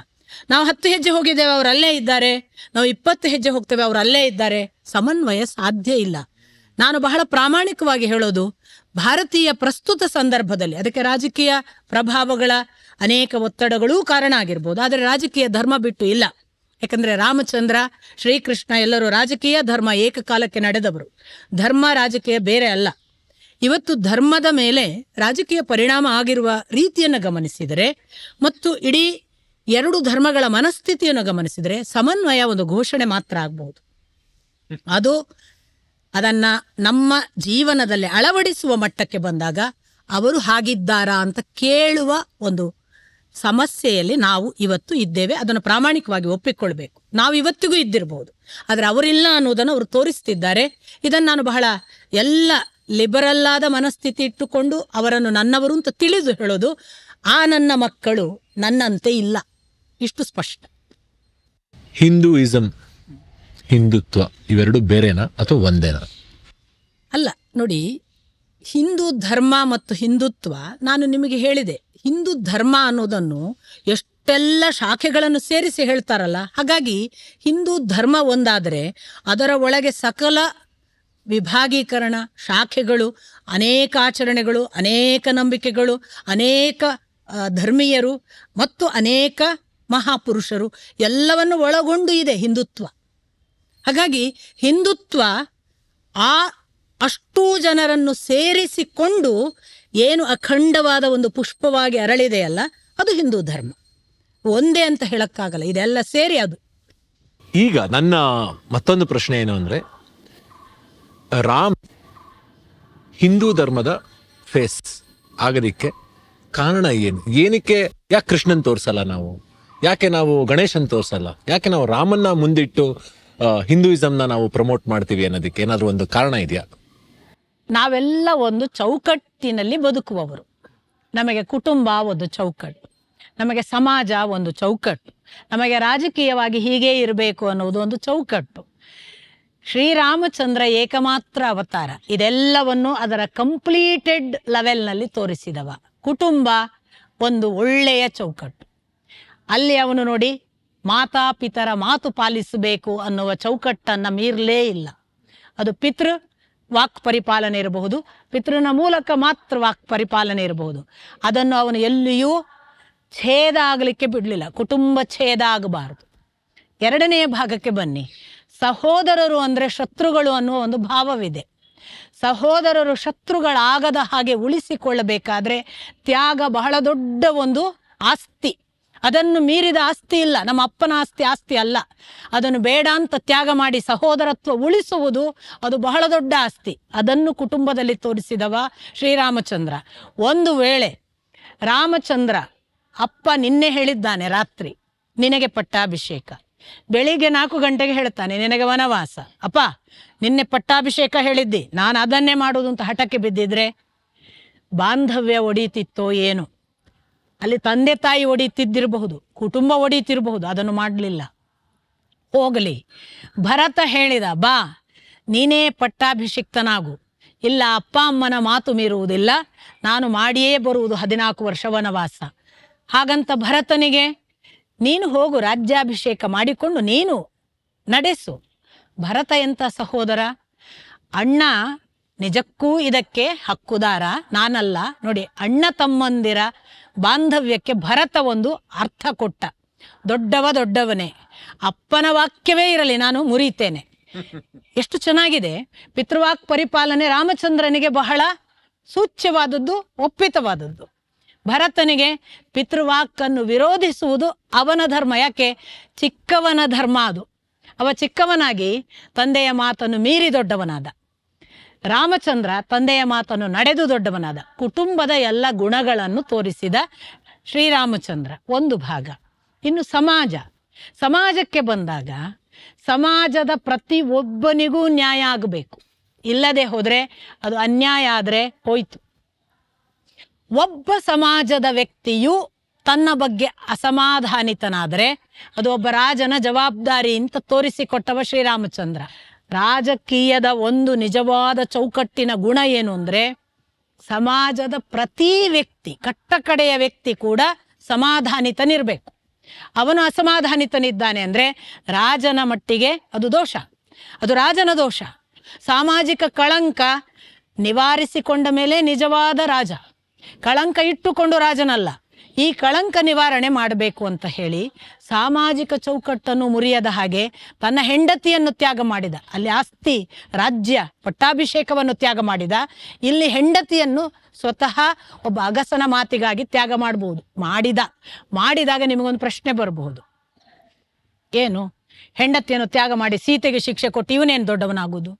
ನಾವು ಹತ್ತು ಹೆಜ್ಜೆ ಹೋಗಿದ್ದೇವೆ ಅವ್ರು ಅಲ್ಲೇ ಇದ್ದಾರೆ ನಾವು ಇಪ್ಪತ್ತು ಹೆಜ್ಜೆ ಹೋಗ್ತೇವೆ ಅವ್ರು ಅಲ್ಲೇ ಇದ್ದಾರೆ ಸಮನ್ವಯ ಸಾಧ್ಯ ಇಲ್ಲ ನಾನು ಬಹಳ ಪ್ರಾಮಾಣಿಕವಾಗಿ ಹೇಳೋದು ಭಾರತೀಯ ಪ್ರಸ್ತುತ ಸಂದರ್ಭದಲ್ಲಿ ಅದಕ್ಕೆ ರಾಜಕೀಯ ಪ್ರಭಾವಗಳ ಅನೇಕ ಒತ್ತಡಗಳೂ ಕಾರಣ ಆಗಿರ್ಬೋದು ಆದರೆ ರಾಜಕೀಯ ಧರ್ಮ ಬಿಟ್ಟು ಇಲ್ಲ ಯಾಕಂದರೆ ರಾಮಚಂದ್ರ ಶ್ರೀಕೃಷ್ಣ ಎಲ್ಲರೂ ರಾಜಕೀಯ ಧರ್ಮ ಏಕಕಾಲಕ್ಕೆ ನಡೆದವರು ಧರ್ಮ ರಾಜಕೀಯ ಬೇರೆ ಅಲ್ಲ ಇವತ್ತು ಧರ್ಮದ ಮೇಲೆ ರಾಜಕೀಯ ಪರಿಣಾಮ ಆಗಿರುವ ರೀತಿಯನ್ನು ಗಮನಿಸಿದರೆ ಮತ್ತು ಇಡೀ ಎರಡು ಧರ್ಮಗಳ ಮನಸ್ಥಿತಿಯನ್ನು ಗಮನಿಸಿದರೆ ಸಮನ್ವಯ ಒಂದು ಘೋಷಣೆ ಮಾತ್ರ ಆಗ್ಬೋದು ಅದು ಅದನ್ನು ನಮ್ಮ ಜೀವನದಲ್ಲಿ ಅಳವಡಿಸುವ ಮಟ್ಟಕ್ಕೆ ಬಂದಾಗ ಅವರು ಹಾಗಿದ್ದಾರಾ ಅಂತ ಕೇಳುವ ಒಂದು ಸಮಸ್ಯೆಯಲ್ಲಿ ನಾವು ಇವತ್ತು ಇದ್ದೇವೆ ಅದನ್ನು ಪ್ರಾಮಾಣಿಕವಾಗಿ ಒಪ್ಪಿಕೊಳ್ಬೇಕು ನಾವು ಇವತ್ತಿಗೂ ಇದ್ದಿರಬಹುದು ಆದರೆ ಅವರಿಲ್ಲ ಅನ್ನೋದನ್ನು ಅವರು ತೋರಿಸ್ತಿದ್ದಾರೆ ಇದನ್ನು ನಾನು ಬಹಳ ಎಲ್ಲ ಲಿಬರಲ್ಲಾದ ಮನಸ್ಥಿತಿ ಇಟ್ಟುಕೊಂಡು ಅವರನ್ನು ನನ್ನವರು ಅಂತ ತಿಳಿದು ಹೇಳೋದು ಆ ನನ್ನ ಮಕ್ಕಳು ನನ್ನಂತೆ ಇಲ್ಲ ಇಷ್ಟು ಸ್ಪಷ್ಟ ಹಿಂದೂಯಿಸಂ ಹಿಂದುತ್ವ ಇವೆರಡು ಬೇರೆನಾ ಅಥವಾ ಒಂದೇನಾ ಅಲ್ಲ ನೋಡಿ ಹಿಂದೂ ಧರ್ಮ ಮತ್ತು ಹಿಂದುತ್ವ ನಾನು ನಿಮಗೆ ಹೇಳಿದೆ ಹಿಂದೂ ಧರ್ಮ ಅನ್ನೋದನ್ನು ಎಷ್ಟೆಲ್ಲ ಶಾಖೆಗಳನ್ನು ಸೇರಿಸಿ ಹೇಳ್ತಾರಲ್ಲ ಹಾಗಾಗಿ ಹಿಂದೂ ಧರ್ಮ ಒಂದಾದರೆ ಅದರ ಒಳಗೆ ಸಕಲ ವಿಭಾಗೀಕರಣ ಶಾಖೆಗಳು ಅನೇಕ ಆಚರಣೆಗಳು ಅನೇಕ ನಂಬಿಕೆಗಳು ಅನೇಕ ಧರ್ಮೀಯರು ಮತ್ತು ಅನೇಕ ಮಹಾಪುರುಷರು ಎಲ್ಲವನ್ನು ಒಳಗೊಂಡು ಇದೆ ಹಿಂದುತ್ವ ಹಾಗಾಗಿ ಹಿಂದುತ್ವ ಆ ಅಷ್ಟೂ ಜನರನ್ನು ಸೇರಿಸಿಕೊಂಡು ಏನು ಅಖಂಡವಾದ ಒಂದು ಪುಷ್ಪವಾಗಿ ಅರಳಿದೆಯಲ್ಲ ಅದು ಹಿಂದೂ ಧರ್ಮ ಒಂದೇ ಅಂತ ಹೇಳೋಕ್ಕಾಗಲ್ಲ ಇದೆಲ್ಲ ಸೇರಿ ಅದು ಈಗ ನನ್ನ ಮತ್ತೊಂದು ಪ್ರಶ್ನೆ ಏನು ಅಂದರೆ ರಾಮ್ ಹಿಂದೂ ಧರ್ಮದ ಫೇಸ್ ಆಗದಿಕ್ಕೆ ಕಾರಣ ಏನು ಏನಕ್ಕೆ ಯಾಕೆ ಕೃಷ್ಣನ್ ತೋರಿಸಲ್ಲ ನಾವು ಯಾಕೆ ನಾವು ಗಣೇಶನ್ ತೋರಿಸಲ್ಲ ಯಾಕೆ ನಾವು ರಾಮನ್ನ ಮುಂದಿಟ್ಟು ಹಿಂದೂಯಿಸಮ್ನ ನಾವು ಪ್ರಮೋಟ್ ಮಾಡ್ತೀವಿ ಅನ್ನೋದಕ್ಕೆ ಏನಾದರೂ ಒಂದು ಕಾರಣ ಇದೆಯಾ ನಾವೆಲ್ಲ ಒಂದು ಚೌಕಟ್ಟಿನಲ್ಲಿ ಬದುಕುವವರು ನಮಗೆ ಕುಟುಂಬ ಒಂದು ಚೌಕಟ್ಟು ನಮಗೆ ಸಮಾಜ ಒಂದು ಚೌಕಟ್ಟು ನಮಗೆ ರಾಜಕೀಯವಾಗಿ ಹೀಗೇ ಇರಬೇಕು ಅನ್ನೋದು ಒಂದು ಚೌಕಟ್ಟು ಶ್ರೀರಾಮಚಂದ್ರ ಏಕಮಾತ್ರ ಅವತಾರ ಇದೆಲ್ಲವನ್ನು ಅದರ ಕಂಪ್ಲೀಟೆಡ್ ಲೆವೆಲ್ನಲ್ಲಿ ತೋರಿಸಿದವ ಕುಟುಂಬ ಒಂದು ಒಳ್ಳೆಯ ಚೌಕಟ್ಟು ಅಲ್ಲಿ ಅವನು ನೋಡಿ ಮಾತಾಪಿತರ ಮಾತು ಪಾಲಿಸಬೇಕು ಅನ್ನುವ ಚೌಕಟ್ಟನ್ನು ಮೀರಲೇ ಇಲ್ಲ ಅದು ಪಿತೃ ವಾಕ್ ಪರಿಪಾಲನೆ ಇರಬಹುದು ಪಿತೃನ ಮೂಲಕ ಮಾತ್ರ ವಾಕ್ ಪರಿಪಾಲನೆ ಇರಬಹುದು ಅದನ್ನು ಅವನು ಎಲ್ಲಿಯೂ ಛೇದ ಆಗಲಿಕ್ಕೆ ಬಿಡಲಿಲ್ಲ ಕುಟುಂಬ ಛೇದ ಆಗಬಾರದು ಎರಡನೆಯ ಭಾಗಕ್ಕೆ ಬನ್ನಿ ಸಹೋದರರು ಅಂದರೆ ಶತ್ರುಗಳು ಅನ್ನುವ ಒಂದು ಭಾವವಿದೆ ಸಹೋದರರು ಶತ್ರುಗಳಾಗದ ಹಾಗೆ ಉಳಿಸಿಕೊಳ್ಳಬೇಕಾದರೆ ತ್ಯಾಗ ಬಹಳ ದೊಡ್ಡ ಒಂದು ಆಸ್ತಿ ಅದನ್ನು ಮೀರಿದ ಆಸ್ತಿ ಇಲ್ಲ ನಮ್ಮ ಅಪ್ಪನ ಆಸ್ತಿ ಆಸ್ತಿ ಅಲ್ಲ ಅದನ್ನು ಬೇಡ ಅಂತ ತ್ಯಾಗ ಮಾಡಿ ಸಹೋದರತ್ವ ಉಳಿಸುವುದು ಅದು ಬಹಳ ದೊಡ್ಡ ಆಸ್ತಿ ಅದನ್ನು ಕುಟುಂಬದಲ್ಲಿ ತೋರಿಸಿದವ ಶ್ರೀರಾಮಚಂದ್ರ ಒಂದು ವೇಳೆ ರಾಮಚಂದ್ರ ಅಪ್ಪ ನಿನ್ನೆ ಹೇಳಿದ್ದಾನೆ ರಾತ್ರಿ ನಿನಗೆ ಪಟ್ಟಾಭಿಷೇಕ ಬೆಳಿಗ್ಗೆ ನಾಲ್ಕು ಗಂಟೆಗೆ ಹೇಳ್ತಾನೆ ನಿನಗೆ ವನವಾಸ ಅಪ್ಪ ನಿನ್ನೆ ಪಟ್ಟಾಭಿಷೇಕ ಹೇಳಿದ್ದಿ ನಾನು ಅದನ್ನೇ ಮಾಡೋದು ಅಂತ ಹಠಕ್ಕೆ ಬಿದ್ದಿದ್ರೆ ಬಾಂಧವ್ಯ ಒಡೀತಿತ್ತೋ ಏನು ಅಲ್ಲಿ ತಂದೆ ತಾಯಿ ಒಡೀತಿದ್ದಿರಬಹುದು ಕುಟುಂಬ ಒಡೀತಿರಬಹುದು ಅದನ್ನು ಮಾಡಲಿಲ್ಲ ಹೋಗಲಿ ಭರತ ಹೇಳಿದ ಬಾ ನೀನೇ ಪಟ್ಟಾಭಿಷಿಕ್ತನಾಗು ಇಲ್ಲ ಅಪ್ಪ ಅಮ್ಮನ ಮಾತು ಮೀರುವುದಿಲ್ಲ ನಾನು ಮಾಡಿಯೇ ಬರುವುದು ಹದಿನಾಲ್ಕು ವರ್ಷ ವನವಾಸ ಹಾಗಂತ ಭರತನಿಗೆ ನೀನು ಹೋಗು ರಾಜ್ಯಾಭಿಷೇಕ ಮಾಡಿಕೊಂಡು ನೀನು ನಡೆಸು ಭರತ ಎಂತ ಸಹೋದರ ಅಣ್ಣ ನಿಜಕ್ಕೂ ಇದಕ್ಕೆ ಹಕ್ಕುದಾರ ನಾನಲ್ಲ ನೋಡಿ ಅಣ್ಣ ತಮ್ಮಂದಿರ ಬಾಂಧವ್ಯಕ್ಕೆ ಭರತ ಒಂದು ಅರ್ಥ ಕೊಟ್ಟ ದೊಡ್ಡವ ದೊಡ್ಡವನೇ ಅಪ್ಪನ ವಾಕ್ಯವೇ ಇರಲಿ ನಾನು ಮುರಿತೇನೆ ಎಷ್ಟು ಚೆನ್ನಾಗಿದೆ ಪಿತೃವಾಕ್ ಪರಿಪಾಲನೆ ರಾಮಚಂದ್ರನಿಗೆ ಬಹಳ ಸೂಚ್ಯವಾದದ್ದು ಒಪ್ಪಿತವಾದದ್ದು ಭರತನಿಗೆ ಪಿತೃವಾಕನ್ನು ವಿರೋಧಿಸುವುದು ಅವನ ಧರ್ಮ ಯಾಕೆ ಚಿಕ್ಕವನ ಧರ್ಮ ಅದು ಅವ ಚಿಕ್ಕವನಾಗಿ ತಂದೆಯ ಮಾತನ್ನು ಮೀರಿ ದೊಡ್ಡವನಾದ ರಾಮಚಂದ್ರ ತಂದೆಯ ಮಾತನ್ನು ನಡೆದು ದೊಡ್ಡವನಾದ ಕುಟುಂಬದ ಎಲ್ಲ ಗುಣಗಳನ್ನು ತೋರಿಸಿದ ಶ್ರೀರಾಮಚಂದ್ರ ಒಂದು ಭಾಗ ಇನ್ನು ಸಮಾಜ ಸಮಾಜಕ್ಕೆ ಬಂದಾಗ ಸಮಾಜದ ಪ್ರತಿ ಒಬ್ಬನಿಗೂ ನ್ಯಾಯ ಆಗಬೇಕು ಇಲ್ಲದೆ ಹೋದರೆ ಅದು ಅನ್ಯಾಯ ಆದರೆ ಹೋಯ್ತು ಒಬ್ಬ ಸಮಾಜದ ವ್ಯಕ್ತಿಯು ತನ್ನ ಬಗ್ಗೆ ಅಸಮಾಧಾನಿತನಾದರೆ ಅದು ಒಬ್ಬ ರಾಜನ ಜವಾಬ್ದಾರಿ ಅಂತ ತೋರಿಸಿಕೊಟ್ಟವ ಶ್ರೀರಾಮಚಂದ್ರ ರಾಜಕೀಯದ ಒಂದು ನಿಜವಾದ ಚೌಕಟ್ಟಿನ ಗುಣ ಏನು ಅಂದರೆ ಸಮಾಜದ ಪ್ರತಿ ವ್ಯಕ್ತಿ ಕಟ್ಟಕಡೆಯ ವ್ಯಕ್ತಿ ಕೂಡ ಸಮಾಧಾನಿತನಿರಬೇಕು ಅವನು ಅಸಮಾಧಾನಿತನಿದ್ದಾನೆ ಅಂದರೆ ರಾಜನ ಮಟ್ಟಿಗೆ ಅದು ದೋಷ ಅದು ರಾಜನ ದೋಷ ಸಾಮಾಜಿಕ ಕಳಂಕ ನಿವಾರಿಸಿಕೊಂಡ ಮೇಲೆ ನಿಜವಾದ ರಾಜ ಕಳಂಕ ಇಟ್ಟುಕೊಂಡು ರಾಜನಲ್ಲ ಈ ಕಳಂಕ ನಿವಾರಣೆ ಮಾಡಬೇಕು ಅಂತ ಹೇಳಿ ಸಾಮಾಜಿಕ ಚೌಕಟ್ಟನ್ನು ಮುರಿಯದ ಹಾಗೆ ತನ್ನ ಹೆಂಡತಿಯನ್ನು ತ್ಯಾಗ ಮಾಡಿದ ಅಲ್ಲಿ ಆಸ್ತಿ ರಾಜ್ಯ ಪಟ್ಟಾಭಿಷೇಕವನ್ನು ತ್ಯಾಗ ಮಾಡಿದ ಇಲ್ಲಿ ಹೆಂಡತಿಯನ್ನು ಸ್ವತಃ ಒಬ್ಬ ಅಗಸನ ಮಾತಿಗಾಗಿ ತ್ಯಾಗ ಮಾಡಬಹುದು ಮಾಡಿದ ಮಾಡಿದಾಗ ನಿಮಗೊಂದು ಪ್ರಶ್ನೆ ಬರಬಹುದು ಏನು ಹೆಂಡತಿಯನ್ನು ತ್ಯಾಗ ಮಾಡಿ ಸೀತೆಗೆ ಶಿಕ್ಷೆ ಕೊಟ್ಟು ಇವನೇನು ದೊಡ್ಡವನಾಗುವುದು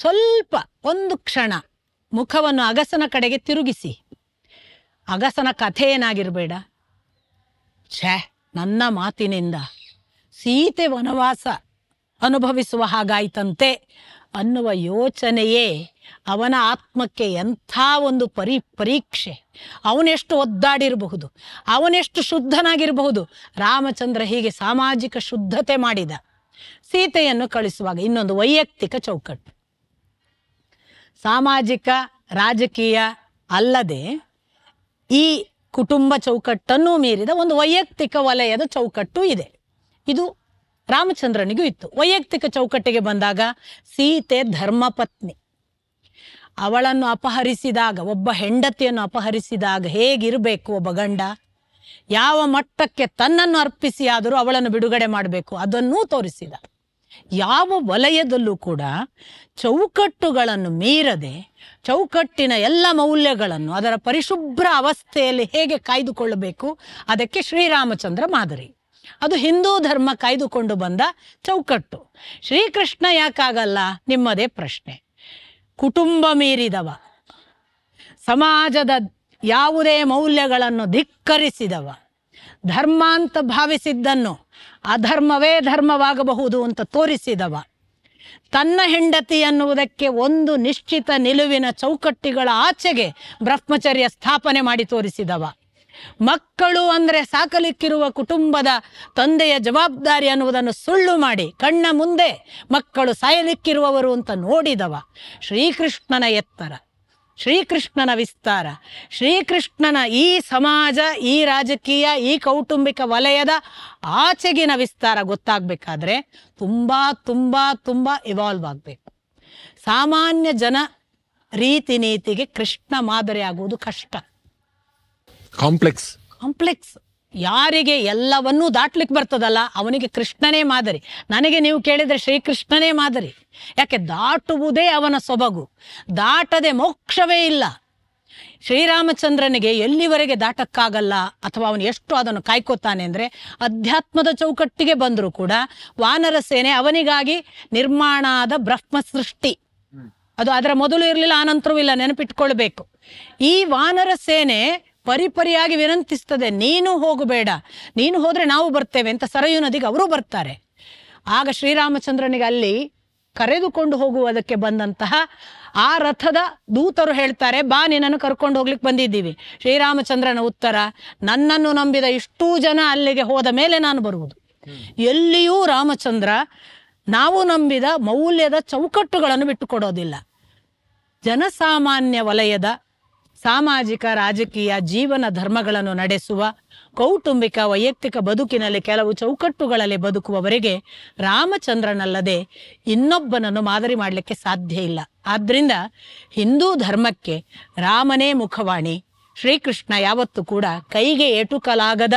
ಸ್ವಲ್ಪ ಒಂದು ಕ್ಷಣ ಮುಖವನ್ನು ಅಗಸನ ಕಡೆಗೆ ತಿರುಗಿಸಿ ಅಗಸನ ಕಥೆ ಏನಾಗಿರಬೇಡ ಛೇ ನನ್ನ ಮಾತಿನಿಂದ ಸೀತೆ ವನವಾಸ ಅನುಭವಿಸುವ ಹಾಗಾಯ್ತಂತೆ ಅನ್ನುವ ಯೋಚನೆಯೇ ಅವನ ಆತ್ಮಕ್ಕೆ ಎಂಥ ಒಂದು ಪರಿ ಪರೀಕ್ಷೆ ಅವನೆಷ್ಟು ಒದ್ದಾಡಿರಬಹುದು ಅವನೆಷ್ಟು ಶುದ್ಧನಾಗಿರಬಹುದು ರಾಮಚಂದ್ರ ಹೀಗೆ ಸಾಮಾಜಿಕ ಶುದ್ಧತೆ ಮಾಡಿದ ಸೀತೆಯನ್ನು ಕಳಿಸುವಾಗ ಇನ್ನೊಂದು ವೈಯಕ್ತಿಕ ಚೌಕಟ್ಟು ಸಾಮಾಜಿಕ ರಾಜಕೀಯ ಅಲ್ಲದೆ ಈ ಕುಟುಂಬ ಚೌಕಟ್ಟನ್ನು ಮೀರಿದ ಒಂದು ವೈಯಕ್ತಿಕ ವಲಯದ ಚೌಕಟ್ಟು ಇದೆ ಇದು ರಾಮಚಂದ್ರನಿಗೂ ಇತ್ತು ವೈಯಕ್ತಿಕ ಚೌಕಟ್ಟಿಗೆ ಬಂದಾಗ ಸೀತೆ ಧರ್ಮಪತ್ನಿ ಅವಳನ್ನು ಅಪಹರಿಸಿದಾಗ ಒಬ್ಬ ಹೆಂಡತಿಯನ್ನು ಅಪಹರಿಸಿದಾಗ ಹೇಗಿರಬೇಕು ಒಬ್ಬ ಗಂಡ ಯಾವ ಮಟ್ಟಕ್ಕೆ ತನ್ನನ್ನು ಅರ್ಪಿಸಿ ಆದರೂ ಅವಳನ್ನು ಬಿಡುಗಡೆ ಮಾಡಬೇಕು ಅದನ್ನೂ ತೋರಿಸಿದ ಯಾವ ವಲಯದಲ್ಲೂ ಕೂಡ ಚೌಕಟ್ಟುಗಳನ್ನು ಮೀರದೆ ಚೌಕಟ್ಟಿನ ಎಲ್ಲ ಮೌಲ್ಯಗಳನ್ನು ಅದರ ಪರಿಶುಭ್ರ ಅವಸ್ಥೆಯಲ್ಲಿ ಹೇಗೆ ಕಾಯ್ದುಕೊಳ್ಳಬೇಕು ಅದಕ್ಕೆ ಶ್ರೀರಾಮಚಂದ್ರ ಮಾದರಿ ಅದು ಹಿಂದೂ ಧರ್ಮ ಕಾಯ್ದುಕೊಂಡು ಬಂದ ಚೌಕಟ್ಟು ಶ್ರೀಕೃಷ್ಣ ಯಾಕಾಗಲ್ಲ ನಿಮ್ಮದೇ ಪ್ರಶ್ನೆ ಕುಟುಂಬ ಮೀರಿದವ ಸಮಾಜದ ಯಾವುದೇ ಮೌಲ್ಯಗಳನ್ನು ಧಿಕ್ಕರಿಸಿದವ ಧರ್ಮ ಅಂತ ಭಾವಿಸಿದ್ದನ್ನು ಅಧರ್ಮವೇ ಧರ್ಮವಾಗಬಹುದು ಅಂತ ತೋರಿಸಿದವ ತನ್ನ ಹೆಂಡತಿ ಅನ್ನುವುದಕ್ಕೆ ಒಂದು ನಿಶ್ಚಿತ ನಿಲುವಿನ ಚೌಕಟ್ಟಿಗಳ ಆಚೆಗೆ ಬ್ರಹ್ಮಚರ್ಯ ಸ್ಥಾಪನೆ ಮಾಡಿ ತೋರಿಸಿದವ ಮಕ್ಕಳು ಅಂದರೆ ಸಾಕಲಿಕ್ಕಿರುವ ಕುಟುಂಬದ ತಂದೆಯ ಜವಾಬ್ದಾರಿ ಅನ್ನುವುದನ್ನು ಸುಳ್ಳು ಮಾಡಿ ಕಣ್ಣ ಮುಂದೆ ಮಕ್ಕಳು ಸಾಯಲಿಕ್ಕಿರುವವರು ಅಂತ ನೋಡಿದವ ಶ್ರೀಕೃಷ್ಣನ ಎತ್ತರ ಶ್ರೀಕೃಷ್ಣನ ವಿಸ್ತಾರ ಶ್ರೀಕೃಷ್ಣನ ಈ ಸಮಾಜ ಈ ರಾಜಕೀಯ ಈ ಕೌಟುಂಬಿಕ ವಲಯದ ಆಚೆಗಿನ ವಿಸ್ತಾರ ಗೊತ್ತಾಗಬೇಕಾದ್ರೆ ತುಂಬ ತುಂಬ ತುಂಬ ಇವಾಲ್ವ್ ಆಗಬೇಕು ಸಾಮಾನ್ಯ ಜನ ರೀತಿ ನೀತಿಗೆ ಕೃಷ್ಣ ಮಾದರಿ ಆಗುವುದು ಕಷ್ಟ ಕಾಂಪ್ಲೆಕ್ಸ್ ಕಾಂಪ್ಲೆಕ್ಸ್ ಯಾರಿಗೆ ಎಲ್ಲವನ್ನೂ ದಾಟ್ಲಿಕ್ಕೆ ಬರ್ತದಲ್ಲ ಅವನಿಗೆ ಕೃಷ್ಣನೇ ಮಾದರಿ ನನಗೆ ನೀವು ಕೇಳಿದರೆ ಶ್ರೀಕೃಷ್ಣನೇ ಮಾದರಿ ಯಾಕೆ ದಾಟುವುದೇ ಅವನ ಸೊಬಗು ದಾಟದೆ ಮೋಕ್ಷವೇ ಇಲ್ಲ ಶ್ರೀರಾಮಚಂದ್ರನಿಗೆ ಎಲ್ಲಿವರೆಗೆ ದಾಟಕ್ಕಾಗಲ್ಲ ಅಥವಾ ಅವನು ಎಷ್ಟು ಅದನ್ನು ಕಾಯ್ಕೋತಾನೆ ಅಂದರೆ ಅಧ್ಯಾತ್ಮದ ಚೌಕಟ್ಟಿಗೆ ಬಂದರೂ ಕೂಡ ವಾನರ ಸೇನೆ ಅವನಿಗಾಗಿ ನಿರ್ಮಾಣ ಆದ ಬ್ರಹ್ಮ ಸೃಷ್ಟಿ ಅದು ಅದರ ಮೊದಲು ಇರಲಿಲ್ಲ ಆನಂತರವೂ ಇಲ್ಲ ನೆನಪಿಟ್ಕೊಳ್ಬೇಕು ಈ ವಾನರ ಸೇನೆ ಪರಿಪರಿಯಾಗಿ ವಿನಂತಿಸ್ತದೆ ನೀನು ಹೋಗಬೇಡ ನೀನು ಹೋದರೆ ನಾವು ಬರ್ತೇವೆ ಅಂತ ಸರಯು ನದಿಗೆ ಅವರು ಬರ್ತಾರೆ ಆಗ ಶ್ರೀರಾಮಚಂದ್ರನಿಗೆ ಅಲ್ಲಿ ಕರೆದುಕೊಂಡು ಹೋಗುವುದಕ್ಕೆ ಬಂದಂತಹ ಆ ರಥದ ದೂತರು ಹೇಳ್ತಾರೆ ಬಾ ನಿನ್ನನ್ನು ಕರ್ಕೊಂಡು ಹೋಗ್ಲಿಕ್ಕೆ ಬಂದಿದ್ದೀವಿ ಶ್ರೀರಾಮಚಂದ್ರನ ಉತ್ತರ ನನ್ನನ್ನು ನಂಬಿದ ಇಷ್ಟೂ ಜನ ಅಲ್ಲಿಗೆ ಹೋದ ಮೇಲೆ ನಾನು ಬರುವುದು ಎಲ್ಲಿಯೂ ರಾಮಚಂದ್ರ ನಾವು ನಂಬಿದ ಮೌಲ್ಯದ ಚೌಕಟ್ಟುಗಳನ್ನು ಬಿಟ್ಟುಕೊಡೋದಿಲ್ಲ ಜನಸಾಮಾನ್ಯ ವಲಯದ ಸಾಮಾಜಿಕ ರಾಜಕೀಯ ಜೀವನ ಧರ್ಮಗಳನ್ನು ನಡೆಸುವ ಕೌಟುಂಬಿಕ ವೈಯಕ್ತಿಕ ಬದುಕಿನಲ್ಲಿ ಕೆಲವು ಚೌಕಟ್ಟುಗಳಲ್ಲಿ ಬದುಕುವವರಿಗೆ ರಾಮಚಂದ್ರನಲ್ಲದೆ ಇನ್ನೊಬ್ಬನನ್ನು ಮಾದರಿ ಮಾಡಲಿಕ್ಕೆ ಸಾಧ್ಯ ಇಲ್ಲ ಆದ್ದರಿಂದ ಹಿಂದೂ ಧರ್ಮಕ್ಕೆ ರಾಮನೇ ಮುಖವಾಣಿ ಶ್ರೀಕೃಷ್ಣ ಯಾವತ್ತೂ ಕೂಡ ಕೈಗೆ ಏಟುಕಲಾಗದ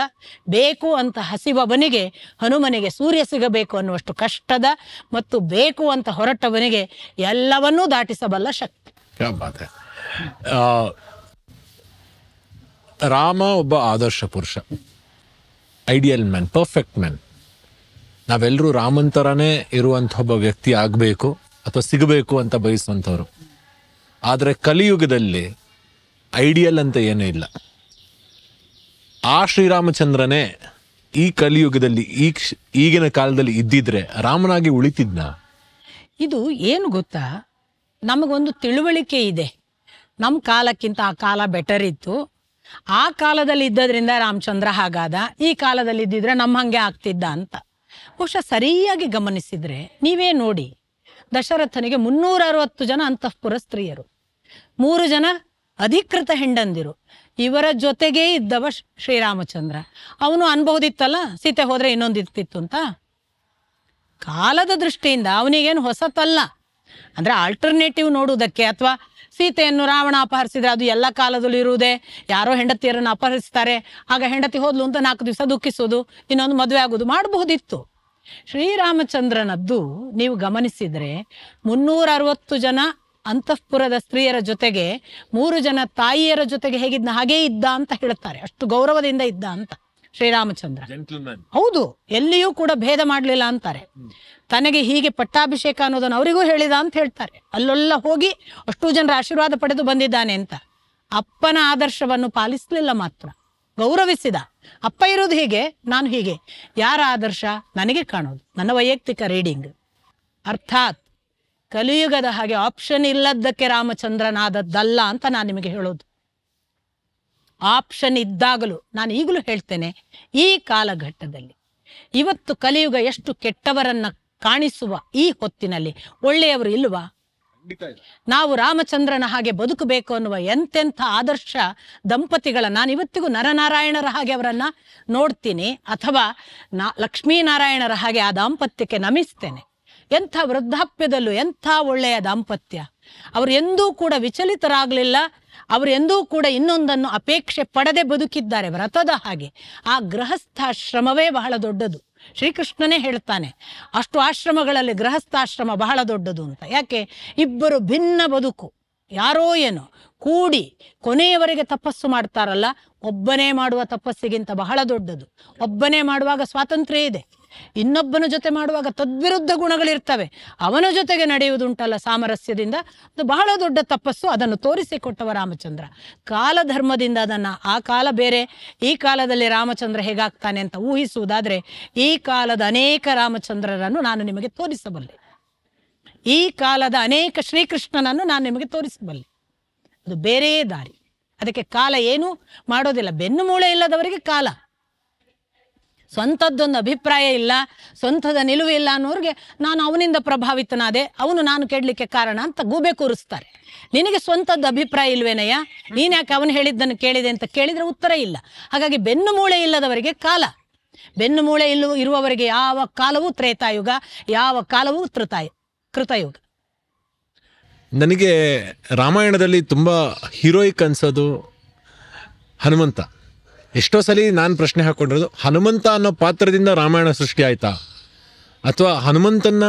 ಬೇಕು ಅಂತ ಹಸಿವವನಿಗೆ ಹನುಮನಿಗೆ ಸೂರ್ಯ ಸಿಗಬೇಕು ಅನ್ನುವಷ್ಟು ಕಷ್ಟದ ಮತ್ತು ಬೇಕು ಅಂತ ಹೊರಟವನಿಗೆ ಎಲ್ಲವನ್ನೂ ದಾಟಿಸಬಲ್ಲ ಶಕ್ತಿ ರಾಮ ಒಬ್ಬ ಆದರ್ಶ ಪುರುಷ ಐಡಿಯಲ್ ಮ್ಯಾನ್ ಪರ್ಫೆಕ್ಟ್ ಮ್ಯಾನ್ ನಾವೆಲ್ಲರೂ ರಾಮನ್ ಥರನೇ ಇರುವಂಥ ಒಬ್ಬ ವ್ಯಕ್ತಿ ಆಗಬೇಕು ಅಥವಾ ಸಿಗಬೇಕು ಅಂತ ಬಯಸುವಂಥವ್ರು ಆದರೆ ಕಲಿಯುಗದಲ್ಲಿ ಐಡಿಯಲ್ ಅಂತ ಏನೂ ಇಲ್ಲ ಆ ಶ್ರೀರಾಮಚಂದ್ರನೇ ಈ ಕಲಿಯುಗದಲ್ಲಿ ಈ ಈಗಿನ ಕಾಲದಲ್ಲಿ ಇದ್ದಿದ್ರೆ ರಾಮನಾಗಿ ಉಳಿತಿದ್ನ ಇದು ಏನು ಗೊತ್ತಾ ನಮಗೊಂದು ತಿಳುವಳಿಕೆ ಇದೆ ನಮ್ಮ ಕಾಲಕ್ಕಿಂತ ಆ ಕಾಲ ಬೆಟರ್ ಇತ್ತು ಆ ಕಾಲದಲ್ಲಿ ಇದ್ದದ್ರಿಂದ ರಾಮಚಂದ್ರ ಹಾಗಾದ ಈ ಕಾಲದಲ್ಲಿ ಇದ್ದಿದ್ರೆ ನಮ್ಮ ಹಂಗೆ ಆಗ್ತಿದ್ದ ಅಂತ ಬಹುಶಃ ಸರಿಯಾಗಿ ಗಮನಿಸಿದ್ರೆ ನೀವೇ ನೋಡಿ ದಶರಥನಿಗೆ ಮುನ್ನೂರ ಅರವತ್ತು ಜನ ಅಂತಃಪುರ ಸ್ತ್ರೀಯರು ಮೂರು ಜನ ಅಧಿಕೃತ ಹೆಂಡಂದಿರು ಇವರ ಜೊತೆಗೇ ಇದ್ದವ ಶ್ರೀರಾಮಚಂದ್ರ ಅವನು ಅನ್ಬಹುದಿತ್ತಲ್ಲ ಸೀತೆ ಹೋದ್ರೆ ಇನ್ನೊಂದು ಇರ್ತಿತ್ತು ಅಂತ ಕಾಲದ ದೃಷ್ಟಿಯಿಂದ ಅವನಿಗೇನು ಹೊಸತಲ್ಲ ಅಂದ್ರೆ ಆಲ್ಟರ್ನೇಟಿವ್ ನೋಡುವುದಕ್ಕೆ ಅಥವಾ ಸೀತೆಯನ್ನು ರಾವಣ ಅಪಹರಿಸಿದ್ರೆ ಅದು ಎಲ್ಲ ಕಾಲದಲ್ಲೂ ಇರುವುದೇ ಯಾರೋ ಹೆಂಡತಿಯರನ್ನು ಅಪಹರಿಸ್ತಾರೆ ಆಗ ಹೆಂಡತಿ ಹೋದ್ಲು ಅಂತ ನಾಲ್ಕು ದಿವಸ ದುಃಖಿಸೋದು ಇನ್ನೊಂದು ಮದುವೆ ಆಗೋದು ಮಾಡಬಹುದಿತ್ತು ಶ್ರೀರಾಮಚಂದ್ರನದ್ದು ನೀವು ಗಮನಿಸಿದ್ರೆ ಮುನ್ನೂರ ಅರವತ್ತು ಜನ ಅಂತಃಪುರದ ಸ್ತ್ರೀಯರ ಜೊತೆಗೆ ಮೂರು ಜನ ತಾಯಿಯರ ಜೊತೆಗೆ ಹೇಗಿದ್ನ ಹಾಗೇ ಇದ್ದ ಅಂತ ಹೇಳ್ತಾರೆ ಅಷ್ಟು ಗೌರವದಿಂದ ಇದ್ದ ಅಂತ ಶ್ರೀರಾಮಚಂದ್ರ ಹೌದು ಎಲ್ಲಿಯೂ ಕೂಡ ಭೇದ ಮಾಡಲಿಲ್ಲ ಅಂತಾರೆ ತನಗೆ ಹೀಗೆ ಪಟ್ಟಾಭಿಷೇಕ ಅನ್ನೋದನ್ನು ಅವರಿಗೂ ಹೇಳಿದ ಅಂತ ಹೇಳ್ತಾರೆ ಅಲ್ಲೆಲ್ಲ ಹೋಗಿ ಅಷ್ಟು ಜನರ ಆಶೀರ್ವಾದ ಪಡೆದು ಬಂದಿದ್ದಾನೆ ಅಂತ ಅಪ್ಪನ ಆದರ್ಶವನ್ನು ಪಾಲಿಸಲಿಲ್ಲ ಮಾತ್ರ ಗೌರವಿಸಿದ ಅಪ್ಪ ಇರೋದು ಹೀಗೆ ನಾನು ಹೀಗೆ ಯಾರ ಆದರ್ಶ ನನಗೆ ಕಾಣೋದು ನನ್ನ ವೈಯಕ್ತಿಕ ರೀಡಿಂಗ್ ಅರ್ಥಾತ್ ಕಲಿಯುಗದ ಹಾಗೆ ಆಪ್ಷನ್ ಇಲ್ಲದ್ದಕ್ಕೆ ರಾಮಚಂದ್ರನಾದದ್ದಲ್ಲ ಅಂತ ನಾನು ನಿಮಗೆ ಹೇಳೋದು ಆಪ್ಷನ್ ಇದ್ದಾಗಲೂ ನಾನು ಈಗಲೂ ಹೇಳ್ತೇನೆ ಈ ಕಾಲಘಟ್ಟದಲ್ಲಿ ಇವತ್ತು ಕಲಿಯುಗ ಎಷ್ಟು ಕೆಟ್ಟವರನ್ನು ಕಾಣಿಸುವ ಈ ಹೊತ್ತಿನಲ್ಲಿ ಒಳ್ಳೆಯವರು ಇಲ್ವಾ ನಾವು ರಾಮಚಂದ್ರನ ಹಾಗೆ ಬದುಕಬೇಕು ಅನ್ನುವ ಎಂತೆಂಥ ಆದರ್ಶ ದಂಪತಿಗಳ ನಾನು ಇವತ್ತಿಗೂ ನರನಾರಾಯಣರ ಹಾಗೆ ಅವರನ್ನು ನೋಡ್ತೀನಿ ಅಥವಾ ನಾ ಲಕ್ಷ್ಮೀನಾರಾಯಣರ ಹಾಗೆ ಆ ದಾಂಪತ್ಯಕ್ಕೆ ನಮಿಸ್ತೇನೆ ಎಂಥ ವೃದ್ಧಾಪ್ಯದಲ್ಲೂ ಎಂಥ ಒಳ್ಳೆಯ ದಾಂಪತ್ಯ ಅವರು ಎಂದೂ ಕೂಡ ವಿಚಲಿತರಾಗಲಿಲ್ಲ ಅವರು ಎಂದೂ ಕೂಡ ಇನ್ನೊಂದನ್ನು ಅಪೇಕ್ಷೆ ಪಡದೆ ಬದುಕಿದ್ದಾರೆ ವ್ರತದ ಹಾಗೆ ಆ ಗೃಹಸ್ಥಾಶ್ರಮವೇ ಬಹಳ ದೊಡ್ಡದು ಶ್ರೀಕೃಷ್ಣನೇ ಹೇಳ್ತಾನೆ ಅಷ್ಟು ಆಶ್ರಮಗಳಲ್ಲಿ ಗೃಹಸ್ಥಾಶ್ರಮ ಬಹಳ ದೊಡ್ಡದು ಅಂತ ಯಾಕೆ ಇಬ್ಬರು ಭಿನ್ನ ಬದುಕು ಯಾರೋ ಏನೋ ಕೂಡಿ ಕೊನೆಯವರೆಗೆ ತಪಸ್ಸು ಮಾಡ್ತಾರಲ್ಲ ಒಬ್ಬನೇ ಮಾಡುವ ತಪಸ್ಸಿಗಿಂತ ಬಹಳ ದೊಡ್ಡದು ಒಬ್ಬನೇ ಮಾಡುವಾಗ ಸ್ವಾತಂತ್ರ್ಯ ಇದೆ ಇನ್ನೊಬ್ಬನ ಜೊತೆ ಮಾಡುವಾಗ ತದ್ವಿರುದ್ಧ ಗುಣಗಳಿರ್ತವೆ ಅವನ ಜೊತೆಗೆ ನಡೆಯುವುದುಂಟಲ್ಲ ಸಾಮರಸ್ಯದಿಂದ ಅದು ಬಹಳ ದೊಡ್ಡ ತಪಸ್ಸು ಅದನ್ನು ತೋರಿಸಿಕೊಟ್ಟವ ರಾಮಚಂದ್ರ ಕಾಲಧರ್ಮದಿಂದ ಅದನ್ನು ಆ ಕಾಲ ಬೇರೆ ಈ ಕಾಲದಲ್ಲಿ ರಾಮಚಂದ್ರ ಹೇಗಾಗ್ತಾನೆ ಅಂತ ಊಹಿಸುವುದಾದರೆ ಈ ಕಾಲದ ಅನೇಕ ರಾಮಚಂದ್ರರನ್ನು ನಾನು ನಿಮಗೆ ತೋರಿಸಬಲ್ಲೆ ಈ ಕಾಲದ ಅನೇಕ ಶ್ರೀಕೃಷ್ಣನನ್ನು ನಾನು ನಿಮಗೆ ತೋರಿಸಬಲ್ಲೆ ಅದು ಬೇರೆಯೇ ದಾರಿ ಅದಕ್ಕೆ ಕಾಲ ಏನು ಮಾಡೋದಿಲ್ಲ ಬೆನ್ನು ಮೂಳೆ ಇಲ್ಲದವರಿಗೆ ಕಾಲ ಸ್ವಂತದ್ದೊಂದು ಅಭಿಪ್ರಾಯ ಇಲ್ಲ ಸ್ವಂತದ ನಿಲುವು ಇಲ್ಲ ಅನ್ನೋರಿಗೆ ನಾನು ಅವನಿಂದ ಪ್ರಭಾವಿತನಾದೆ ಅವನು ನಾನು ಕೇಳಲಿಕ್ಕೆ ಕಾರಣ ಅಂತ ಗೂಬೆ ಕೂರಿಸ್ತಾರೆ ನಿನಗೆ ಸ್ವಂತದ್ದು ಅಭಿಪ್ರಾಯ ಇಲ್ವೇನಯ್ಯ ನೀನು ಯಾಕೆ ಅವನು ಹೇಳಿದ್ದನ್ನು ಕೇಳಿದೆ ಅಂತ ಕೇಳಿದರೆ ಉತ್ತರ ಇಲ್ಲ ಹಾಗಾಗಿ ಬೆನ್ನು ಮೂಳೆ ಇಲ್ಲದವರಿಗೆ ಕಾಲ ಬೆನ್ನು ಮೂಳೆ ಇಲ್ಲ ಇರುವವರಿಗೆ ಯಾವ ಕಾಲವೂ ತ್ರೇತಾಯುಗ ಯಾವ ಕಾಲವೂ ತೃತಾಯು ಕೃತಯುಗ ನನಗೆ ರಾಮಾಯಣದಲ್ಲಿ ತುಂಬ ಹೀರೋಯಿಕ್ ಅನ್ಸೋದು ಹನುಮಂತ ಎಷ್ಟೋ ಸಲ ನಾನು ಪ್ರಶ್ನೆ ಹಾಕೊಂಡಿರೋದು ಹನುಮಂತ ಅನ್ನೋ ಪಾತ್ರದಿಂದ ರಾಮಾಯಣ ಸೃಷ್ಟಿ ಆಯ್ತಾ ಅಥವಾ ಹನುಮಂತನ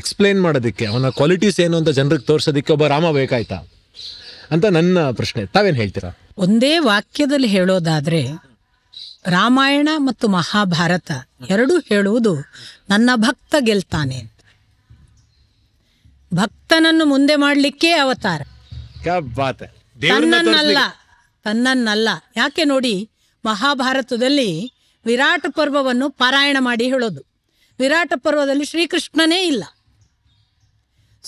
ಎಕ್ಸ್ಪ್ಲೇನ್ ಮಾಡೋದಕ್ಕೆ ಅವನ ಕ್ವಾಲಿಟೀಸ್ ಏನು ಅಂತ ಜನರಿಗೆ ತೋರಿಸೋದಕ್ಕೆ ಒಬ್ಬ ರಾಮ ಬೇಕಾಯ್ತಾ ಅಂತ ನನ್ನ ಪ್ರಶ್ನೆ ತಾವೇನು ಹೇಳ್ತೀರಾ ಒಂದೇ ವಾಕ್ಯದಲ್ಲಿ ಹೇಳೋದಾದರೆ ರಾಮಾಯಣ ಮತ್ತು ಮಹಾಭಾರತ ಎರಡೂ ಹೇಳುವುದು ನನ್ನ ಭಕ್ತ ಗೆಲ್ತಾನೆ ಅಂತ ಭಕ್ತನನ್ನು ಮುಂದೆ ಮಾಡಲಿಕ್ಕೆ ಅವತಾರ ತನ್ನನ್ನಲ್ಲ ತನ್ನನ್ನಲ್ಲ ಯಾಕೆ ನೋಡಿ ಮಹಾಭಾರತದಲ್ಲಿ ವಿರಾಟ ಪರ್ವವನ್ನು ಪಾರಾಯಣ ಮಾಡಿ ಹೇಳೋದು ವಿರಾಟ ಪರ್ವದಲ್ಲಿ ಶ್ರೀಕೃಷ್ಣನೇ ಇಲ್ಲ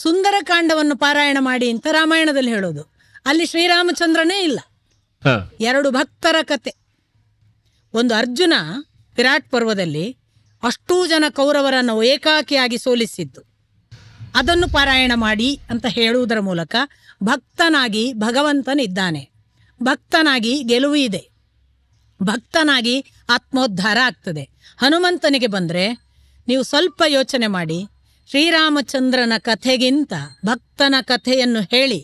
ಸುಂದರಕಾಂಡವನ್ನು ಪಾರಾಯಣ ಮಾಡಿ ಅಂತ ರಾಮಾಯಣದಲ್ಲಿ ಹೇಳೋದು ಅಲ್ಲಿ ಶ್ರೀರಾಮಚಂದ್ರನೇ ಇಲ್ಲ ಎರಡು ಭಕ್ತರ ಕತೆ ಒಂದು ಅರ್ಜುನ ವಿರಾಟ್ ಪರ್ವದಲ್ಲಿ ಅಷ್ಟೂ ಜನ ಕೌರವರನ್ನು ಏಕಾಕಿಯಾಗಿ ಸೋಲಿಸಿದ್ದು ಅದನ್ನು ಪಾರಾಯಣ ಮಾಡಿ ಅಂತ ಹೇಳುವುದರ ಮೂಲಕ ಭಕ್ತನಾಗಿ ಭಗವಂತನಿದ್ದಾನೆ ಭಕ್ತನಾಗಿ ಗೆಲುವು ಇದೆ ಭಕ್ತನಾಗಿ ಆತ್ಮೋದ್ಧಾರ ಆಗ್ತದೆ ಹನುಮಂತನಿಗೆ ಬಂದರೆ ನೀವು ಸ್ವಲ್ಪ ಯೋಚನೆ ಮಾಡಿ ಶ್ರೀರಾಮಚಂದ್ರನ ಕಥೆಗಿಂತ ಭಕ್ತನ ಕಥೆಯನ್ನು ಹೇಳಿ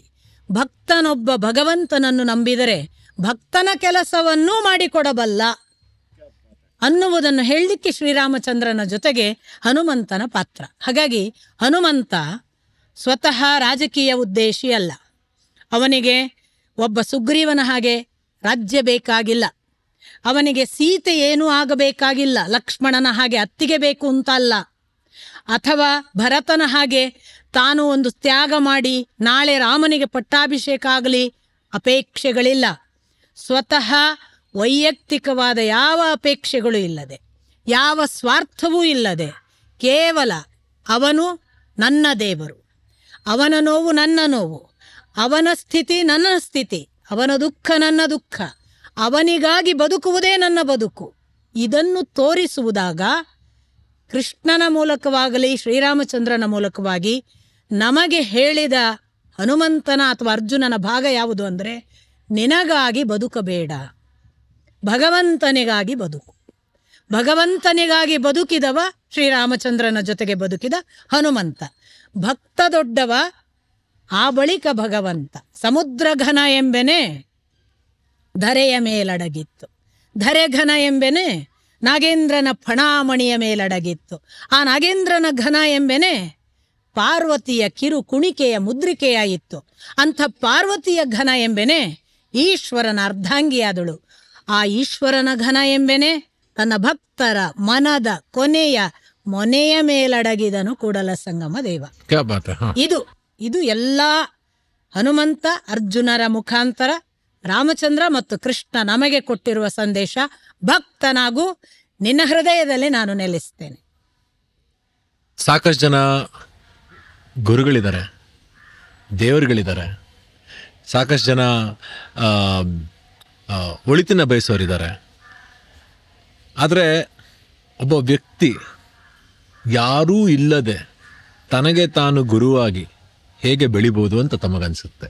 ಭಕ್ತನೊಬ್ಬ ಭಗವಂತನನ್ನು ನಂಬಿದರೆ ಭಕ್ತನ ಕೆಲಸವನ್ನೂ ಮಾಡಿಕೊಡಬಲ್ಲ ಅನ್ನುವುದನ್ನು ಹೇಳಲಿಕ್ಕೆ ಶ್ರೀರಾಮಚಂದ್ರನ ಜೊತೆಗೆ ಹನುಮಂತನ ಪಾತ್ರ ಹಾಗಾಗಿ ಹನುಮಂತ ಸ್ವತಃ ರಾಜಕೀಯ ಉದ್ದೇಶಿ ಅಲ್ಲ ಅವನಿಗೆ ಒಬ್ಬ ಸುಗ್ರೀವನ ಹಾಗೆ ರಾಜ್ಯ ಬೇಕಾಗಿಲ್ಲ ಅವನಿಗೆ ಸೀತೆ ಏನೂ ಆಗಬೇಕಾಗಿಲ್ಲ ಲಕ್ಷ್ಮಣನ ಹಾಗೆ ಅತ್ತಿಗೆ ಬೇಕು ಅಂತ ಅಲ್ಲ ಅಥವಾ ಭರತನ ಹಾಗೆ ತಾನು ಒಂದು ತ್ಯಾಗ ಮಾಡಿ ನಾಳೆ ರಾಮನಿಗೆ ಪಟ್ಟಾಭಿಷೇಕ ಆಗಲಿ ಅಪೇಕ್ಷೆಗಳಿಲ್ಲ ಸ್ವತಃ ವೈಯಕ್ತಿಕವಾದ ಯಾವ ಅಪೇಕ್ಷೆಗಳು ಇಲ್ಲದೆ ಯಾವ ಸ್ವಾರ್ಥವೂ ಇಲ್ಲದೆ ಕೇವಲ ಅವನು ನನ್ನ ದೇವರು ಅವನ ನೋವು ನನ್ನ ನೋವು ಅವನ ಸ್ಥಿತಿ ನನ್ನ ಸ್ಥಿತಿ ಅವನ ದುಃಖ ನನ್ನ ದುಃಖ ಅವನಿಗಾಗಿ ಬದುಕುವುದೇ ನನ್ನ ಬದುಕು ಇದನ್ನು ತೋರಿಸುವುದಾಗ ಕೃಷ್ಣನ ಮೂಲಕವಾಗಲಿ ಶ್ರೀರಾಮಚಂದ್ರನ ಮೂಲಕವಾಗಿ ನಮಗೆ ಹೇಳಿದ ಹನುಮಂತನ ಅಥವಾ ಅರ್ಜುನನ ಭಾಗ ಯಾವುದು ಅಂದರೆ ನಿನಗಾಗಿ ಬದುಕಬೇಡ ಭಗವಂತನಿಗಾಗಿ ಬದುಕು ಭಗವಂತನಿಗಾಗಿ ಬದುಕಿದವ ಶ್ರೀರಾಮಚಂದ್ರನ ಜೊತೆಗೆ ಬದುಕಿದ ಹನುಮಂತ ಭಕ್ತ ದೊಡ್ಡವ ಆ ಬಳಿಕ ಭಗವಂತ ಸಮುದ್ರ ಘನ ಎಂಬೆನೆ ಧರೆಯ ಮೇಲಡಗಿತ್ತು ಧರೆ ಘನ ಎಂಬೆನೆ ನಾಗೇಂದ್ರನ ಫಣಾಮಣಿಯ ಮೇಲಡಗಿತ್ತು ಆ ನಾಗೇಂದ್ರನ ಘನ ಎಂಬೆನೆ ಪಾರ್ವತಿಯ ಕಿರು ಕುಣಿಕೆಯ ಮುದ್ರಿಕೆಯಾಯಿತ್ತು ಅಂಥ ಪಾರ್ವತಿಯ ಘನ ಎಂಬೆನೆ ಈಶ್ವರನ ಅರ್ಧಾಂಗಿಯಾದಳು ಆ ಈಶ್ವರನ ಘನ ಎಂಬೆನೆ ತನ್ನ ಭಕ್ತರ ಮನದ ಕೊನೆಯ ಮೊನೆಯ ಮೇಲಡಗಿದನು ಕೂಡಲ ಸಂಗಮ ದೇವ ಇದು ಇದು ಎಲ್ಲ ಹನುಮಂತ ಅರ್ಜುನರ ಮುಖಾಂತರ ರಾಮಚಂದ್ರ ಮತ್ತು ಕೃಷ್ಣ ನಮಗೆ ಕೊಟ್ಟಿರುವ ಸಂದೇಶ ಭಕ್ತನಾಗೂ ನಿನ್ನ ಹೃದಯದಲ್ಲಿ ನಾನು ನೆಲೆಸ್ತೇನೆ ಸಾಕಷ್ಟು ಜನ ಗುರುಗಳಿದ್ದಾರೆ ದೇವರುಗಳಿದ್ದಾರೆ ಸಾಕಷ್ಟು ಜನ ಒಳಿತಿನ ಬಯಸೋರಿದ್ದಾರೆ ಆದರೆ ಒಬ್ಬ ವ್ಯಕ್ತಿ ಯಾರೂ ಇಲ್ಲದೆ ತನಗೆ ತಾನು ಗುರುವಾಗಿ ಹೇಗೆ ಬೆಳಿಬಹುದು ಅಂತ ತಮಗನ್ಸುತ್ತೆ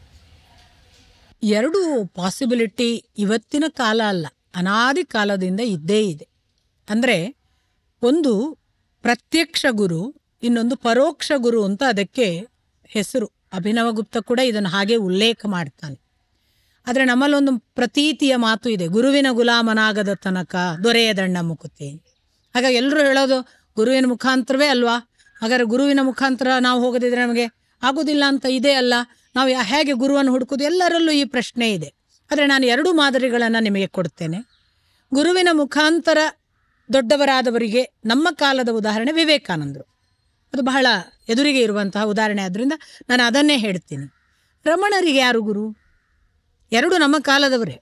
ಎರಡು ಪಾಸಿಬಿಲಿಟಿ ಇವತ್ತಿನ ಕಾಲ ಅಲ್ಲ ಅನಾದಿ ಕಾಲದಿಂದ ಇದ್ದೇ ಇದೆ ಅಂದರೆ ಒಂದು ಪ್ರತ್ಯಕ್ಷ ಗುರು ಇನ್ನೊಂದು ಪರೋಕ್ಷ ಗುರು ಅಂತ ಅದಕ್ಕೆ ಹೆಸರು ಅಭಿನವಗುಪ್ತ ಕೂಡ ಇದನ್ನು ಹಾಗೆ ಉಲ್ಲೇಖ ಮಾಡ್ತಾನೆ ಆದರೆ ನಮ್ಮಲ್ಲೊಂದು ಪ್ರತೀತಿಯ ಮಾತು ಇದೆ ಗುರುವಿನ ಗುಲಾಮನಾಗದ ತನಕ ದೊರೆಯದಣ್ಣ ಮುಕುತಿ ಹಾಗಾಗಿ ಎಲ್ಲರೂ ಹೇಳೋದು ಗುರುವಿನ ಮುಖಾಂತರವೇ ಅಲ್ವಾ ಹಾಗಾದ್ರೆ ಗುರುವಿನ ಮುಖಾಂತರ ನಾವು ಹೋಗದಿದ್ರೆ ನಮಗೆ ಆಗೋದಿಲ್ಲ ಅಂತ ಇದೆ ಅಲ್ಲ ನಾವು ಹೇಗೆ ಗುರುವನ್ನು ಹುಡುಕೋದು ಎಲ್ಲರಲ್ಲೂ ಈ ಪ್ರಶ್ನೆ ಇದೆ ಆದರೆ ನಾನು ಎರಡು ಮಾದರಿಗಳನ್ನು ನಿಮಗೆ ಕೊಡ್ತೇನೆ ಗುರುವಿನ ಮುಖಾಂತರ ದೊಡ್ಡವರಾದವರಿಗೆ ನಮ್ಮ ಕಾಲದ ಉದಾಹರಣೆ ವಿವೇಕಾನಂದರು ಅದು ಬಹಳ ಎದುರಿಗೆ ಇರುವಂತಹ ಉದಾಹರಣೆ ಆದ್ದರಿಂದ ನಾನು ಅದನ್ನೇ ಹೇಳ್ತೀನಿ ರಮಣರಿಗೆ ಯಾರು ಗುರು ಎರಡು ನಮ್ಮ ಕಾಲದವರೇ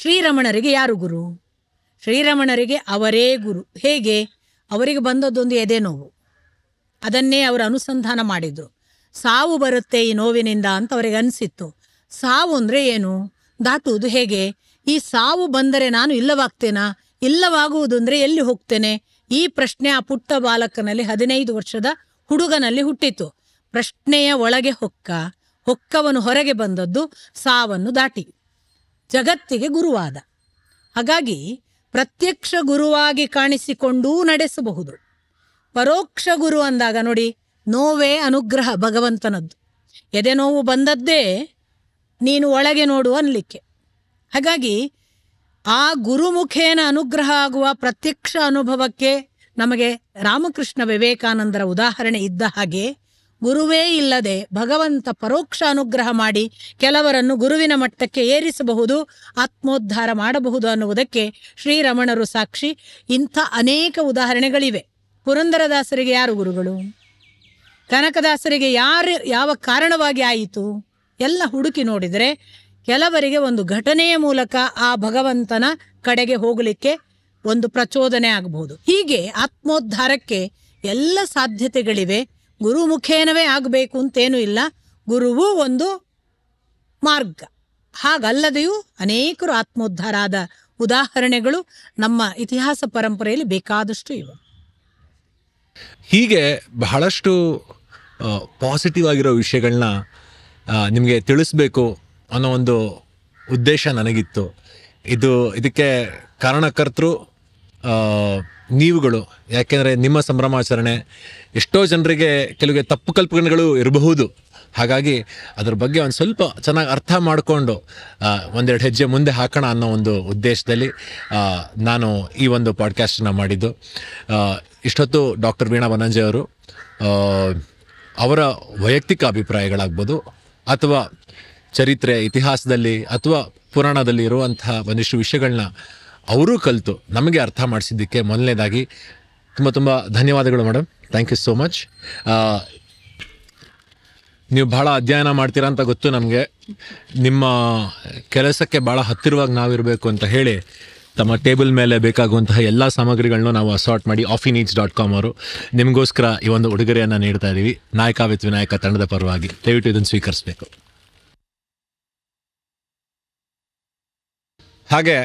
ಶ್ರೀರಮಣರಿಗೆ ಯಾರು ಗುರು ಶ್ರೀರಮಣರಿಗೆ ಅವರೇ ಗುರು ಹೇಗೆ ಅವರಿಗೆ ಬಂದದ್ದೊಂದು ಎದೆ ನೋವು ಅದನ್ನೇ ಅವರು ಅನುಸಂಧಾನ ಮಾಡಿದರು ಸಾವು ಬರುತ್ತೆ ಈ ನೋವಿನಿಂದ ಅಂತ ಅವರಿಗೆ ಅನಿಸಿತ್ತು ಸಾವು ಅಂದರೆ ಏನು ದಾಟುವುದು ಹೇಗೆ ಈ ಸಾವು ಬಂದರೆ ನಾನು ಇಲ್ಲವಾಗ್ತೇನಾ ಇಲ್ಲವಾಗುವುದು ಅಂದರೆ ಎಲ್ಲಿ ಹೋಗ್ತೇನೆ ಈ ಪ್ರಶ್ನೆ ಆ ಪುಟ್ಟ ಬಾಲಕನಲ್ಲಿ ಹದಿನೈದು ವರ್ಷದ ಹುಡುಗನಲ್ಲಿ ಹುಟ್ಟಿತು ಪ್ರಶ್ನೆಯ ಒಳಗೆ ಹೊಕ್ಕ ಹೊಕ್ಕವನು ಹೊರಗೆ ಬಂದದ್ದು ಸಾವನ್ನು ದಾಟಿ ಜಗತ್ತಿಗೆ ಗುರುವಾದ ಹಾಗಾಗಿ ಪ್ರತ್ಯಕ್ಷ ಗುರುವಾಗಿ ಕಾಣಿಸಿಕೊಂಡೂ ನಡೆಸಬಹುದು ಪರೋಕ್ಷ ಗುರು ಅಂದಾಗ ನೋಡಿ ನೋವೇ ಅನುಗ್ರಹ ಭಗವಂತನದ್ದು ಎದೆ ನೋವು ಬಂದದ್ದೇ ನೀನು ಒಳಗೆ ನೋಡು ಅನ್ಲಿಕ್ಕೆ ಹಾಗಾಗಿ ಆ ಗುರುಮುಖೇನ ಅನುಗ್ರಹ ಆಗುವ ಪ್ರತ್ಯಕ್ಷ ಅನುಭವಕ್ಕೆ ನಮಗೆ ರಾಮಕೃಷ್ಣ ವಿವೇಕಾನಂದರ ಉದಾಹರಣೆ ಇದ್ದ ಹಾಗೆ ಗುರುವೇ ಇಲ್ಲದೆ ಭಗವಂತ ಪರೋಕ್ಷ ಅನುಗ್ರಹ ಮಾಡಿ ಕೆಲವರನ್ನು ಗುರುವಿನ ಮಟ್ಟಕ್ಕೆ ಏರಿಸಬಹುದು ಆತ್ಮೋದ್ಧಾರ ಮಾಡಬಹುದು ಅನ್ನುವುದಕ್ಕೆ ಶ್ರೀರಮಣರು ಸಾಕ್ಷಿ ಇಂಥ ಅನೇಕ ಉದಾಹರಣೆಗಳಿವೆ ಪುರಂದರದಾಸರಿಗೆ ಯಾರು ಗುರುಗಳು ಕನಕದಾಸರಿಗೆ ಯಾರು ಯಾವ ಕಾರಣವಾಗಿ ಆಯಿತು ಎಲ್ಲ ಹುಡುಕಿ ನೋಡಿದರೆ ಕೆಲವರಿಗೆ ಒಂದು ಘಟನೆಯ ಮೂಲಕ ಆ ಭಗವಂತನ ಕಡೆಗೆ ಹೋಗಲಿಕ್ಕೆ ಒಂದು ಪ್ರಚೋದನೆ ಆಗಬಹುದು ಹೀಗೆ ಆತ್ಮೋದ್ಧಾರಕ್ಕೆ ಎಲ್ಲ ಸಾಧ್ಯತೆಗಳಿವೆ ಗುರು ಮುಖೇನವೇ ಆಗಬೇಕು ಅಂತೇನೂ ಇಲ್ಲ ಗುರುವು ಒಂದು ಮಾರ್ಗ ಹಾಗಲ್ಲದೆಯೂ ಅನೇಕರು ಆತ್ಮೋದ್ಧಾರ ಆದ ಉದಾಹರಣೆಗಳು ನಮ್ಮ ಇತಿಹಾಸ ಪರಂಪರೆಯಲ್ಲಿ ಬೇಕಾದಷ್ಟು ಇವೆ ಹೀಗೆ ಬಹಳಷ್ಟು ಪಾಸಿಟಿವ್ ಆಗಿರೋ ವಿಷಯಗಳನ್ನ ನಿಮಗೆ ತಿಳಿಸ್ಬೇಕು ಅನ್ನೋ ಒಂದು ಉದ್ದೇಶ ನನಗಿತ್ತು ಇದು ಇದಕ್ಕೆ ಕಾರಣಕರ್ತರು ನೀವುಗಳು ಯಾಕೆಂದರೆ ನಿಮ್ಮ ಸಂಭ್ರಮಾಚರಣೆ ಎಷ್ಟೋ ಜನರಿಗೆ ಕೆಲವಿಗೆ ತಪ್ಪು ಕಲ್ಪನೆಗಳು ಇರಬಹುದು ಹಾಗಾಗಿ ಅದ್ರ ಬಗ್ಗೆ ಒಂದು ಸ್ವಲ್ಪ ಚೆನ್ನಾಗಿ ಅರ್ಥ ಮಾಡಿಕೊಂಡು ಒಂದೆರಡು ಹೆಜ್ಜೆ ಮುಂದೆ ಹಾಕೋಣ ಅನ್ನೋ ಒಂದು ಉದ್ದೇಶದಲ್ಲಿ ನಾನು ಈ ಒಂದು ಪಾಡ್ಕಾಸ್ಟನ್ನು ಮಾಡಿದ್ದು ಇಷ್ಟೊತ್ತು ಡಾಕ್ಟರ್ ವೀಣಾ ಬನಂಜೆ ಅವರು ಅವರ ವೈಯಕ್ತಿಕ ಅಭಿಪ್ರಾಯಗಳಾಗ್ಬೋದು ಅಥವಾ ಚರಿತ್ರೆ ಇತಿಹಾಸದಲ್ಲಿ ಅಥವಾ ಪುರಾಣದಲ್ಲಿ ಇರುವಂತಹ ಒಂದಿಷ್ಟು ವಿಷಯಗಳನ್ನ ಅವರೂ ಕಲಿತು ನಮಗೆ ಅರ್ಥ ಮಾಡಿಸಿದ್ದಕ್ಕೆ ಮೊದಲನೇದಾಗಿ ತುಂಬ ತುಂಬ ಧನ್ಯವಾದಗಳು madam thank you so much ನೀವು ಭಾಳ ಅಧ್ಯಯನ ಮಾಡ್ತೀರಾ ಅಂತ ಗೊತ್ತು ನಮಗೆ ನಿಮ್ಮ ಕೆಲಸಕ್ಕೆ ಭಾಳ ಹತ್ತಿರವಾಗಿ ನಾವಿರಬೇಕು ಅಂತ ಹೇಳಿ ತಮ್ಮ ಟೇಬಲ್ ಮೇಲೆ ಬೇಕಾಗುವಂತಹ ಎಲ್ಲ ಸಾಮಗ್ರಿಗಳನ್ನು ನಾವು ಅಸಾರ್ಟ್ ಮಾಡಿ ಆಫಿ ನೀಡ್ಸ್ ಡಾಟ್ ಕಾಮ್ ಅವರು ನಿಮಗೋಸ್ಕರ ಈ ಒಂದು ಉಡುಗೊರೆಯನ್ನು ನೀಡ್ತಾ ಇದ್ದೀವಿ ನಾಯಕ ವಿತ್ ವಿನಾಯಕ ತಂಡದ ಪರವಾಗಿ ದಯವಿಟ್ಟು ಇದನ್ನು ಸ್ವೀಕರಿಸಬೇಕು ಹಾಗೆ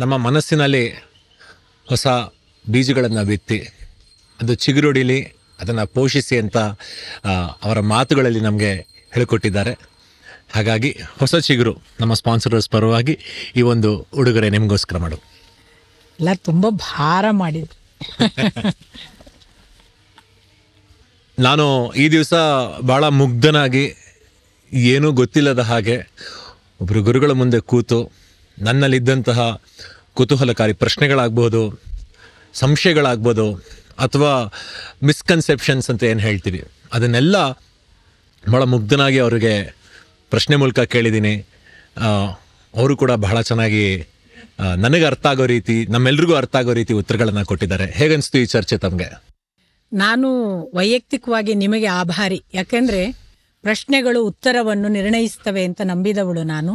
ನಮ್ಮ ಮನಸ್ಸಿನಲ್ಲಿ ಹೊಸ ಬೀಜಗಳನ್ನು ಬಿತ್ತಿ ಅದು ಚಿಗುರುಡಿಲಿ ಅದನ್ನು ಪೋಷಿಸಿ ಅಂತ ಅವರ ಮಾತುಗಳಲ್ಲಿ ನಮಗೆ ಹೇಳಿಕೊಟ್ಟಿದ್ದಾರೆ ಹಾಗಾಗಿ ಹೊಸ ಚಿಗುರು ನಮ್ಮ ಸ್ಪಾನ್ಸರ್ಸ್ ಪರವಾಗಿ ಈ ಒಂದು ಉಡುಗೊರೆ ನಿಮಗೋಸ್ಕರ ಮಾಡು ಎಲ್ಲ ತುಂಬ ಭಾರ ಮಾಡಿದ್ವಿ ನಾನು ಈ ದಿವಸ ಭಾಳ ಮುಗ್ಧನಾಗಿ ಏನೂ ಗೊತ್ತಿಲ್ಲದ ಹಾಗೆ ಒಬ್ಬರು ಗುರುಗಳ ಮುಂದೆ ಕೂತು ನನ್ನಲ್ಲಿದ್ದಂತಹ ಕುತೂಹಲಕಾರಿ ಪ್ರಶ್ನೆಗಳಾಗ್ಬೋದು ಸಂಶಯಗಳಾಗ್ಬೋದು ಅಥವಾ ಮಿಸ್ಕನ್ಸೆಪ್ಷನ್ಸ್ ಅಂತ ಏನು ಹೇಳ್ತೀವಿ ಅದನ್ನೆಲ್ಲ ಭಾಳ ಮುಗ್ಧನಾಗಿ ಅವರಿಗೆ ಪ್ರಶ್ನೆ ಮೂಲಕ ಕೇಳಿದ್ದೀನಿ ಅವರು ಕೂಡ ಬಹಳ ಚೆನ್ನಾಗಿ ನನಗೆ ಅರ್ಥ ಆಗೋ ರೀತಿ ನಮ್ಮೆಲ್ರಿಗೂ ಅರ್ಥ ಆಗೋ ರೀತಿ ಉತ್ತರಗಳನ್ನು ಕೊಟ್ಟಿದ್ದಾರೆ ಹೇಗನ್ನಿಸ್ತು ಈ ಚರ್ಚೆ ತಮಗೆ ನಾನು ವೈಯಕ್ತಿಕವಾಗಿ ನಿಮಗೆ ಆಭಾರಿ ಯಾಕೆಂದರೆ ಪ್ರಶ್ನೆಗಳು ಉತ್ತರವನ್ನು ನಿರ್ಣಯಿಸ್ತವೆ ಅಂತ ನಂಬಿದವಳು ನಾನು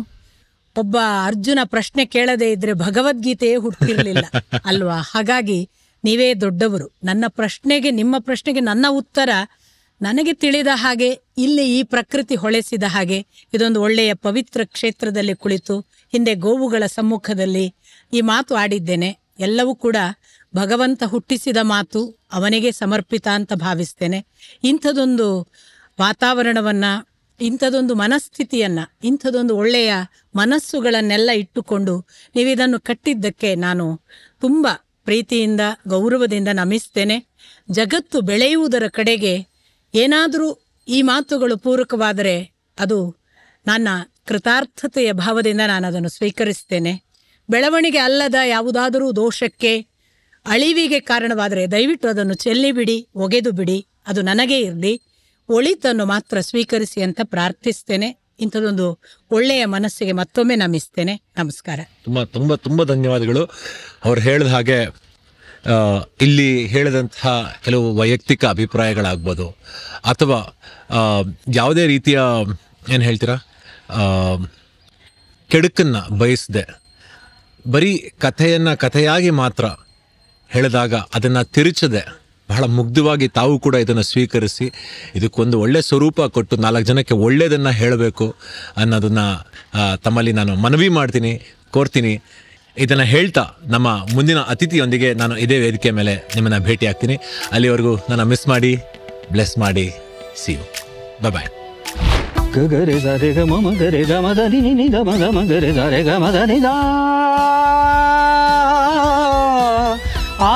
ಒಬ್ಬ ಅರ್ಜುನ ಪ್ರಶ್ನೆ ಕೇಳದೇ ಇದ್ರೆ ಭಗವದ್ಗೀತೆಯೇ ಹುಟ್ಟಿರಲಿಲ್ಲ ಅಲ್ವಾ ಹಾಗಾಗಿ ನೀವೇ ದೊಡ್ಡವರು ನನ್ನ ಪ್ರಶ್ನೆಗೆ ನಿಮ್ಮ ಪ್ರಶ್ನೆಗೆ ನನ್ನ ಉತ್ತರ ನನಗೆ ತಿಳಿದ ಹಾಗೆ ಇಲ್ಲಿ ಈ ಪ್ರಕೃತಿ ಹೊಳೆಸಿದ ಹಾಗೆ ಇದೊಂದು ಒಳ್ಳೆಯ ಪವಿತ್ರ ಕ್ಷೇತ್ರದಲ್ಲಿ ಕುಳಿತು ಹಿಂದೆ ಗೋವುಗಳ ಸಮ್ಮುಖದಲ್ಲಿ ಈ ಮಾತು ಆಡಿದ್ದೇನೆ ಎಲ್ಲವೂ ಕೂಡ ಭಗವಂತ ಹುಟ್ಟಿಸಿದ ಮಾತು ಅವನಿಗೆ ಸಮರ್ಪಿತ ಅಂತ ಭಾವಿಸ್ತೇನೆ ಇಂಥದೊಂದು ವಾತಾವರಣವನ್ನು ಇಂಥದೊಂದು ಮನಸ್ಥಿತಿಯನ್ನು ಇಂಥದೊಂದು ಒಳ್ಳೆಯ ಮನಸ್ಸುಗಳನ್ನೆಲ್ಲ ಇಟ್ಟುಕೊಂಡು ನೀವಿದನ್ನು ಕಟ್ಟಿದ್ದಕ್ಕೆ ನಾನು ತುಂಬ ಪ್ರೀತಿಯಿಂದ ಗೌರವದಿಂದ ನಮಿಸ್ತೇನೆ ಜಗತ್ತು ಬೆಳೆಯುವುದರ ಕಡೆಗೆ ಏನಾದರೂ ಈ ಮಾತುಗಳು ಪೂರಕವಾದರೆ ಅದು ನನ್ನ ಕೃತಾರ್ಥತೆಯ ಭಾವದಿಂದ ನಾನು ಅದನ್ನು ಸ್ವೀಕರಿಸ್ತೇನೆ ಬೆಳವಣಿಗೆ ಅಲ್ಲದ ಯಾವುದಾದರೂ ದೋಷಕ್ಕೆ ಅಳಿವಿಗೆ ಕಾರಣವಾದರೆ ದಯವಿಟ್ಟು ಅದನ್ನು ಚೆಲ್ಲಿಬಿಡಿ ಒಗೆದು ಬಿಡಿ ಅದು ನನಗೇ ಇರಲಿ ಒಳಿತನ್ನು ಮಾತ್ರ ಸ್ವೀಕರಿಸಿ ಅಂತ ಪ್ರಾರ್ಥಿಸ್ತೇನೆ ಇಂಥದೊಂದು ಒಳ್ಳೆಯ ಮನಸ್ಸಿಗೆ ಮತ್ತೊಮ್ಮೆ ನಮಿಸ್ತೇನೆ ನಮಸ್ಕಾರ ತುಂಬ ತುಂಬ ತುಂಬ ಧನ್ಯವಾದಗಳು ಅವ್ರು ಹೇಳಿದ ಹಾಗೆ ಇಲ್ಲಿ ಹೇಳಿದಂತಹ ಕೆಲವು ವೈಯಕ್ತಿಕ ಅಭಿಪ್ರಾಯಗಳಾಗ್ಬೋದು ಅಥವಾ ಯಾವುದೇ ರೀತಿಯ ಏನು ಹೇಳ್ತೀರಾ ಕೆಡುಕನ್ನು ಬಯಸದೆ ಬರೀ ಕಥೆಯನ್ನು ಕಥೆಯಾಗಿ ಮಾತ್ರ ಹೇಳಿದಾಗ ಅದನ್ನು ತಿರುಚದೆ ಬಹಳ ಮುಗ್ಧವಾಗಿ ತಾವು ಕೂಡ ಇದನ್ನು ಸ್ವೀಕರಿಸಿ ಇದಕ್ಕೊಂದು ಒಳ್ಳೆ ಸ್ವರೂಪ ಕೊಟ್ಟು ನಾಲ್ಕು ಜನಕ್ಕೆ ಒಳ್ಳೆಯದನ್ನು ಹೇಳಬೇಕು ಅನ್ನೋದನ್ನು ತಮ್ಮಲ್ಲಿ ನಾನು ಮನವಿ ಮಾಡ್ತೀನಿ ಕೋರ್ತೀನಿ ಇದನ್ನು ಹೇಳ್ತಾ ನಮ್ಮ ಮುಂದಿನ ಅತಿಥಿಯೊಂದಿಗೆ ನಾನು ಇದೇ ವೇದಿಕೆ ಮೇಲೆ ನಿಮ್ಮನ್ನು ಭೇಟಿ ಆಗ್ತೀನಿ ಅಲ್ಲಿವರೆಗೂ ನಾನು ಮಿಸ್ ಮಾಡಿ ಬ್ಲೆಸ್ ಮಾಡಿ ಸಿ ಯು ಬಾಯ್ ಬಾಯ್ ಗಗರೆ ದರೆ ಗಮ ಮಗರೆ ಗಮ ದಿ ನಿ ಗಮ ಗಮ ಗರೆ ಗಮ ದ ನಿ ಆ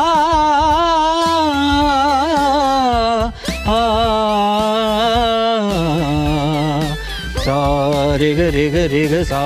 रे ग रे ग रे ग सा